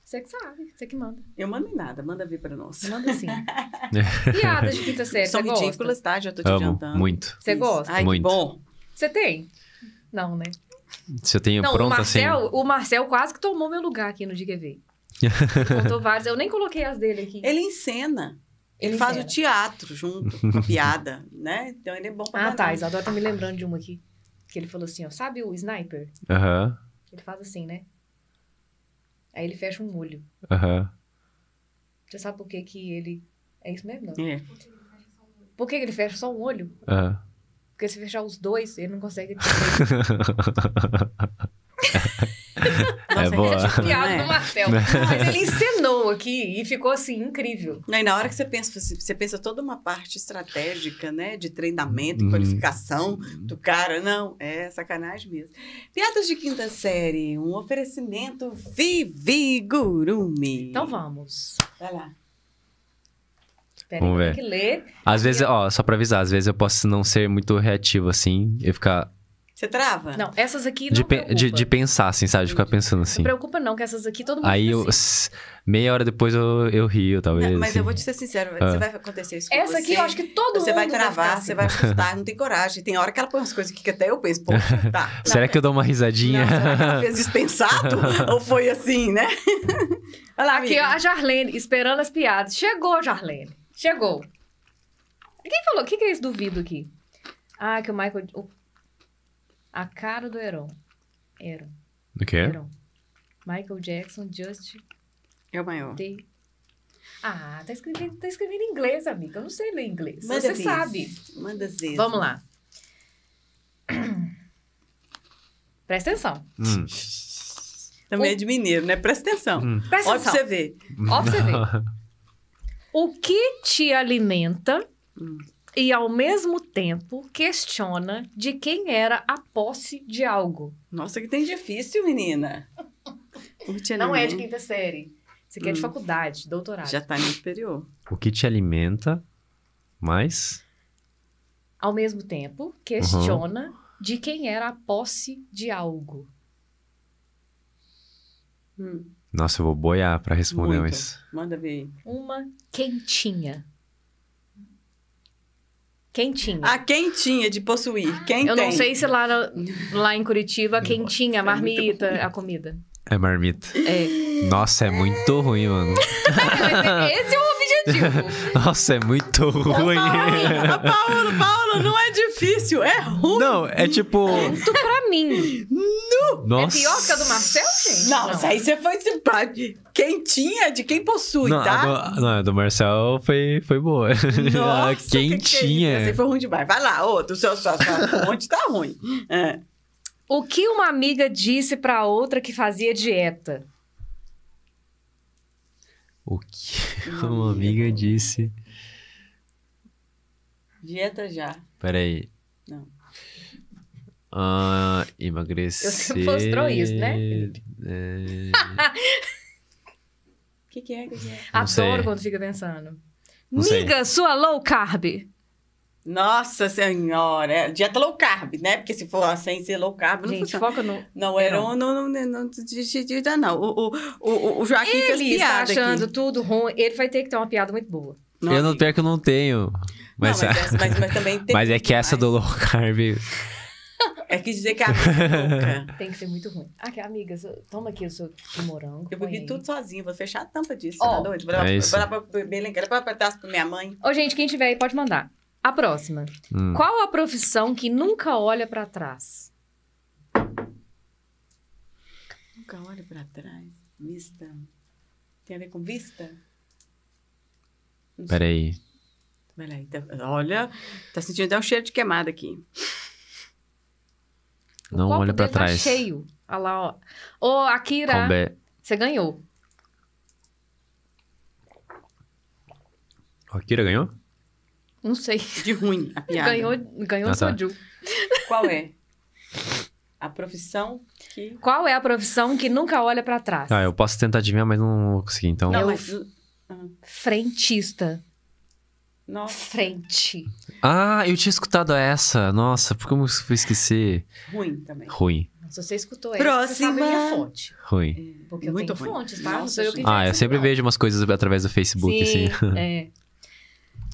Você que sabe, você que manda. Eu mando em nada, manda vir para nós. Manda sim. piadas de quinta série, São ridículas, gosta? tá? Já tô te Amo, adiantando. Muito. Você gosta? Ai, muito. bom. Você tem? Não, né? Você tem Não, o assim? Marcel, assim? O Marcel quase que tomou meu lugar aqui no DQV. Contou vários, eu nem coloquei as dele aqui. Ele encena. Ele, ele faz o teatro junto com a piada, né? Então ele é bom pra Ah, tá. Isadora tá me lembrando de uma aqui. Que ele falou assim, ó, sabe o sniper? Aham. Uhum. Ele faz assim, né? Aí ele fecha um olho. Aham. Uhum. Você sabe por que que ele... É isso mesmo, não? É. Por que, ele fecha só um olho? Aham. Uhum. Porque se fechar os dois, ele não consegue... É Nossa, tipo é boa. É piada é? do Marcel. Mas ele encenou aqui e ficou assim, incrível. E na hora que você pensa, você pensa toda uma parte estratégica, né? De treinamento, hum. qualificação do cara. Não, é sacanagem mesmo. Piadas de quinta série, um oferecimento Vivigurumi. Então vamos. Vai lá. Pera, Vamos ver. Às vezes, ó, só pra avisar, às vezes eu posso não ser muito reativo assim, e ficar você trava? Não, essas aqui não de, pe de, de, pensar, assim, sabe? De ficar pensando assim. Não preocupa não, que essas aqui todo mundo Aí eu, assim. meia hora depois eu, eu rio, talvez. Não, mas assim. eu vou te ser sincero, ah. você vai acontecer isso Essa você, aqui eu acho que todo você mundo Você vai travar, vai você assim. vai assustar, não tem coragem. Tem hora que ela põe umas coisas aqui que até eu penso, pô, tá. será que eu dou uma risadinha? Não, será que fez dispensado? ou foi assim, né? Olha lá, Aqui, a Jarlene, esperando as piadas. Chegou, Jarlene. Chegou. Quem falou? O que, que é esse duvido aqui? Ah, que o Michael... A cara do Heron. Heron. Do que? Heron. Michael Jackson, Just. É o maior. Ah, tá escrevendo, tá escrevendo em inglês, amiga. Eu não sei ler inglês. Manda Você vezes. sabe. Manda as vezes. Vamos lá. Presta atenção. Hum. Também o... é de mineiro, né? Presta atenção. Hum. Presta atenção. Observe. Observe. você você O que te alimenta hum e, ao mesmo tempo, questiona de quem era a posse de algo. Nossa, que tem difícil, menina. Não é de quinta série. Você quer é hum. de faculdade, doutorado. Já tá no superior. O que te alimenta, mas. Ao mesmo tempo, questiona uhum. de quem era a posse de algo. Hum. Nossa, eu vou boiar para responder Muito. Manda ver. Uma quentinha. Quentinha. A ah, quentinha de possuir. Ah. Quem Eu tem? não sei se lá, no, lá em Curitiba, quentinha Nossa, é a marmita, é a comida. É marmita. É. Nossa, é muito ruim, mano. Esse é o objetivo. Nossa, é muito ruim. Paulo, Paulo, não é difícil, é ruim. Não, é tipo. pra é mim. No! Nossa. É pior que a do Marcel, gente? Não, não. aí você foi simpático. Quem tinha, de quem possui, não, tá? A do, não, a do Marcel foi, foi boa. Nossa, quem que é tinha. Que é foi ruim demais. Vai lá, outro O seu só, sua tá ruim. É. O que uma amiga disse pra outra que fazia dieta? O que uma, uma amiga, amiga disse? Dieta já. Peraí. Não. Ah, né, emagrecer. Você mostrou isso, né? O que, que é? Que que é? Adoro quando fica pensando. Não Miga, sei. sua low carb. Nossa senhora, é dieta low carb, né? Porque se for sem ser low carb, não Gente, foca no... Não, Heron não, não, não, não. O, o, o, Joaquim ele fez piada está achando tudo ruim, ele vai ter que ter uma piada muito boa. eu não, pior que eu não tenho. Mas, mas, também Mas é que essa do low carb... É que dizer que a amiga é Tem que ser muito ruim. Aqui, ah, amigas, toma aqui o seu morango. Eu bebi tudo sozinho, vou fechar a tampa disso, oh, tá doido? Vou é isso. Vou pra, lengueira, apertar pra minha mãe. Ô, gente, quem tiver aí pode mandar. A próxima. Hum. Qual a profissão que nunca olha pra trás? Nunca olha pra trás. Vista. Tem a ver com vista? Peraí. Peraí. Tá, olha, tá sentindo até um cheiro de queimada aqui. Não olha para tá trás. Tá cheio. Olha lá, ó. Ô, Akira, Combe... É? você ganhou. O Akira ganhou? Não sei. De ruim, a piada. Ganhou, ganhou ah, tá. soju. Qual é? A profissão que... Qual é a profissão que nunca olha para trás? Ah, eu posso tentar adivinhar, mas não vou conseguir, então... Não, mas... Ah. Frentista. Nossa. Frente. Ah, eu tinha escutado essa. Nossa, por como eu fui esquecer? Ruim também. Ruim. Se você escutou essa, Próxima. você sabe a fonte. Ruim. É, porque Muito eu tenho ruim. fontes, tá? Nossa, eu que ah, eu sempre vejo umas coisas através do Facebook, Sim, assim. É.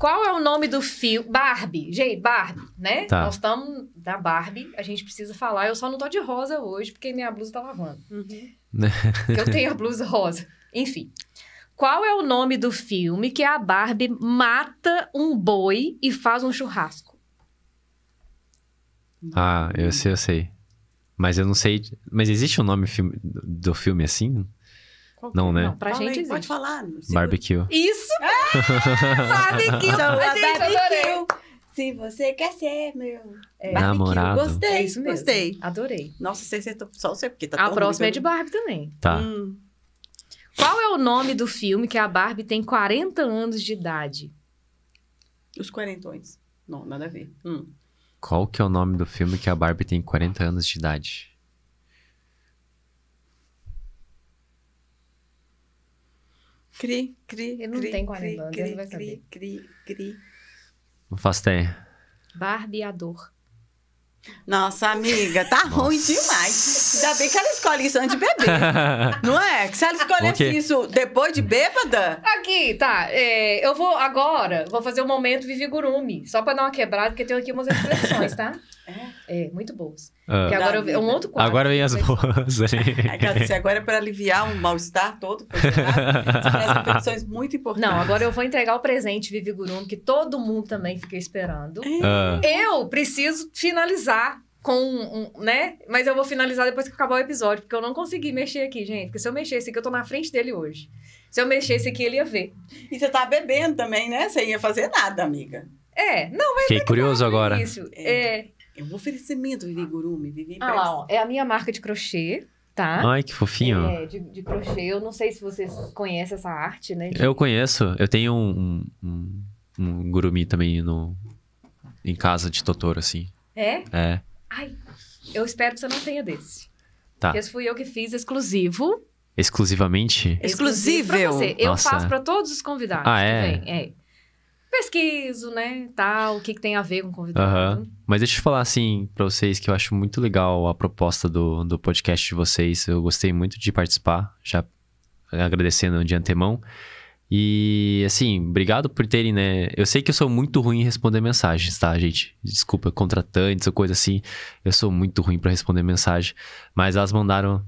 Qual é o nome do filme? Barbie. Gente, Barbie, né? Tá. Nós estamos da Barbie, a gente precisa falar. Eu só não tô de rosa hoje, porque minha blusa tá lavando. Uhum. eu tenho a blusa rosa. Enfim. Qual é o nome do filme que a Barbie mata um boi e faz um churrasco? Ah, eu sei, eu sei. Mas eu não sei. Mas existe um nome filme, do filme assim? Não, é? né? Não, pra Falei, gente existe. Pode falar. Barbecue. Isso! Ah! barbecue! So, barbecue! Se você quer ser, meu. É. Namorado. Gostei, é isso mesmo. gostei. Adorei. Nossa, você acertou. Só você, porque tá A próxima é de Barbie também. Tá. Hum. Qual é o nome do filme que a Barbie tem 40 anos de idade? Os Quarentões. Não, nada a ver. Hum. Qual que é o nome do filme que a Barbie tem 40 anos de idade? Cri, cri, Ele não cri, tem 40 cri, anos, cri, ele vai saber. Cri, cri, cri. Não faço ideia. Barbie a dor. Nossa, amiga, tá Nossa. ruim demais. Ainda bem que ela escolhe isso antes de beber. não é? Que se ela escolhesse okay. isso depois de bêbada. Aqui, tá. É, eu vou agora, vou fazer o um momento Vivigurume. Só pra dar uma quebrada, porque tenho aqui umas expressões, tá? É, é muito boas. Ah, Porque agora eu, é um outro quadro. Agora vem as boas. é, assim, agora é para aliviar um mal-estar todo. Gerar, reflexões muito importantes. Não, agora eu vou entregar o presente Vivi Gurum, que todo mundo também fica esperando. É. Ah. Eu preciso finalizar com um, né? Mas eu vou finalizar depois que acabar o episódio, porque eu não consegui mexer aqui, gente. Porque se eu mexesse aqui, eu tô na frente dele hoje. Se eu mexesse aqui, ele ia ver. E você tá bebendo também, né? Você ia fazer nada, amiga. É, não, mas. Fiquei curioso agora. é. é. É um oferecimento, Vivi Gurumi. Vivi ah, lá, ó, é a minha marca de crochê, tá? Ai, que fofinho. É, de, de crochê. Eu não sei se vocês conhecem essa arte, né? De... Eu conheço. Eu tenho um, um, um, gurumi também no, em casa de Totoro, assim. É? É. Ai, eu espero que você não tenha desse. Tá. Porque esse fui eu que fiz exclusivo. Exclusivamente? Exclusível. Exclusivo pra você. Eu faço para todos os convidados. Ah, é? É pesquiso, né? Tal, o que, que tem a ver com o convidado. Uhum. Mas deixa eu falar assim para vocês que eu acho muito legal a proposta do, do podcast de vocês. Eu gostei muito de participar, já agradecendo de antemão. E assim, obrigado por terem, né? Eu sei que eu sou muito ruim em responder mensagens, tá, gente? Desculpa, contratantes ou coisa assim. Eu sou muito ruim para responder mensagem, mas elas mandaram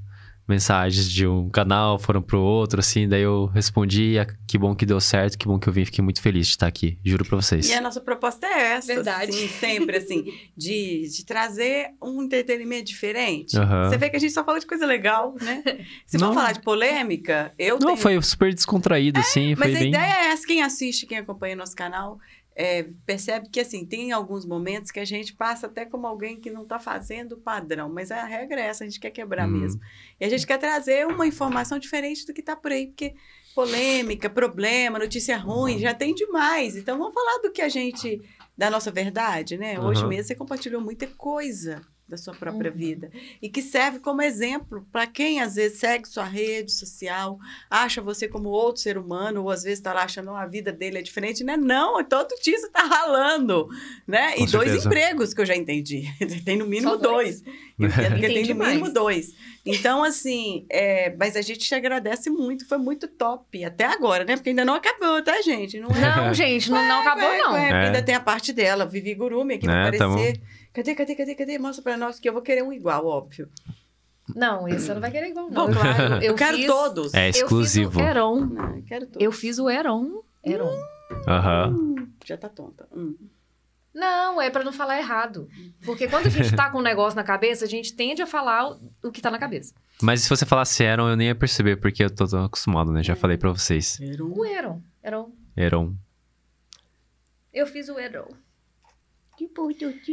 mensagens de um canal, foram pro outro, assim. Daí eu respondi, ah, que bom que deu certo, que bom que eu vim. Fiquei muito feliz de estar aqui, juro pra vocês. E a nossa proposta é essa. Verdade. Assim, sempre, assim, de, de trazer um entretenimento diferente. Uhum. Você vê que a gente só fala de coisa legal, né? Se for falar de polêmica, eu Não, tenho... foi super descontraído, é, assim. Mas a ideia é essa, quem assiste, quem acompanha nosso canal, é, percebe que assim tem alguns momentos que a gente passa até como alguém que não está fazendo o padrão, mas a regra é essa, a gente quer quebrar hum. mesmo. E a gente quer trazer uma informação diferente do que está por aí, porque polêmica, problema, notícia ruim, uhum. já tem demais. Então vamos falar do que a gente, da nossa verdade, né? Hoje uhum. mesmo você compartilhou muita coisa da sua própria uhum. vida e que serve como exemplo para quem às vezes segue sua rede social, acha você como outro ser humano ou às vezes está lá achando que ah, a vida dele é diferente, né? Não, é todo dia você está ralando, né? Com e certeza. dois empregos que eu já entendi, tem no mínimo Só dois, dois. tem no mínimo mais. dois. Então assim, é, mas a gente te agradece muito, foi muito top até agora, né? Porque ainda não acabou, tá gente? Não, é não gente, não, é, não acabou não. Ainda tem a parte dela, Vivi Gurumi aqui no né, parecer. Tá Cadê, cadê, cadê, cadê? Mostra para nós que eu vou querer um igual, óbvio. Não, esse você não vai querer igual, não. Bom, claro, eu, eu quero fiz, todos. É exclusivo. Eu fiz o Eron. Não, ah, eu, quero todos. eu fiz o Eron. Eron. Aham. Já tá tonta. Hum. Não, é para não falar errado. Porque quando a gente tá com um negócio na cabeça, a gente tende a falar o, que tá na cabeça. Mas se você falasse Eron, eu nem ia perceber, porque eu tô, tão acostumado, né? Já é. falei para vocês. Eron, O Eron. Eron. Eu fiz o Eron.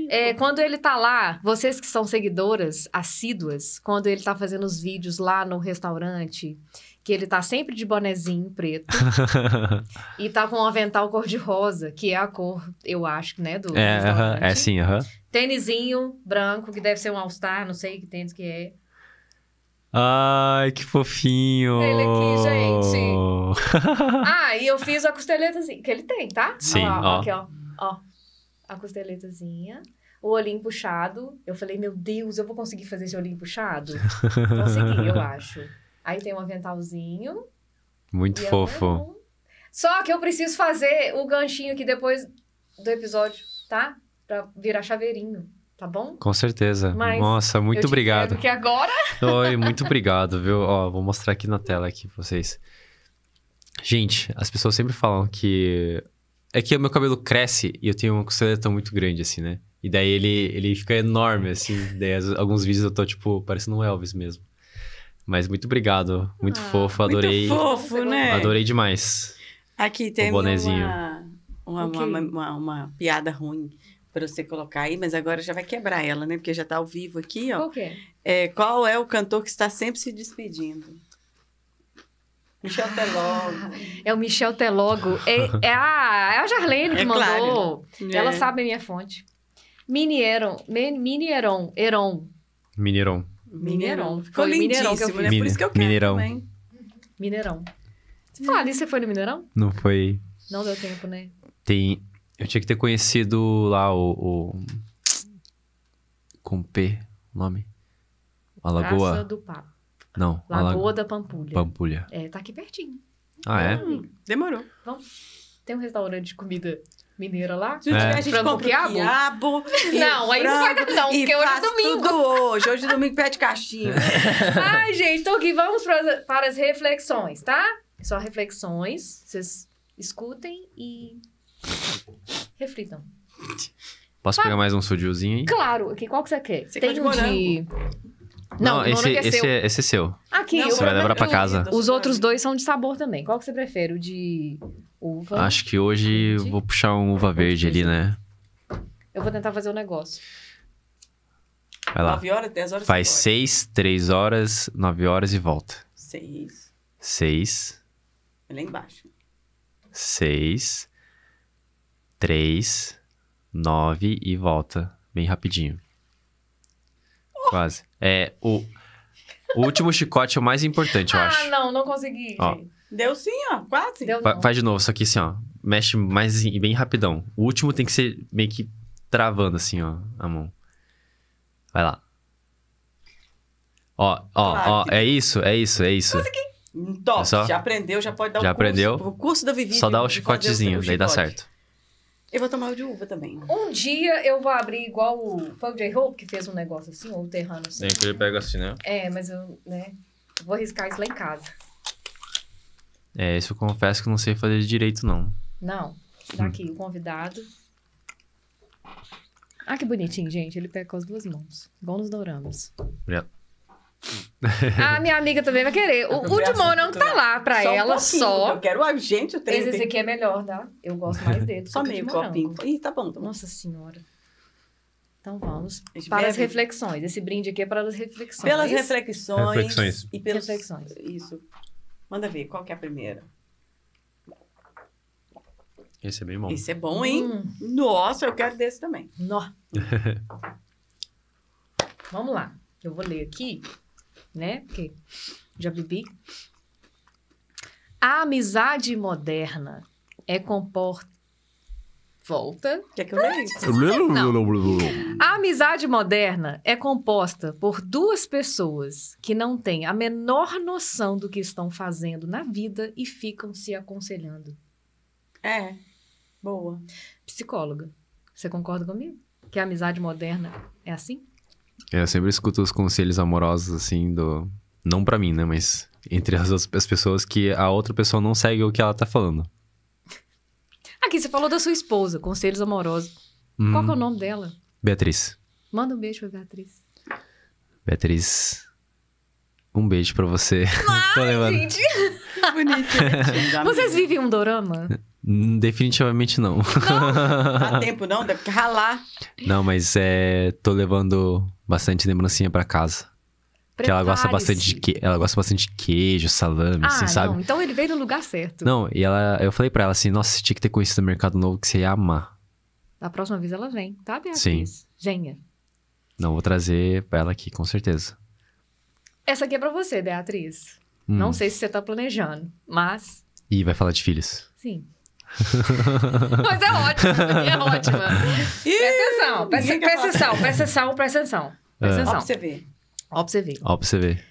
É, quando ele tá lá, vocês que são seguidoras assíduas, quando ele tá fazendo os vídeos lá no restaurante, que ele tá sempre de bonezinho preto e tá com um avental cor-de-rosa, que é a cor, eu acho, né, do é, é restaurante. é sim, aham. Tênisinho branco, que deve ser um All-Star, não sei que tênis que é. Ai, que fofinho! Ele é aqui, gente. ah, e eu fiz a costeleta assim, que ele tem, tá? Sim, ó. ó. Aqui, ó. ó a costeletazinha, o olhinho puxado. Eu falei, meu Deus, eu vou conseguir fazer esse olhinho puxado? Consegui, eu acho. Aí tem um aventalzinho. Muito é fofo. Só que eu preciso fazer o ganchinho aqui depois do episódio, tá? Pra virar chaveirinho, tá bom? Com certeza. Mas Nossa, muito obrigado. Porque agora. Oi, muito obrigado, viu? Ó, vou mostrar aqui na tela aqui pra vocês. Gente, as pessoas sempre falam que é que o meu cabelo cresce e eu tenho uma tão muito grande, assim, né? E daí ele, ele fica enorme, assim. daí alguns vídeos eu tô, tipo, parecendo um Elvis mesmo. Mas muito obrigado. Muito ah, fofo, adorei. Muito fofo, né? Adorei demais. Aqui tem uma, uma, okay. uma, uma, uma, piada ruim para você colocar aí, mas agora já vai quebrar ela, né? Porque já tá ao vivo aqui, ó. okay. É? é? Qual é o cantor que está sempre se despedindo? Michel Telogo. É o Michel Telogo. É, é, a, é a Jarlene que é mandou. Claro. Ela é. sabe a minha fonte. Minieron. Minieron. Eron Minieron. Mineirão. Ficou foi lindíssimo, que eu né? Por isso que eu quero Mineirão. também. Mineirão. Você fala, ali você foi no Mineirão? Não foi. Não deu tempo, né? Tem... Eu tinha que ter conhecido lá o... o... Com P, nome. A Lagoa... Praça do Papo. Não. Lagoa Lago... da Pampulha. Pampulha. É, tá aqui pertinho. Ah, é? Hum. demorou. Vamos. Tem um restaurante de comida mineira lá. Se é. tiver, a gente frango compra quiabo. quiabo não, aí não vai dar não, porque hoje é domingo. Tudo hoje, hoje é domingo pede caixinha. Ai, gente, então aqui vamos para, para as reflexões, tá? Só reflexões, vocês escutem e reflitam. Posso pegar mais um sudiozinho aí? Claro, aqui, qual que você quer? Você Tem né? de, de não, não esse, é, é esse, é, esse é seu. Aqui, ah, não, você vai levar pra casa. Os outros dois são de sabor também. Qual que você prefere? O de uva? Acho que hoje de... vou puxar um uva verde ali, né? Eu vou tentar fazer o um negócio. Vai lá. 9 horas, 10 horas. Faz 6, 3 horas, 9 horas e volta. 6. 6. Lá embaixo. 6, 3, 9 e volta. Bem rapidinho. Oh. Quase. É, o, o último chicote é o mais importante, eu ah, acho. Ah, não, não consegui. Ó. Deu sim, ó, quase. Deu faz de novo, só que assim, ó. Mexe mais e bem rapidão. O último tem que ser meio que travando, assim, ó, a mão. Vai lá. Ó, ó, ó, é isso, é isso, é isso. Top, É só- já aprendeu, já pode dar Já o curso. aprendeu. O curso da Vivi. Só dá o chicotezinho, daí dá certo. Eu vou tomar o de uva também. Um dia eu vou abrir igual o. Foi o J-Hope que fez um negócio assim, ou o Terrano assim. Tem que ele pega assim, né? É, mas eu, né? vou riscar isso lá em casa. É, isso eu confesso que não sei fazer direito, não. Não. Tá hum. aqui, o convidado. Ah, que bonitinho, gente. Ele pega com as duas mãos. Igual nos douramos. Obrigado. A minha amiga também vai querer. O, o Dimon não tá lá pra só ela um só. Eu quero a gente, o trem. Esse, esse aqui é melhor, tá? Eu gosto mais dele. só meio copinho. Ih, tá bom, tá bom. Nossa senhora. Então vamos para as reflexões. Esse brinde aqui é para as reflexões. Pelas reflexões, reflexões. e pelas reflexões. Isso. Manda ver, qual que é a primeira? Esse é bem bom. Esse é bom, hein? Hum. Nossa, eu quero desse também. Nó. vamos lá. Eu vou ler aqui né? Porque já bebi. A amizade moderna é comporta Volta. Quer que eu leia? A amizade moderna é composta por duas pessoas que não têm a menor noção do que estão fazendo na vida e ficam se aconselhando. É. Boa. Psicóloga, você concorda comigo? Que a amizade moderna é assim? Eu sempre escuto os conselhos amorosos, assim, do... Não para mim, né? Mas entre as, as pessoas que a outra pessoa não segue o que ela tá falando. Aqui, você falou da sua esposa, conselhos amorosos. Hum. Qual que é o nome dela? Beatriz. Manda um beijo pra Beatriz. Beatriz, um beijo pra você. Ah, gente! Bonito. Vocês vivem um dorama? Hum, definitivamente não. Não, dá tempo não, deve ralar. Não, mas é, tô levando bastante lembrancinha para casa. Porque ela gosta bastante de que... ela gosta bastante de queijo, salame, assim, ah, assim, sabe? Então ele veio no lugar certo. Não, e ela, eu falei para ela assim, nossa, tinha que ter conhecido o Mercado Novo que você ia amar. Da próxima vez ela vem, tá, Beatriz? Sim. Venha. Não, vou trazer pra ela aqui, com certeza. Essa aqui é pra você, Beatriz. Hum. Não sei se você tá planejando, mas... E vai falar de filhos? Sim. Mas é ótimo, é ótima. presta atenção, presta, atenção, presta atenção, presta atenção. Ó pra você ver. Ó pra você ver.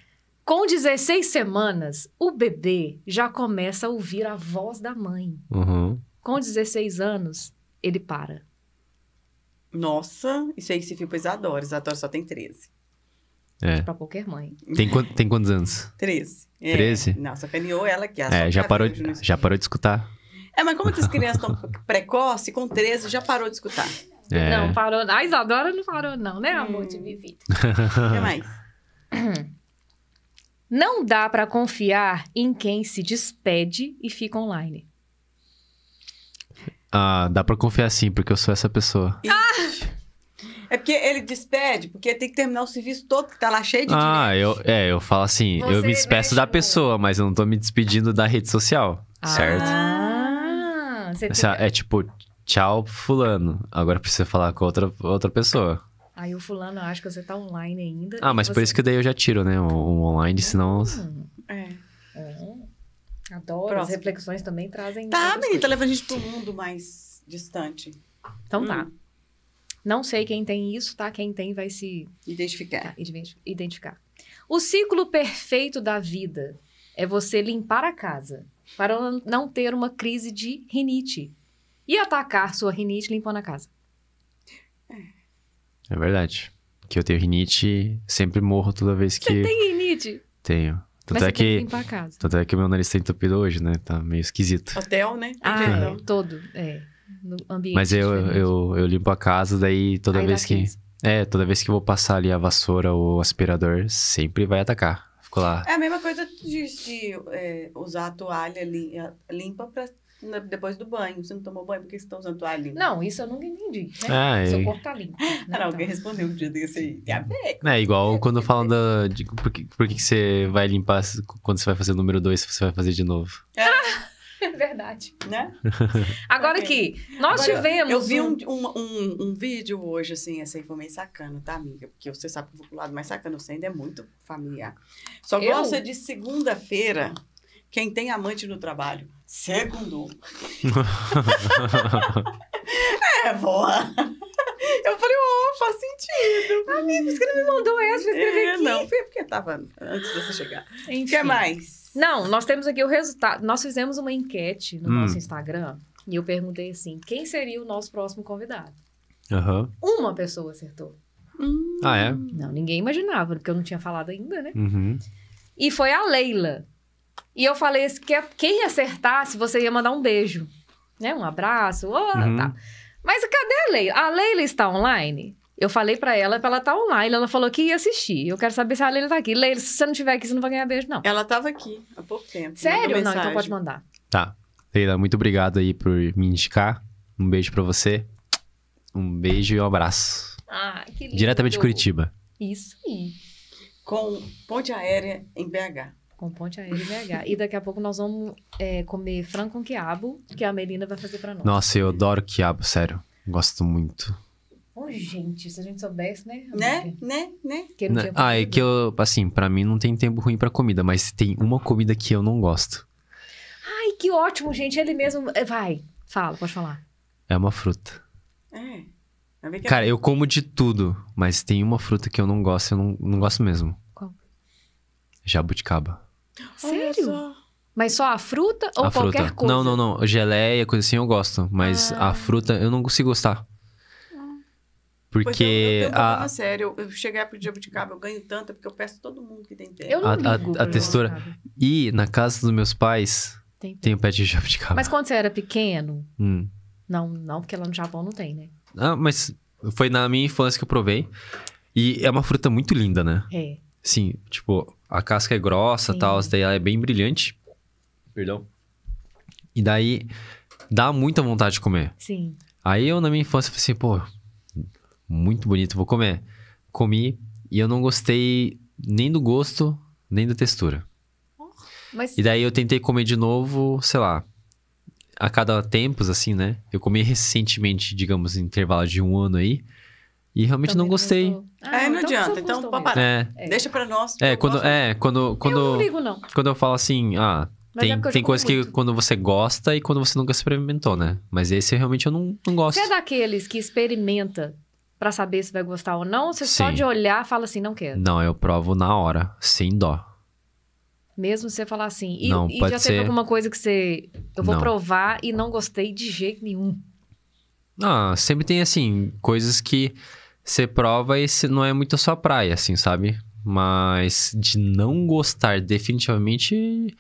Com 16 semanas, o bebê já começa a ouvir a voz da mãe. Uhum. Com 16 anos, ele para. Nossa, isso aí que se fica Isadora. Isadora só tem 13. É. Pra qualquer mãe. Tem, tem quantos anos? 13. É. 13? Nossa, peneou ela que É, é já parou, de, né? já parou de escutar. É, mas como que as crianças estão precoce, com 13, já parou de escutar? É. Não, parou. A Isadora não parou, não, né, amor de minha hum. vida? O que mais? Não dá para confiar em quem se despede e fica online. Ah, dá para confiar sim, porque eu sou essa pessoa. Ah! É porque ele despede, porque tem que terminar o serviço todo, que tá lá cheio de Ah, eu, é, eu falo assim, Você eu me despeço da pessoa, mas eu não tô me despedindo da rede social, ah. certo? Ah. Você é tipo, tchau fulano. Agora precisa falar com outra, outra pessoa. Aí o fulano acha que você tá online ainda. Ah, mas você... por isso que daí eu já tiro, né? O, o online, hum, senão. É. é. adoro. Próximo. As reflexões também trazem. Tá, menina, tá leva a gente pro mundo mais distante. Então tá. hum. tá. Não sei quem tem isso, tá? Quem tem vai se. Identificar. Tá, identificar. O ciclo perfeito da vida é você limpar a casa, para não ter uma crise de rinite e atacar sua rinite limpando a casa. É, é verdade. Que eu tenho rinite, sempre morro toda vez que. Você tem rinite? Tenho. Tanto Mas é que, limpar a casa. Tanto é que meu nariz está entupido hoje, né? Tá meio esquisito. Hotel, né? Ah, é. todo. É. No ambiente. Mas eu, eu, eu limpo a casa, daí toda Aí vez que. É, toda vez que eu vou passar ali a vassoura ou o aspirador, sempre vai atacar. É a mesma coisa de, de é, usar a toalha limpa para depois do banho. Você não tomou banho porque você está usando toalha limpa? Não, isso eu nunca entendi. Né? Ah, Seu corpo tá limpo. Ah, não, então. alguém respondeu um dia desse aí. Tem a ver. É igual né? quando falam da, de por que, por que, que você vai limpar quando você vai fazer o número 2 se você vai fazer de novo. É. É verdade. Né? Agora aqui, nós Agora, tivemos. Eu vi um... Um, um, um, vídeo hoje, assim, essa foi meio sacana, tá, amiga? Porque você sabe que o lado mais sacana você ainda é muito familiar. Só eu... gosta de segunda-feira quem tem amante no trabalho. Segundo. é, boa. Eu falei, ô, oh, faz sentido. Amigo, você não me mandou essa, eu escrevi é, aqui. Não, foi porque tava antes de você chegar. O que mais? Não, nós temos aqui o resultado. Nós fizemos uma enquete no hum. nosso Instagram e eu perguntei assim: quem seria o nosso próximo convidado? Uhum. Uma pessoa acertou. Hum. Ah, é? Não, ninguém imaginava, porque eu não tinha falado ainda, né? Uhum. E foi a Leila. E eu falei assim, que é, quem acertasse, você ia mandar um beijo, né? Um abraço, oh, uhum. tá. Mas cadê a Leila? A Leila está online? Eu falei para ela pra ela estar tá online. Ela falou que ia assistir. Eu quero saber se a Leila tá aqui. Leila, se você não tiver aqui, você não vai ganhar beijo, não. Ela tava aqui há pouco tempo. Sério? Não, então pode mandar. Tá. Leila, muito obrigado aí por me indicar. Um beijo para você. Um beijo e um abraço. Ah, que lindo. Diretamente de Curitiba. Isso aí. Com ponte aérea em BH. Com ponte aérea em BH. e daqui a pouco nós vamos é, comer frango com quiabo, que a Melina vai fazer para nós. Nossa, eu adoro quiabo, sério. Gosto muito gente, se a gente soubesse, né? Né? Né? Né? Que não né? ah, é que eu, assim, para mim não tem tempo ruim para comida, mas tem uma comida que eu não gosto. Ai, que ótimo, gente. Ele mesmo. Eh, vai, fala, pode falar. É uma fruta. É. é Cara, eu como de tudo, mas tem uma fruta que eu não gosto, eu não, não gosto mesmo. Qual? Jabuticaba. Sério? Mas só a fruta ou a qualquer fruta. coisa? Não, não, não. Geleia, coisa assim eu gosto. Mas ah. a fruta eu não consigo gostar. Porque. Pois eu, eu a... sério, eu chegar pro jabuticaba, eu ganho tanto, é porque eu peço todo mundo que tem terra. Eu não a, a, a textura. E na casa dos meus pais tem, tem o pé de jabuticaba. Mas quando você era pequeno. Hum. Não, não, porque lá no Japão não tem, né? Ah, mas foi na minha infância que eu provei. E é uma fruta muito linda, né? É. Sim, tipo, a casca é grossa e tal, daí ela é bem brilhante. Perdão. E daí dá muita vontade de comer. Sim. Aí eu, na minha infância, falei assim, pô, muito bonito, vou comer. Comi e eu não gostei nem do gosto, nem da textura. Oh, mas... E daí eu tentei comer de novo, sei lá, a cada tempos, assim, né? Eu comi recentemente, digamos, em intervalo de um ano aí. E realmente Também não gostei. ah, é, não então adianta. Então, pode parar. É. é. Deixa pra nós. É, quando, é quando, quando, eu não ligo, não. Quando eu falo assim, ah, mas tem, é tem coisas que quando você gosta e quando você nunca experimentou, né? Mas esse realmente eu não, não gosto. Você é daqueles que experimenta para saber se vai gostar ou não? Ou você Sim. só de olhar fala assim, não quero? Não, eu provo na hora, sem dó. Mesmo você falar assim. E, não, e já ser... teve alguma coisa que você. Eu vou não. provar e não gostei de jeito nenhum. Ah, sempre tem assim, coisas que você prova e não é muito a sua praia, assim, sabe? Mas de não gostar definitivamente,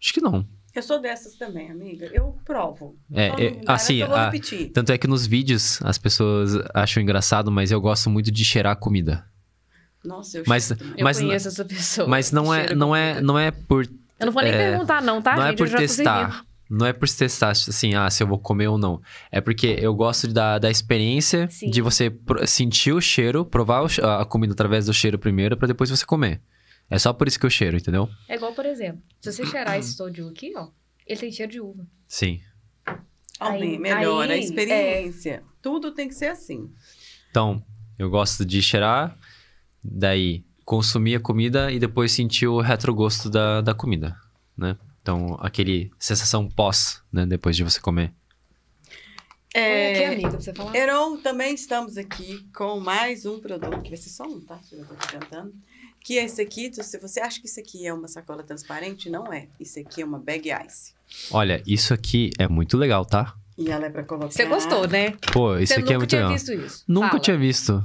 acho que não. Eu sou dessas também, amiga. Eu provo. É, é assim, eu, eu assim, eu a, tanto é que nos vídeos as pessoas acham engraçado, mas eu gosto muito de cheirar comida. Nossa, eu, mas, cheiro, mas, eu conheço essa pessoa. Mas não é, não é, não é por. Eu não vou nem é, perguntar, não, tá? Não é gente? é por testar. Não é por testar, assim, ah, se eu vou comer ou não. É porque eu gosto da, da experiência Sim. de você sentir o cheiro, provar a comida através do cheiro primeiro, para depois você comer. É só por isso que eu cheiro, entendeu? É igual, por exemplo, se você cheirar esse Soju aqui, ó, ele tem cheiro de uva. Sim. Aí, melhora aí, a experiência. É... Tudo tem que ser assim. Então, eu gosto de cheirar, daí consumir a comida e depois sentir o retrogosto da, da comida, né? Então, aquele sensação pós, né? Depois de você comer. É, aqui, amiga, pra você falar. Heron, também estamos aqui com mais um produto, que vai ser só um, tá? Eu tô cantando que é esse aqui? Se você acha que isso aqui é uma sacola transparente, não é. Isso aqui é uma bag ice. Olha, isso aqui é muito legal, tá? E ela é pra colocar. Você gostou, né? Pô, isso Você aqui é muito legal. Nunca tinha visto isso. Nunca Fala. tinha visto.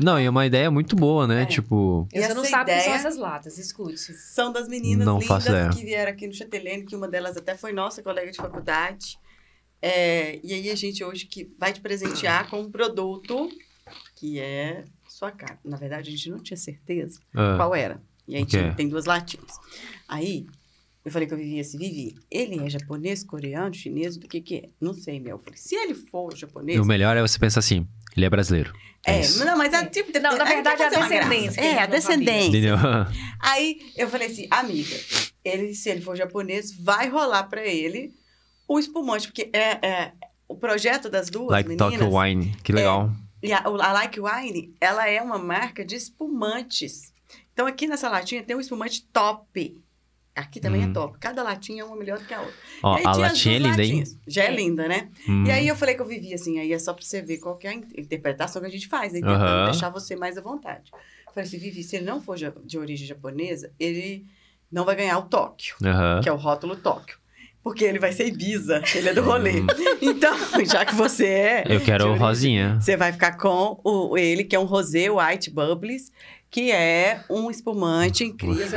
Não, e é uma ideia muito boa, né? É. Tipo. E você não sabe o que são essas latas, escute. São das meninas não lindas que vieram aqui no Chatelene, que uma delas até foi nossa colega de faculdade. É, e aí a gente hoje que vai te presentear com um produto que é sua cara. Na verdade, a gente não tinha certeza ah. qual era. E aí okay. tinha, tem duas latinas. Aí eu falei que eu vivia esse Vivi. Ele é japonês, coreano, chinês, do que que é? Não sei, meu Falei, se ele for japonês... O melhor é você pensar assim, ele é brasileiro. É, é não, mas é, tipo... Não, na é tipo verdade é a descendência. É, a descendência. Entendeu? Aí eu falei assim, amiga, ele, se ele for japonês, vai rolar para ele o espumante, porque é, é o projeto das duas like meninas... Like Tokyo Wine, que legal. É, e a, a Like Wine, ela é uma marca de espumantes. Então, aqui nessa latinha tem um espumante top. Aqui também é hum. é top. Cada latinha é uma melhor do que a outra. Ó, a latinha é linda, hein? Já é, é linda, né? Hum. E aí hum. eu falei que eu vivia assim, aí é só pra você ver qual que é a interpretação que a gente faz, né? Tentando uhum. deixar você mais à vontade. Eu falei assim, Vivi, se ele não for de origem japonesa, ele não vai ganhar o Tóquio, uhum. que é o rótulo Tóquio. Porque ele vai ser Ibiza, ele é do rolê. Hum. então, já que você é. Eu quero o Rosinha. Você vai ficar com o, ele, que é um rosé White Bubbles, que é um espumante incrível.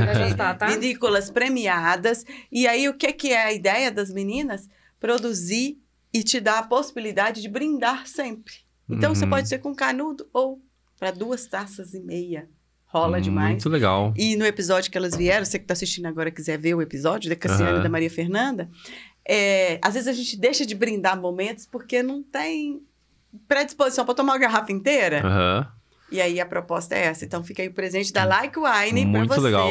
Tá? vinícolas premiadas. E aí, o que, que é a ideia das meninas? Produzir e te dar a possibilidade de brindar sempre. Então, uhum. você pode ser com canudo ou para duas taças e meia. Rola demais. Muito legal. E no episódio que elas vieram, você que está assistindo agora quiser ver o episódio da Cassiane uhum. e da Maria Fernanda, é, às vezes a gente deixa de brindar momentos porque não tem predisposição para tomar uma garrafa inteira. Uhum. E aí a proposta é essa. Então fica aí o presente da Like Wine para você. Muito Legal.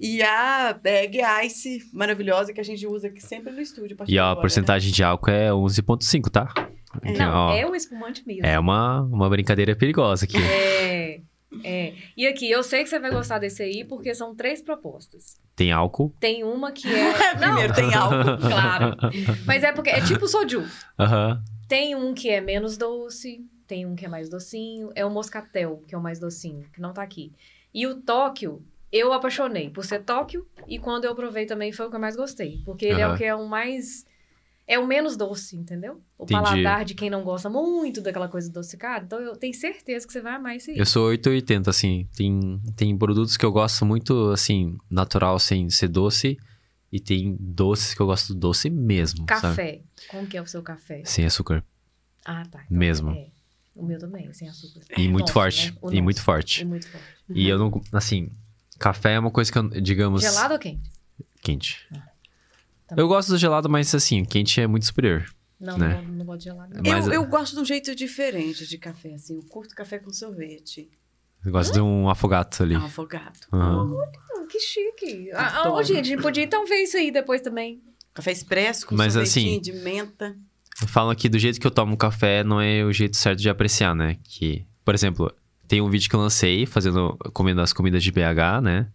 E a Bag Ice maravilhosa que a gente usa aqui sempre no estúdio. A e a agora, né? porcentagem né? de álcool é 11,5, tá? É, aqui, não, ó, é um espumante mesmo. É uma, uma brincadeira perigosa aqui. É. É. E aqui, eu sei que você vai gostar desse aí, porque são três propostas. Tem álcool? Tem uma que é. Primeiro tem álcool, claro. Mas é porque é tipo soju. Tem um que é menos doce, tem um que é mais docinho. É o moscatel, que é o mais docinho, que não tá aqui. E o Tóquio, eu apaixonei por ser Tóquio, e quando eu provei também foi o que eu mais gostei. Porque ele é o que é o mais é o menos doce, entendeu? O Entendi. paladar de quem não gosta muito daquela coisa adocicada. Então, eu tenho certeza que você vai amar isso aí. Eu sou 880, assim. Tem, tem produtos que eu gosto muito, assim, natural, sem ser doce. E tem doces que eu gosto doce mesmo. Café. Sabe? Como que é o seu café? Sem açúcar. Ah, tá. Então mesmo. É. O meu também, sem açúcar. E, é né? muito, nosso, forte, né? e muito forte. E muito forte. E eu não. Assim, café é uma coisa que eu, digamos. Gelado ou quente? Quente. Ah. Também. Eu gosto do gelado, mas assim, quente é muito superior. Não, né? não, não gosto de gelado. Mas... Eu, eu ah, gosto de um jeito diferente de café, assim. Eu curto café com sorvete. Eu gosto de um afogato ali. Um ah, afogato. Uhum. Olha, que chique. Ah, hoje a gente podia então ver isso aí depois também. Café expresso com Mas, assim, de menta. Falam que do jeito que eu tomo café não é o jeito certo de apreciar, né? Que, por exemplo, tem um vídeo que eu lancei fazendo, comendo as comidas de BH, né?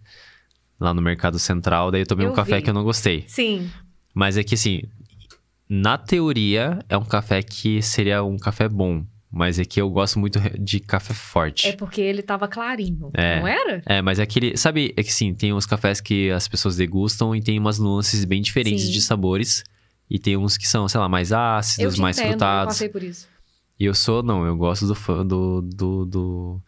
Lá no Mercado Central, daí eu tomei eu um vi. café que eu não gostei. Sim. Mas é que assim, na teoria, é um café que seria um café bom. Mas é que eu gosto muito de café forte. É porque ele tava clarinho, é, não era? É, mas é aquele. Sabe, é que sim, tem uns cafés que as pessoas degustam e tem umas nuances bem diferentes sim. de sabores. E tem uns que são, sei lá, mais ácidos, mais entendo, frutados. Eu passei por isso. E eu sou, não, eu gosto do, do, do, do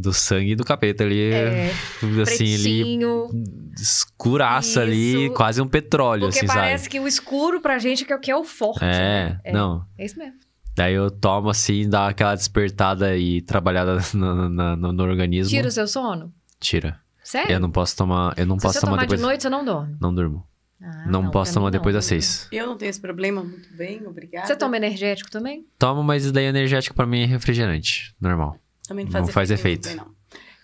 do sangue do capeta ali. É, assim, pretinho, ali. Escuraça isso, ali, quase um petróleo, porque assim, parece sabe? que o escuro pra gente é, é o que é o forte. É, né? É, não. É isso mesmo. Daí eu tomo assim, dá aquela despertada e trabalhada no, no, no, no organismo. Tira o seu sono? Tira. Sério? Eu não posso tomar. Eu não Se posso tomar, tomar depois... de noite, você não dorme? Não durmo. Ah, não, não, posso tomar depois não, das seis. Eu não tenho esse problema, muito bem, obrigada. Você toma energético também? Tomo, mas daí energético para mim é refrigerante, normal. Também não faz, não faz efeito. Não.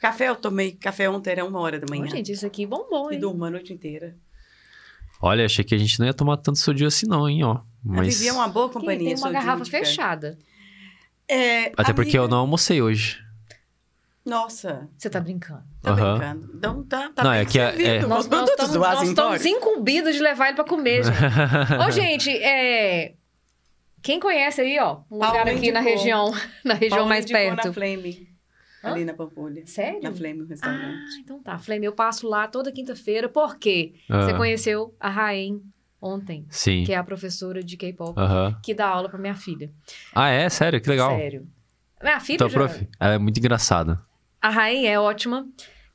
Café eu tomei, café ontem era uma hora da manhã. Oh, gente, isso aqui é bombou, hein? E durmo a noite inteira. Olha, achei que a gente não ia tomar tanto dia assim não, hein, ó. Mas... A uma boa companhia. Tem uma garrafa fechada. É, Até amiga... porque eu não almocei hoje. Nossa. Você tá brincando. Tá uhum. brincando. Então tá, tá não, é que é, é... Nós, nós, estamos, nós estamos incumbidos de levar ele pra comer, gente. Ô, gente, é... Quem conhece aí, ó, um lugar aqui na região, na região Paulo mais perto. Na Flame, ali na Pampulha. Sério? Na Flame, o restaurante. Ah, então tá. Flame, eu passo lá toda quinta-feira, porque ah. você conheceu a Raen ontem, Sim. que é a professora de K-pop, uh -huh. que dá aula para minha filha. Ah, é? Sério? Que legal. Sério. Minha filha então, já... prof, Ela é muito engraçada. A Raen é ótima.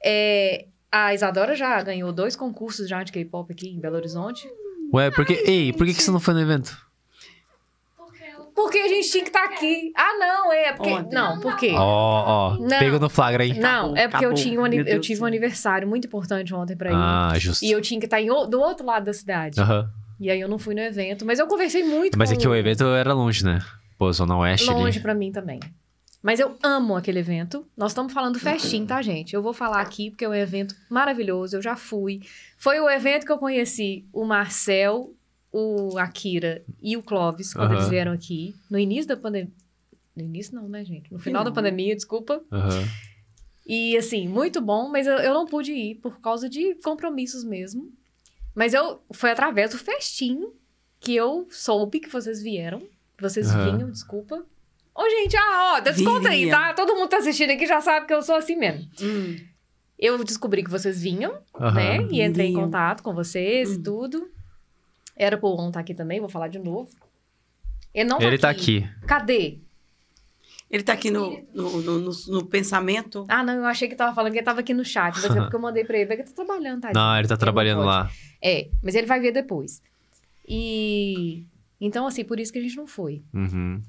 É... A Isadora já ganhou dois concursos já de K-pop aqui em Belo Horizonte. Ué, porque... Ai, Ei, por que, que você não foi no evento? Porque a gente tinha que estar tá aqui. Ah, não, é, é porque. Ontem. Não, por quê? Ó, ó. Pego no flagra, aí. Não, acabou, é porque acabou. eu, tinha um, eu tive um aniversário muito importante ontem pra ir. Ah, justo. E eu tinha que estar tá do outro lado da cidade. Aham. Uhum. E aí eu não fui no evento, mas eu conversei muito Mas com é que o evento era longe, né? Pô, Zona Oeste. Longe ali. pra mim também. Mas eu amo aquele evento. Nós estamos falando uhum. festim, tá, gente? Eu vou falar aqui porque é um evento maravilhoso, eu já fui. Foi o evento que eu conheci o Marcel o Akira e o Clovis, quando eles vieram aqui, no início da pandemia. No início, não, né, gente? No final não. da pandemia, desculpa. E assim, muito bom, mas eu, eu não pude ir por causa de compromissos mesmo. Mas eu foi através do festim que eu soube que vocês vieram. Que vocês vinham, desculpa. Ô, gente, ah, ó, desconta aí, tá? Todo mundo tá assistindo aqui já sabe que eu sou assim mesmo. Hum. Eu descobri que vocês vinham, né? E entrei em contato com vocês hum. e tudo. Era pro On tá aqui também, vou falar de novo. Ele não tá Ele tá aqui. tá aqui. Cadê? Ele tá aqui no, no, no, no, no pensamento. Ah, não, eu achei que tava falando que ele tava aqui no chat. Mas é porque eu mandei pra ele. Ele tá trabalhando, tá? Não, ele tá ele trabalhando lá. É, mas ele vai ver depois. E. Então, assim, por isso que a gente não foi. Uhum.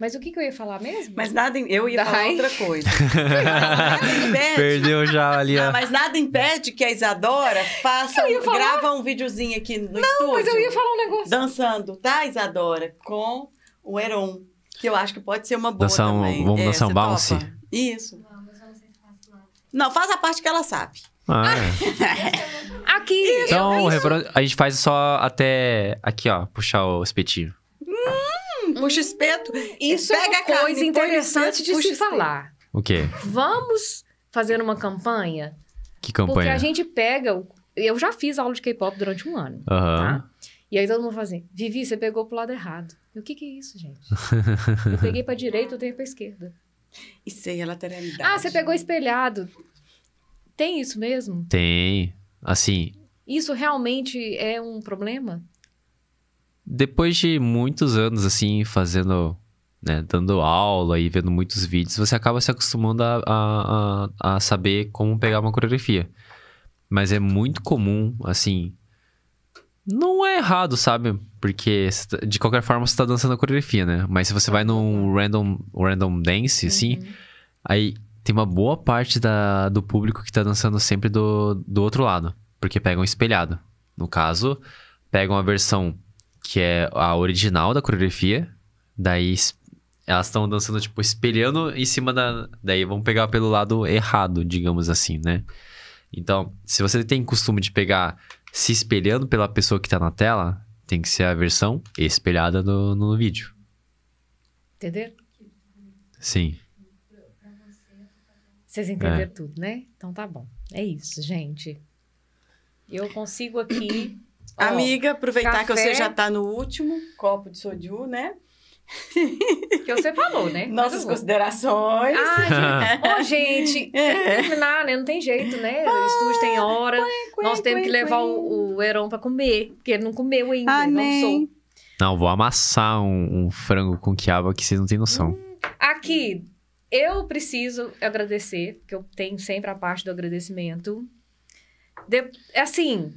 Mas o que, que eu ia falar mesmo? Mas nada. Eu ia falar outra coisa. impede... Perdeu já ali. A... Não, mas nada impede que a Isadora faça. Um... Falar... Grava um videozinho aqui no Não, estúdio. Não, mas eu ia falar um negócio. Dançando, tá, Isadora? Com o Heron. Que eu acho que pode ser uma boa. Dançar um, também. Vamos é, dançar um bounce? Topa? Isso. Não, mas eu não sei se faço nada. Não, faz a parte que ela sabe. Ah, é. aqui. Então, é eu... a gente faz só até aqui, ó, puxar o espetinho puxa espeto. Isso é pega é uma coisa carne, interessante de se falar. O quê? Vamos fazer uma campanha? Que campanha? Porque a gente pega. Eu já fiz aula de K-pop durante um ano. Uhum. Tá? E aí todo mundo fala assim: Vivi, você pegou pro lado errado. o que, que é isso, gente? eu peguei pra direita, eu tenho pra esquerda. E sem a lateralidade. Ah, você pegou espelhado. Tem isso mesmo? Tem. Assim. Isso realmente é um problema? depois de muitos anos, assim, fazendo, né, dando aula e vendo muitos vídeos, você acaba se acostumando a, a, a, a saber como pegar uma coreografia. Mas é muito comum, assim, não é errado, sabe? Porque tá, de qualquer forma você tá dançando a coreografia, né? Mas se você vai num random, random dance, assim, uhum. assim, aí tem uma boa parte da, do público que tá dançando sempre do, do outro lado. Porque pegam espelhado. No caso, pegam a versão que é a original da coreografia. Daí elas estão dançando, tipo, espelhando em cima da. Daí vão pegar pelo lado errado, digamos assim, né? Então, se você tem costume de pegar se espelhando pela pessoa que tá na tela, tem que ser a versão espelhada no, no vídeo. Entender? Sim. Vocês é. entenderam é. tudo, né? Então tá bom. É isso, gente. Eu consigo aqui Amiga, aproveitar café, que você já está no último copo de sodio, né? Que você falou, né? Nossas considerações. Ah, gente, Ô, gente tem que terminar, né? Não tem jeito, né? Ah, o estúdio tem hora. Nós temos que levar o, o Heron para comer, porque ele não comeu ainda, ah, não sou. Não, vou amassar um, um, frango com quiabo que vocês não têm noção. Hum. Aqui, eu preciso agradecer, porque eu tenho sempre a parte do agradecimento. De, assim,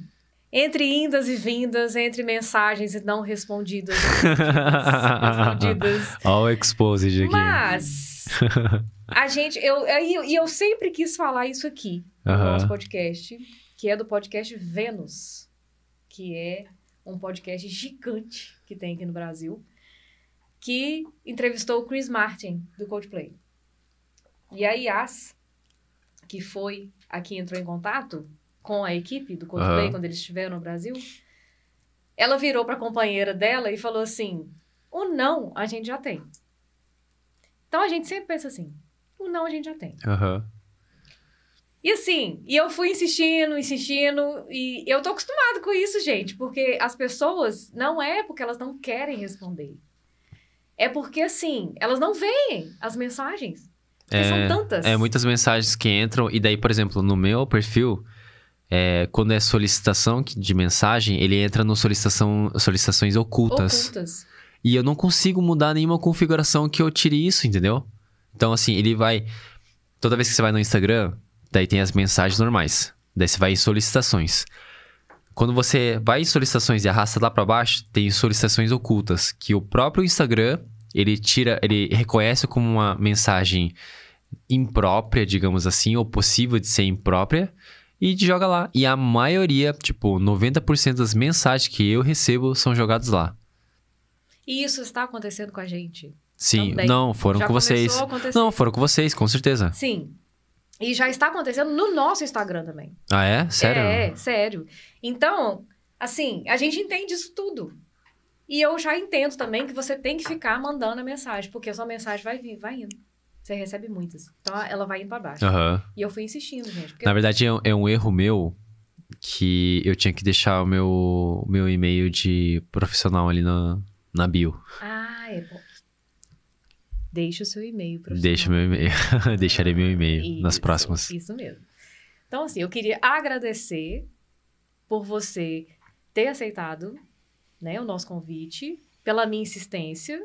entre indas e vindas, entre mensagens e não respondidas. respondidas. All exposed aqui. Mas a gente, eu, eu, eu sempre quis falar isso aqui uh -huh. no nosso podcast, que é do podcast Vênus, que é um podcast gigante que tem aqui no Brasil, que entrevistou o Chris Martin do Coldplay. E a Yas, que foi a que entrou em contato, com a equipe do Coldplay, uhum. quando eles estiveram no Brasil, ela virou para a companheira dela e falou assim: o não a gente já tem. Então a gente sempre pensa assim: o não a gente já tem. Uhum. E assim, e eu fui insistindo, insistindo, e eu tô acostumado com isso, gente, porque as pessoas não é porque elas não querem responder. É porque, assim, elas não veem as mensagens. É, são tantas. É, muitas mensagens que entram, e daí, por exemplo, no meu perfil, é, quando é solicitação de mensagem, ele entra no solicitação, solicitações ocultas. ocultas. E eu não consigo mudar nenhuma configuração que eu tire isso, entendeu? Então, assim, ele vai. Toda vez que você vai no Instagram, daí tem as mensagens normais. Daí você vai em solicitações. Quando você vai em solicitações e arrasta lá para baixo, tem solicitações ocultas, que o próprio Instagram, ele tira, ele reconhece como uma mensagem imprópria, digamos assim, ou possível de ser imprópria, e joga lá. E a maioria, tipo, 90% das mensagens que eu recebo são jogadas lá. E isso está acontecendo com a gente? Sim, também. não, foram já com vocês. Não, foram com vocês, com certeza. Sim. E já está acontecendo no nosso Instagram também. Ah, é? Sério? é sério. Então, assim, a gente entende isso tudo. E eu já entendo também que você tem que ficar mandando a mensagem, porque a sua mensagem vai vir, vai indo. Você recebe muitas. Então ela vai indo pra baixo. Uhum. E eu fui insistindo, gente. Na verdade, é, é um erro meu que eu tinha que deixar o meu, meu e-mail de profissional ali na, na bio. Ah, é bom. Deixa o seu e-mail profissional. Deixa meu e-mail. Deixarei meu e-mail ah, isso, nas próximas. Isso mesmo. Então, assim, eu queria agradecer por você ter aceitado né, o nosso convite, pela minha insistência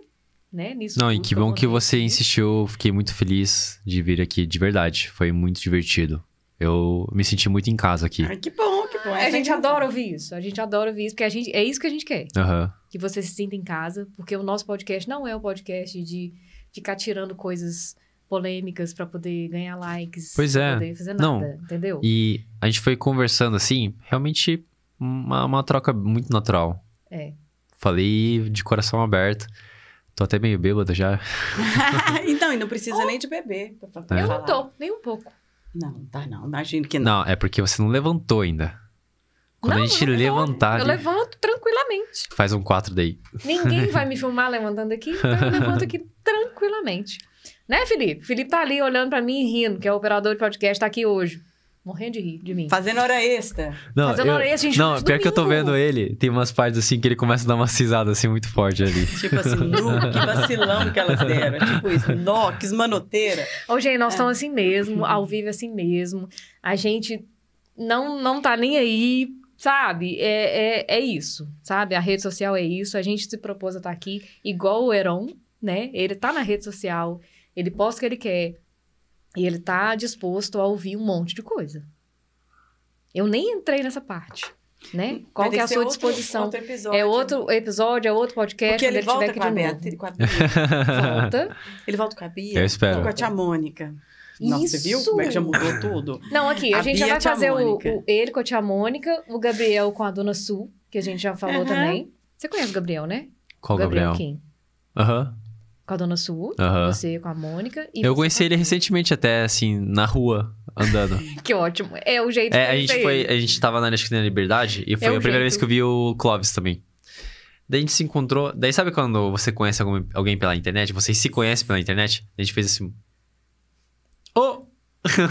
né, nisso. Não, e que bom que você insistiu. Fiquei muito feliz de vir aqui, de verdade. Foi muito divertido. Eu me senti muito em casa aqui. Ai, que bom, que bom. Ah, a é gente adora ouvir isso. A gente adora ouvir isso, porque a gente, é isso que a gente quer. Uhum. Que você se sinta em casa, porque o nosso podcast não é um podcast de ficar tirando coisas polêmicas para poder ganhar likes. Pois é. Poder fazer nada, não. entendeu? E a gente foi conversando assim, realmente uma, uma troca muito natural. É. Falei de coração aberto. Tô até meio bêbada já. então, e não precisa oh. nem de beber. Pra, pra é. Eu não tô, nem um pouco. Não, tá não, imagino que não. Não, é porque você não levantou ainda. Quando não, a gente levantar. Eu levanto tranquilamente. Faz um 4 daí. Ninguém vai me filmar levantando aqui, então eu levanto aqui tranquilamente. Né, Felipe? Felipe tá ali olhando para mim e rindo, que é o operador de podcast, tá aqui hoje. Morrendo de rir de mim. Fazendo hora extra. Não, Fazendo eu, hora extra, gente. Não, pior domingo. que eu tô vendo ele, tem umas partes assim que ele começa a dar uma cisada assim muito forte ali. tipo assim, nu, que vacilão que elas deram. É tipo isso, nox, manoteira Ô, gente, nós é. estamos é. assim mesmo, ao vivo assim mesmo. A gente não, não tá nem aí, sabe? É, é, é isso, sabe? A rede social é isso. A gente se propôs a estar tá aqui igual o Heron, né? Ele tá na rede social, ele posta o que ele quer e ele tá disposto a ouvir um monte de coisa. Eu nem entrei nessa parte. Né? Hum, Qual é a é sua outro, disposição? Outro é né? outro episódio, é outro podcast. Porque ele, ele volta com a Beata, ele com a Bia. volta. Ele volta com a Bia. Eu espero. com a tia Mônica. Nossa, você viu como é que já mudou tudo? Não, aqui, a, a gente Bia já vai fazer o, o, ele com a tia Mônica, o Gabriel com a dona Sul, que a gente já falou uhum. também. Você conhece o Gabriel, né? Qual o Gabriel? Aham com a Dona Sul, você com a Mônica. eu conheci ele recentemente até, assim, na rua, andando. que ótimo. É o jeito é, que a gente foi A gente tava na Esquina da Liberdade e foi é a primeira jeito. vez que eu vi o Clóvis também. Daí a gente se encontrou. Daí sabe quando você conhece algum, alguém pela internet? Vocês se conhecem pela internet? A gente fez assim. Oh!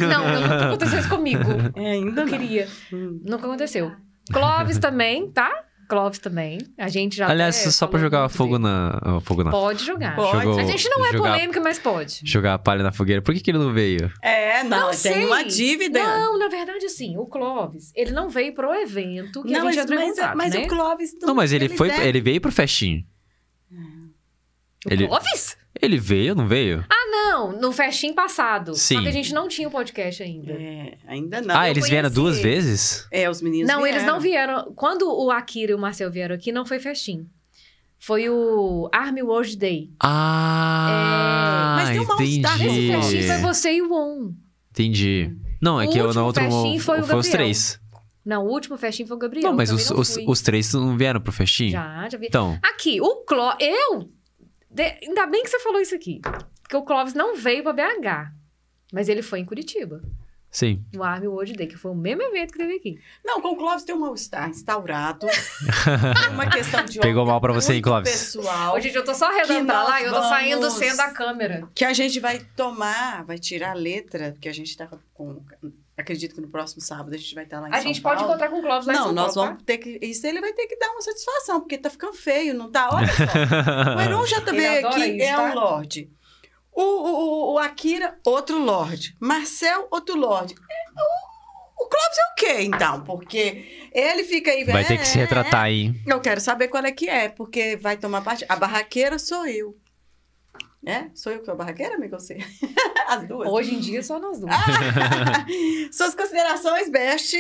Não, nunca aconteceu isso comigo. É, ainda não. Queria. Hum. Nunca aconteceu. Clóvis também, tá? Clóvis também. A gente já. Aliás, só pra jogar fogo na, ah, fogo na. Pode jogar. Pode. Jogou, a gente não é jogar, polêmica, mas pode. Jogar a palha na fogueira. Por que, que ele não veio? É, não, não tem uma dívida. Não, na verdade, sim. o Clóvis, ele não veio pro evento que não, a gente mas, entrou em contato, mas né? o Clóvis. Não, mas ele, ele foi, é- ele veio pro festinho. Hum ele... Clóvis? Ele veio, não veio? Ah, não, no festim passado. Sim. Só que a gente não tinha o podcast ainda. É, ainda não. Ah, eles conheci. vieram duas vezes? É, os meninos Não, vieram. eles não vieram. Quando o Akira e o Marcel vieram aqui, não foi festim. Foi o Army World Day. Ah! É... Mas deu mal-estar nesse festim. Foi você e o On. Entendi. Não, é o que eu na outra foi, foi o os três. Não, o último festim foi o Gabriel. Não, mas os, não os, os, três não vieram pro festim? Já, já vi. Então. Aqui, o Cló. Eu de... Ainda bem que você falou isso aqui. Porque o Clóvis não veio para BH, mas ele foi em Curitiba. Sim. No Army World Day, que foi o mesmo evento que teve aqui. Não, com o Clóvis tem um mal-estar instaurado. uma questão de Pegou mal pra você, aí, Clóvis? Pessoal. gente, eu tô só arredondando lá e eu tô saindo sem a câmera. Que a gente vai tomar, vai tirar a letra, porque a gente tá com Acredito que no próximo sábado a gente vai estar lá em a São Paulo. A gente pode encontrar com o Clóvis lá não, em São Paulo, Não, nós tá? vamos tá? ter que... Isso ele vai ter que dar uma satisfação, porque tá ficando feio, não tá? Olha só. o Heron já também tá ele aqui isso, é tá? um lorde. O, o, o, Akira, outro lorde. Marcel, outro lorde. É, o, o Clóvis é o quê, então? Porque ele fica aí... Vai é, ter que se é, retratar é, aí. Eu quero saber qual é que é, porque vai tomar parte... A barraqueira sou eu. É? Sou eu que sou a barraqueira, amigo? Você? As duas? Hoje em dia, só nós duas. suas considerações, Best.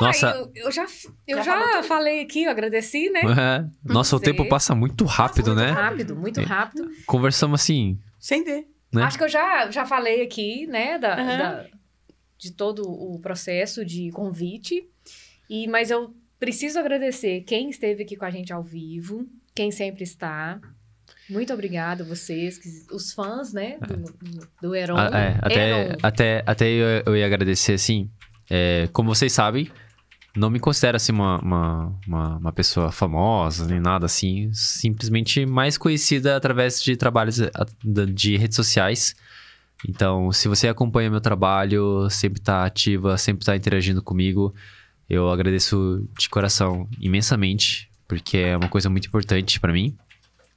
Nossa. Ai, eu, eu, já, eu já, já falei aqui, eu agradeci, né? É. Nossa, o tempo passa muito rápido, passa muito né? Muito rápido, muito é. rápido. Conversamos assim. Sem ver. Né? Acho que eu já, já falei aqui, né? Da, uhum. da, de todo o processo de convite. E, mas eu preciso agradecer quem esteve aqui com a gente ao vivo, quem sempre está muito obrigado vocês, os fãs, né, do, ah. do, do Heron. A, ah, é, até, Heron. até, até eu, eu ia agradecer, assim, é, como vocês sabem, não me considero, assim, uma, uma, uma, uma, pessoa famosa, nem nada assim, simplesmente mais conhecida através de trabalhos de redes sociais. Então, se você acompanha meu trabalho, sempre está ativa, sempre está interagindo comigo, eu agradeço de coração imensamente, porque é uma coisa muito importante para mim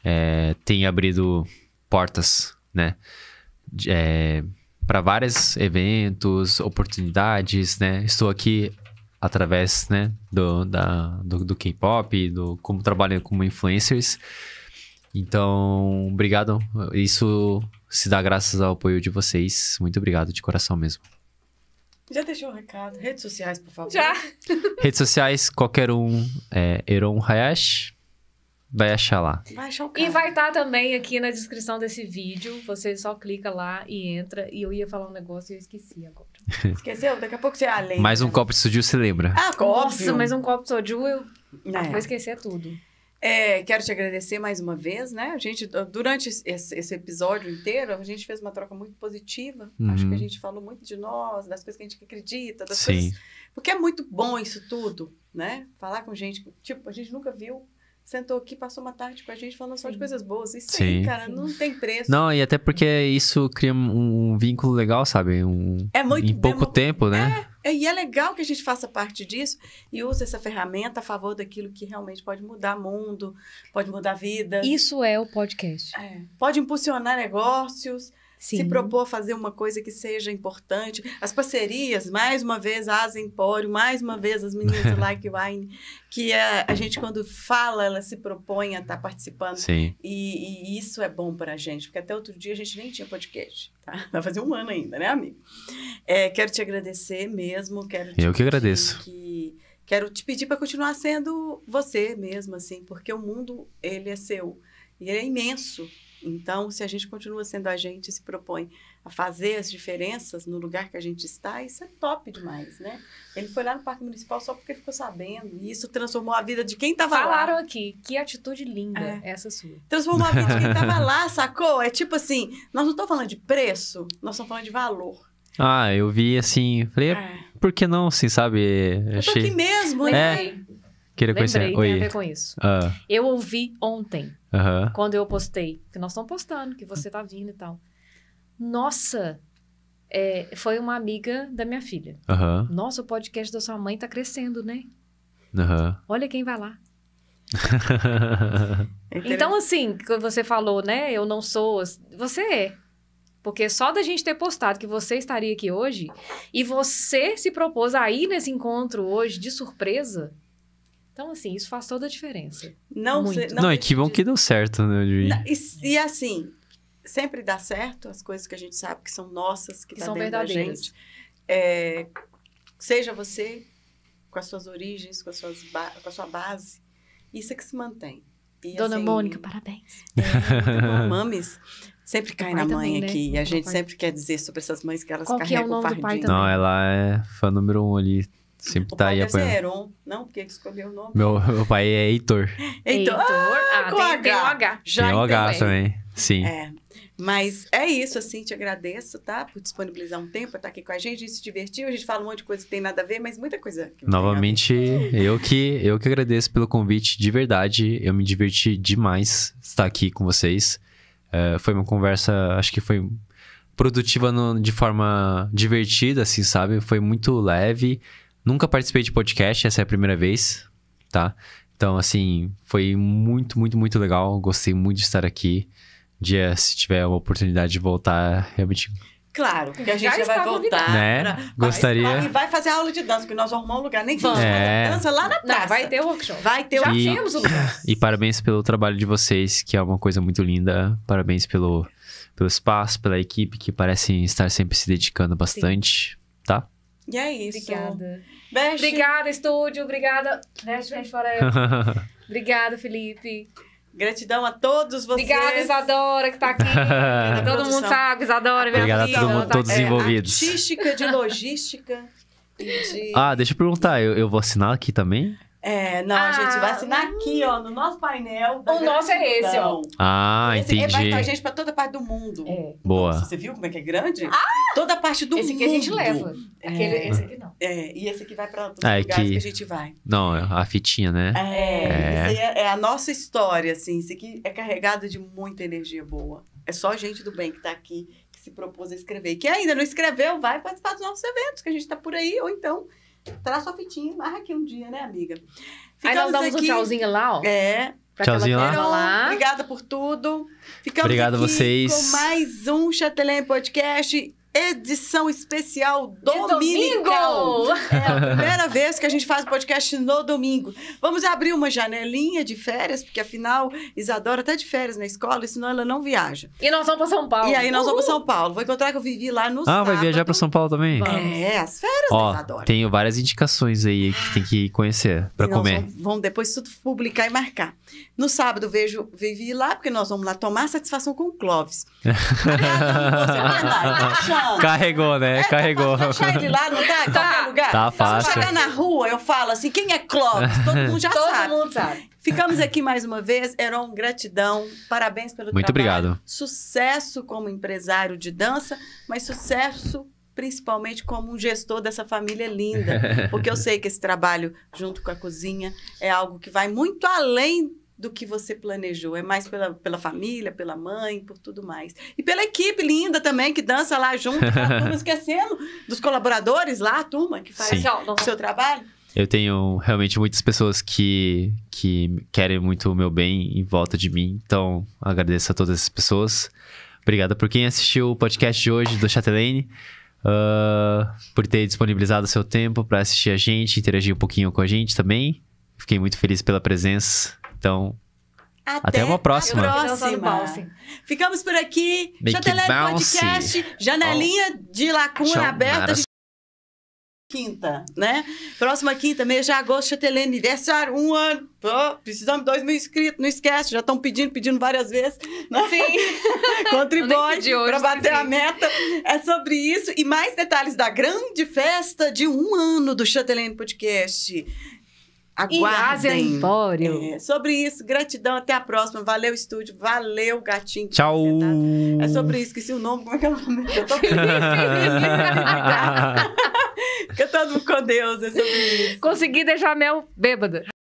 é, tem abrido portas, né? É, para vários eventos, oportunidades, né? Estou aqui através, né, do, do, do K-pop, do como trabalho como influencers. Então, obrigado. Isso se dá graças ao apoio de vocês. Muito obrigado de coração mesmo. Já deixou o um recado? Redes sociais, por favor. Já. Redes sociais, qualquer um. É, Eron Hayashi. Vai achar lá. Vai achar e vai estar tá também aqui na descrição desse vídeo. Você só clica lá e entra. E eu ia falar um negócio e eu esqueci agora. Esqueceu? Daqui a pouco você é ah, além. Mais um copo de soju você lembra. Ah, óbvio. Nossa, mais um copo de soju eu é. vou esquecer tudo. É, quero te agradecer mais uma vez, né? A gente, durante esse, esse episódio inteiro, a gente fez uma troca muito positiva. Uhum. Acho que a uhum. gente falou muito de nós, das coisas que a gente acredita, das Sim. coisas. Porque é muito bom isso tudo, né? Falar com gente, tipo, a gente nunca viu sentou aqui, passou uma tarde com a gente falando só de coisas boas. Isso Sim. aí, cara, Sim. não tem preço. Não, e até porque isso cria um vínculo legal, sabe? Um, é muito Em pouco demo... tempo, né? É, é, e é legal que a gente faça parte disso e use essa ferramenta a favor daquilo que realmente pode mudar mundo, pode mudar vida. Isso é o podcast. É, pode impulsionar negócios. Sim. se propor a fazer uma coisa que seja importante. As parcerias, mais uma vez, as Asa Empório, mais uma vez as meninas do Like Wine, que a, é, a, gente, quando fala, ela se propõe a estar tá participando. Sim. E, e, isso é bom para a gente, porque até outro dia a gente nem tinha podcast. Tá? Vai fazer um ano ainda, né, amigo? É, quero te agradecer mesmo. Quero Eu que agradeço. Que, quero te pedir para continuar sendo você mesmo, assim, porque o mundo, ele é seu. E ele é imenso. Então, se a gente continua sendo a gente e se propõe a fazer as diferenças no lugar que a gente está, isso é top demais, né? Ele foi lá no Parque Municipal só porque ficou sabendo. E isso transformou a vida de quem estava lá. Falaram aqui, que atitude linda é. essa sua. Transformou a vida de quem estava lá, sacou? É tipo assim, nós não estamos falando de preço, nós estamos falando de valor. Ah, eu vi assim, falei, é. por que não, assim, sabe? Eu Achei... aqui mesmo, hein? É. Queria conhecer. Lembrei, Oi. tem a ver com isso. Ah. Eu ouvi ontem, quando eu postei, que nós estamos postando, que você tá vindo e tal. Nossa, é, foi uma amiga da minha filha. Aham. Nossa, o podcast da sua mãe tá crescendo, né? Olha quem vai lá. Então, assim, quando você falou, né? Eu não sou. Você é. Porque só da gente ter postado que você estaria aqui hoje e você se propôs a ir nesse encontro hoje de surpresa, então, assim, isso faz toda a diferença. Não, Muito. não, não e que bom que deu certo, né, Juí? E, e assim, sempre dá certo as coisas que a gente sabe que são nossas, que, que tá são verdadeiras. gente. É, seja você com as suas origens, com, as suas com a sua base, isso é que se mantém. E, Dona assim, Mônica, parabéns. É, mames sempre cai na mãe também, né? aqui. Né? E a gente sempre quer dizer sobre essas mães que elas Qual carregam que é o nome fardinho. Do pai também? Não, ela é fã número um ali. Sempre o tá aí apoiando. É Não, porque escolheu o nome. Meu, meu pai é Heitor. Heitor? Ah, ah, com tem, H. Tem o H. Já tem o H também. Então, também. Sim. É. Mas é isso, assim, te agradeço, tá? Por disponibilizar um tempo, estar tá aqui com a gente, a gente se divertiu, a gente fala um monte de coisa que tem nada a ver, mas muita coisa. Novamente, eu que eu que agradeço pelo convite, de verdade, eu me diverti demais estar aqui com vocês. Uh, foi uma conversa, acho que foi produtiva no, de forma divertida, assim, sabe? Foi muito leve. Nunca participei de podcast, essa é a primeira vez, tá? Então, assim, foi muito, muito, muito legal. Gostei muito de estar aqui. Dia, se tiver uma oportunidade de voltar, realmente Claro, porque a gente já, já vai voltar. Né? Pra, Gostaria. Vai, e vai fazer aula de dança, porque nós arrumamos um lugar, nem que seja é. dança lá na praça. Não, vai ter workshop. Vai ter workshop. o E parabéns pelo trabalho de vocês, que é uma coisa muito linda. Parabéns pelo, pelo espaço, pela equipe, que parecem estar sempre se dedicando bastante. Sim. E é isso. Obrigada. Best... Obrigada, estúdio. Obrigada. Best Friends Forever. obrigada, Felipe. Gratidão a todos vocês. Obrigada, Isadora, que tá aqui. todo produção. mundo sabe, Isadora. Obrigada amiga, a todo mundo, tá envolvidos. É, artística, de logística. De... Ah, deixa eu perguntar, eu, eu vou assinar aqui também? É, não, ah, gente, vai ah, assinar aqui, ó, no nosso painel. O nosso é esse, ó. Ah, esse é entendi. Vai estar gente pra toda parte do mundo. É. Boa. Nossa, você viu como é que é grande? Ah! Toda parte do esse mundo. Esse aqui a gente leva. É. Aquele, é. Esse aqui não. É, e esse aqui vai pra todos os é, lugares que... que... a gente vai. Não, a fitinha, né? É. É. é a nossa história, assim. Esse aqui é carregado de muita energia boa. É só gente do bem que tá aqui, que se propôs a escrever. E quem ainda não escreveu, vai participar dos nossos eventos, que a gente tá por aí, ou então Traz sua fitinha, marra aqui um dia, né, amiga? Ficamos Aí nós damos aqui. um tchauzinho lá, ó. É. Tchauzinho lá. Obrigada por tudo. Ficamos Obrigado aqui vocês. com mais um Chatelém Podcast edição especial domingo É a primeira vez que a gente faz podcast no domingo. Vamos abrir uma janelinha de férias, porque afinal Isadora tá de férias na escola, senão ela não viaja. E nós vamos para São Paulo. E aí nós vamos para São Paulo. Vou encontrar que eu vivi lá no Ah, sábado. vai viajar para São Paulo também? É, as férias Ó, da Isadora. Tenho várias indicações aí que tem que conhecer para comer. Vamos, vamos depois tudo publicar e marcar. No sábado vejo Vivi lá, porque nós vamos lá tomar satisfação com o Clóvis. Carregou, né? É, tá Carregou. Tá fácil ele lá, não tá? Em tá. qualquer lugar. Tá fácil. Se eu chegar na rua, eu falo assim, quem é Clóvis? Todo mundo já Todo sabe. Todo mundo sabe. Ficamos aqui mais uma vez. Heron, gratidão. Parabéns pelo Muito trabalho. Muito obrigado. Sucesso como empresário de dança, mas sucesso principalmente como um gestor dessa família linda, porque eu sei que esse trabalho junto com a cozinha é algo que vai muito além do que você planejou. É mais pela, pela família, pela mãe, por tudo mais. E pela equipe linda também, que dança lá junto. Não tá esquecendo dos colaboradores lá, a turma, que faz Sim. o seu trabalho. Eu tenho realmente muitas pessoas que, que querem muito o meu bem em volta de mim. Então, agradeço a todas essas pessoas. Obrigado por quem assistiu o podcast de hoje do Chatelaine. Uh, por ter disponibilizado seu tempo para assistir a gente, interagir um pouquinho com a gente também. Fiquei muito feliz pela presença. Então, até, até uma próxima. próxima. Ficamos por aqui. Make Podcast, janelinha oh. de lacuna Chão, aberta. De... Quinta, né? Próxima quinta, mês de agosto, Chatelene, aniversário, um ano. precisamos de dois mil inscritos, não esquece, já estão pedindo, pedindo várias vezes. Né? Sim. Contribui para bater sim. a meta. É sobre isso e mais detalhes da grande festa de um ano do Chatelene Podcast. Aguardem. É, sobre isso, gratidão. Até a próxima. Valeu, estúdio. Valeu, gatinho. Tchau. é sobre isso. Esqueci o nome. Como é que é o nome? Eu tô feliz, feliz. Fica todo com Deus. É sobre isso. Consegui deixar a Mel bêbada.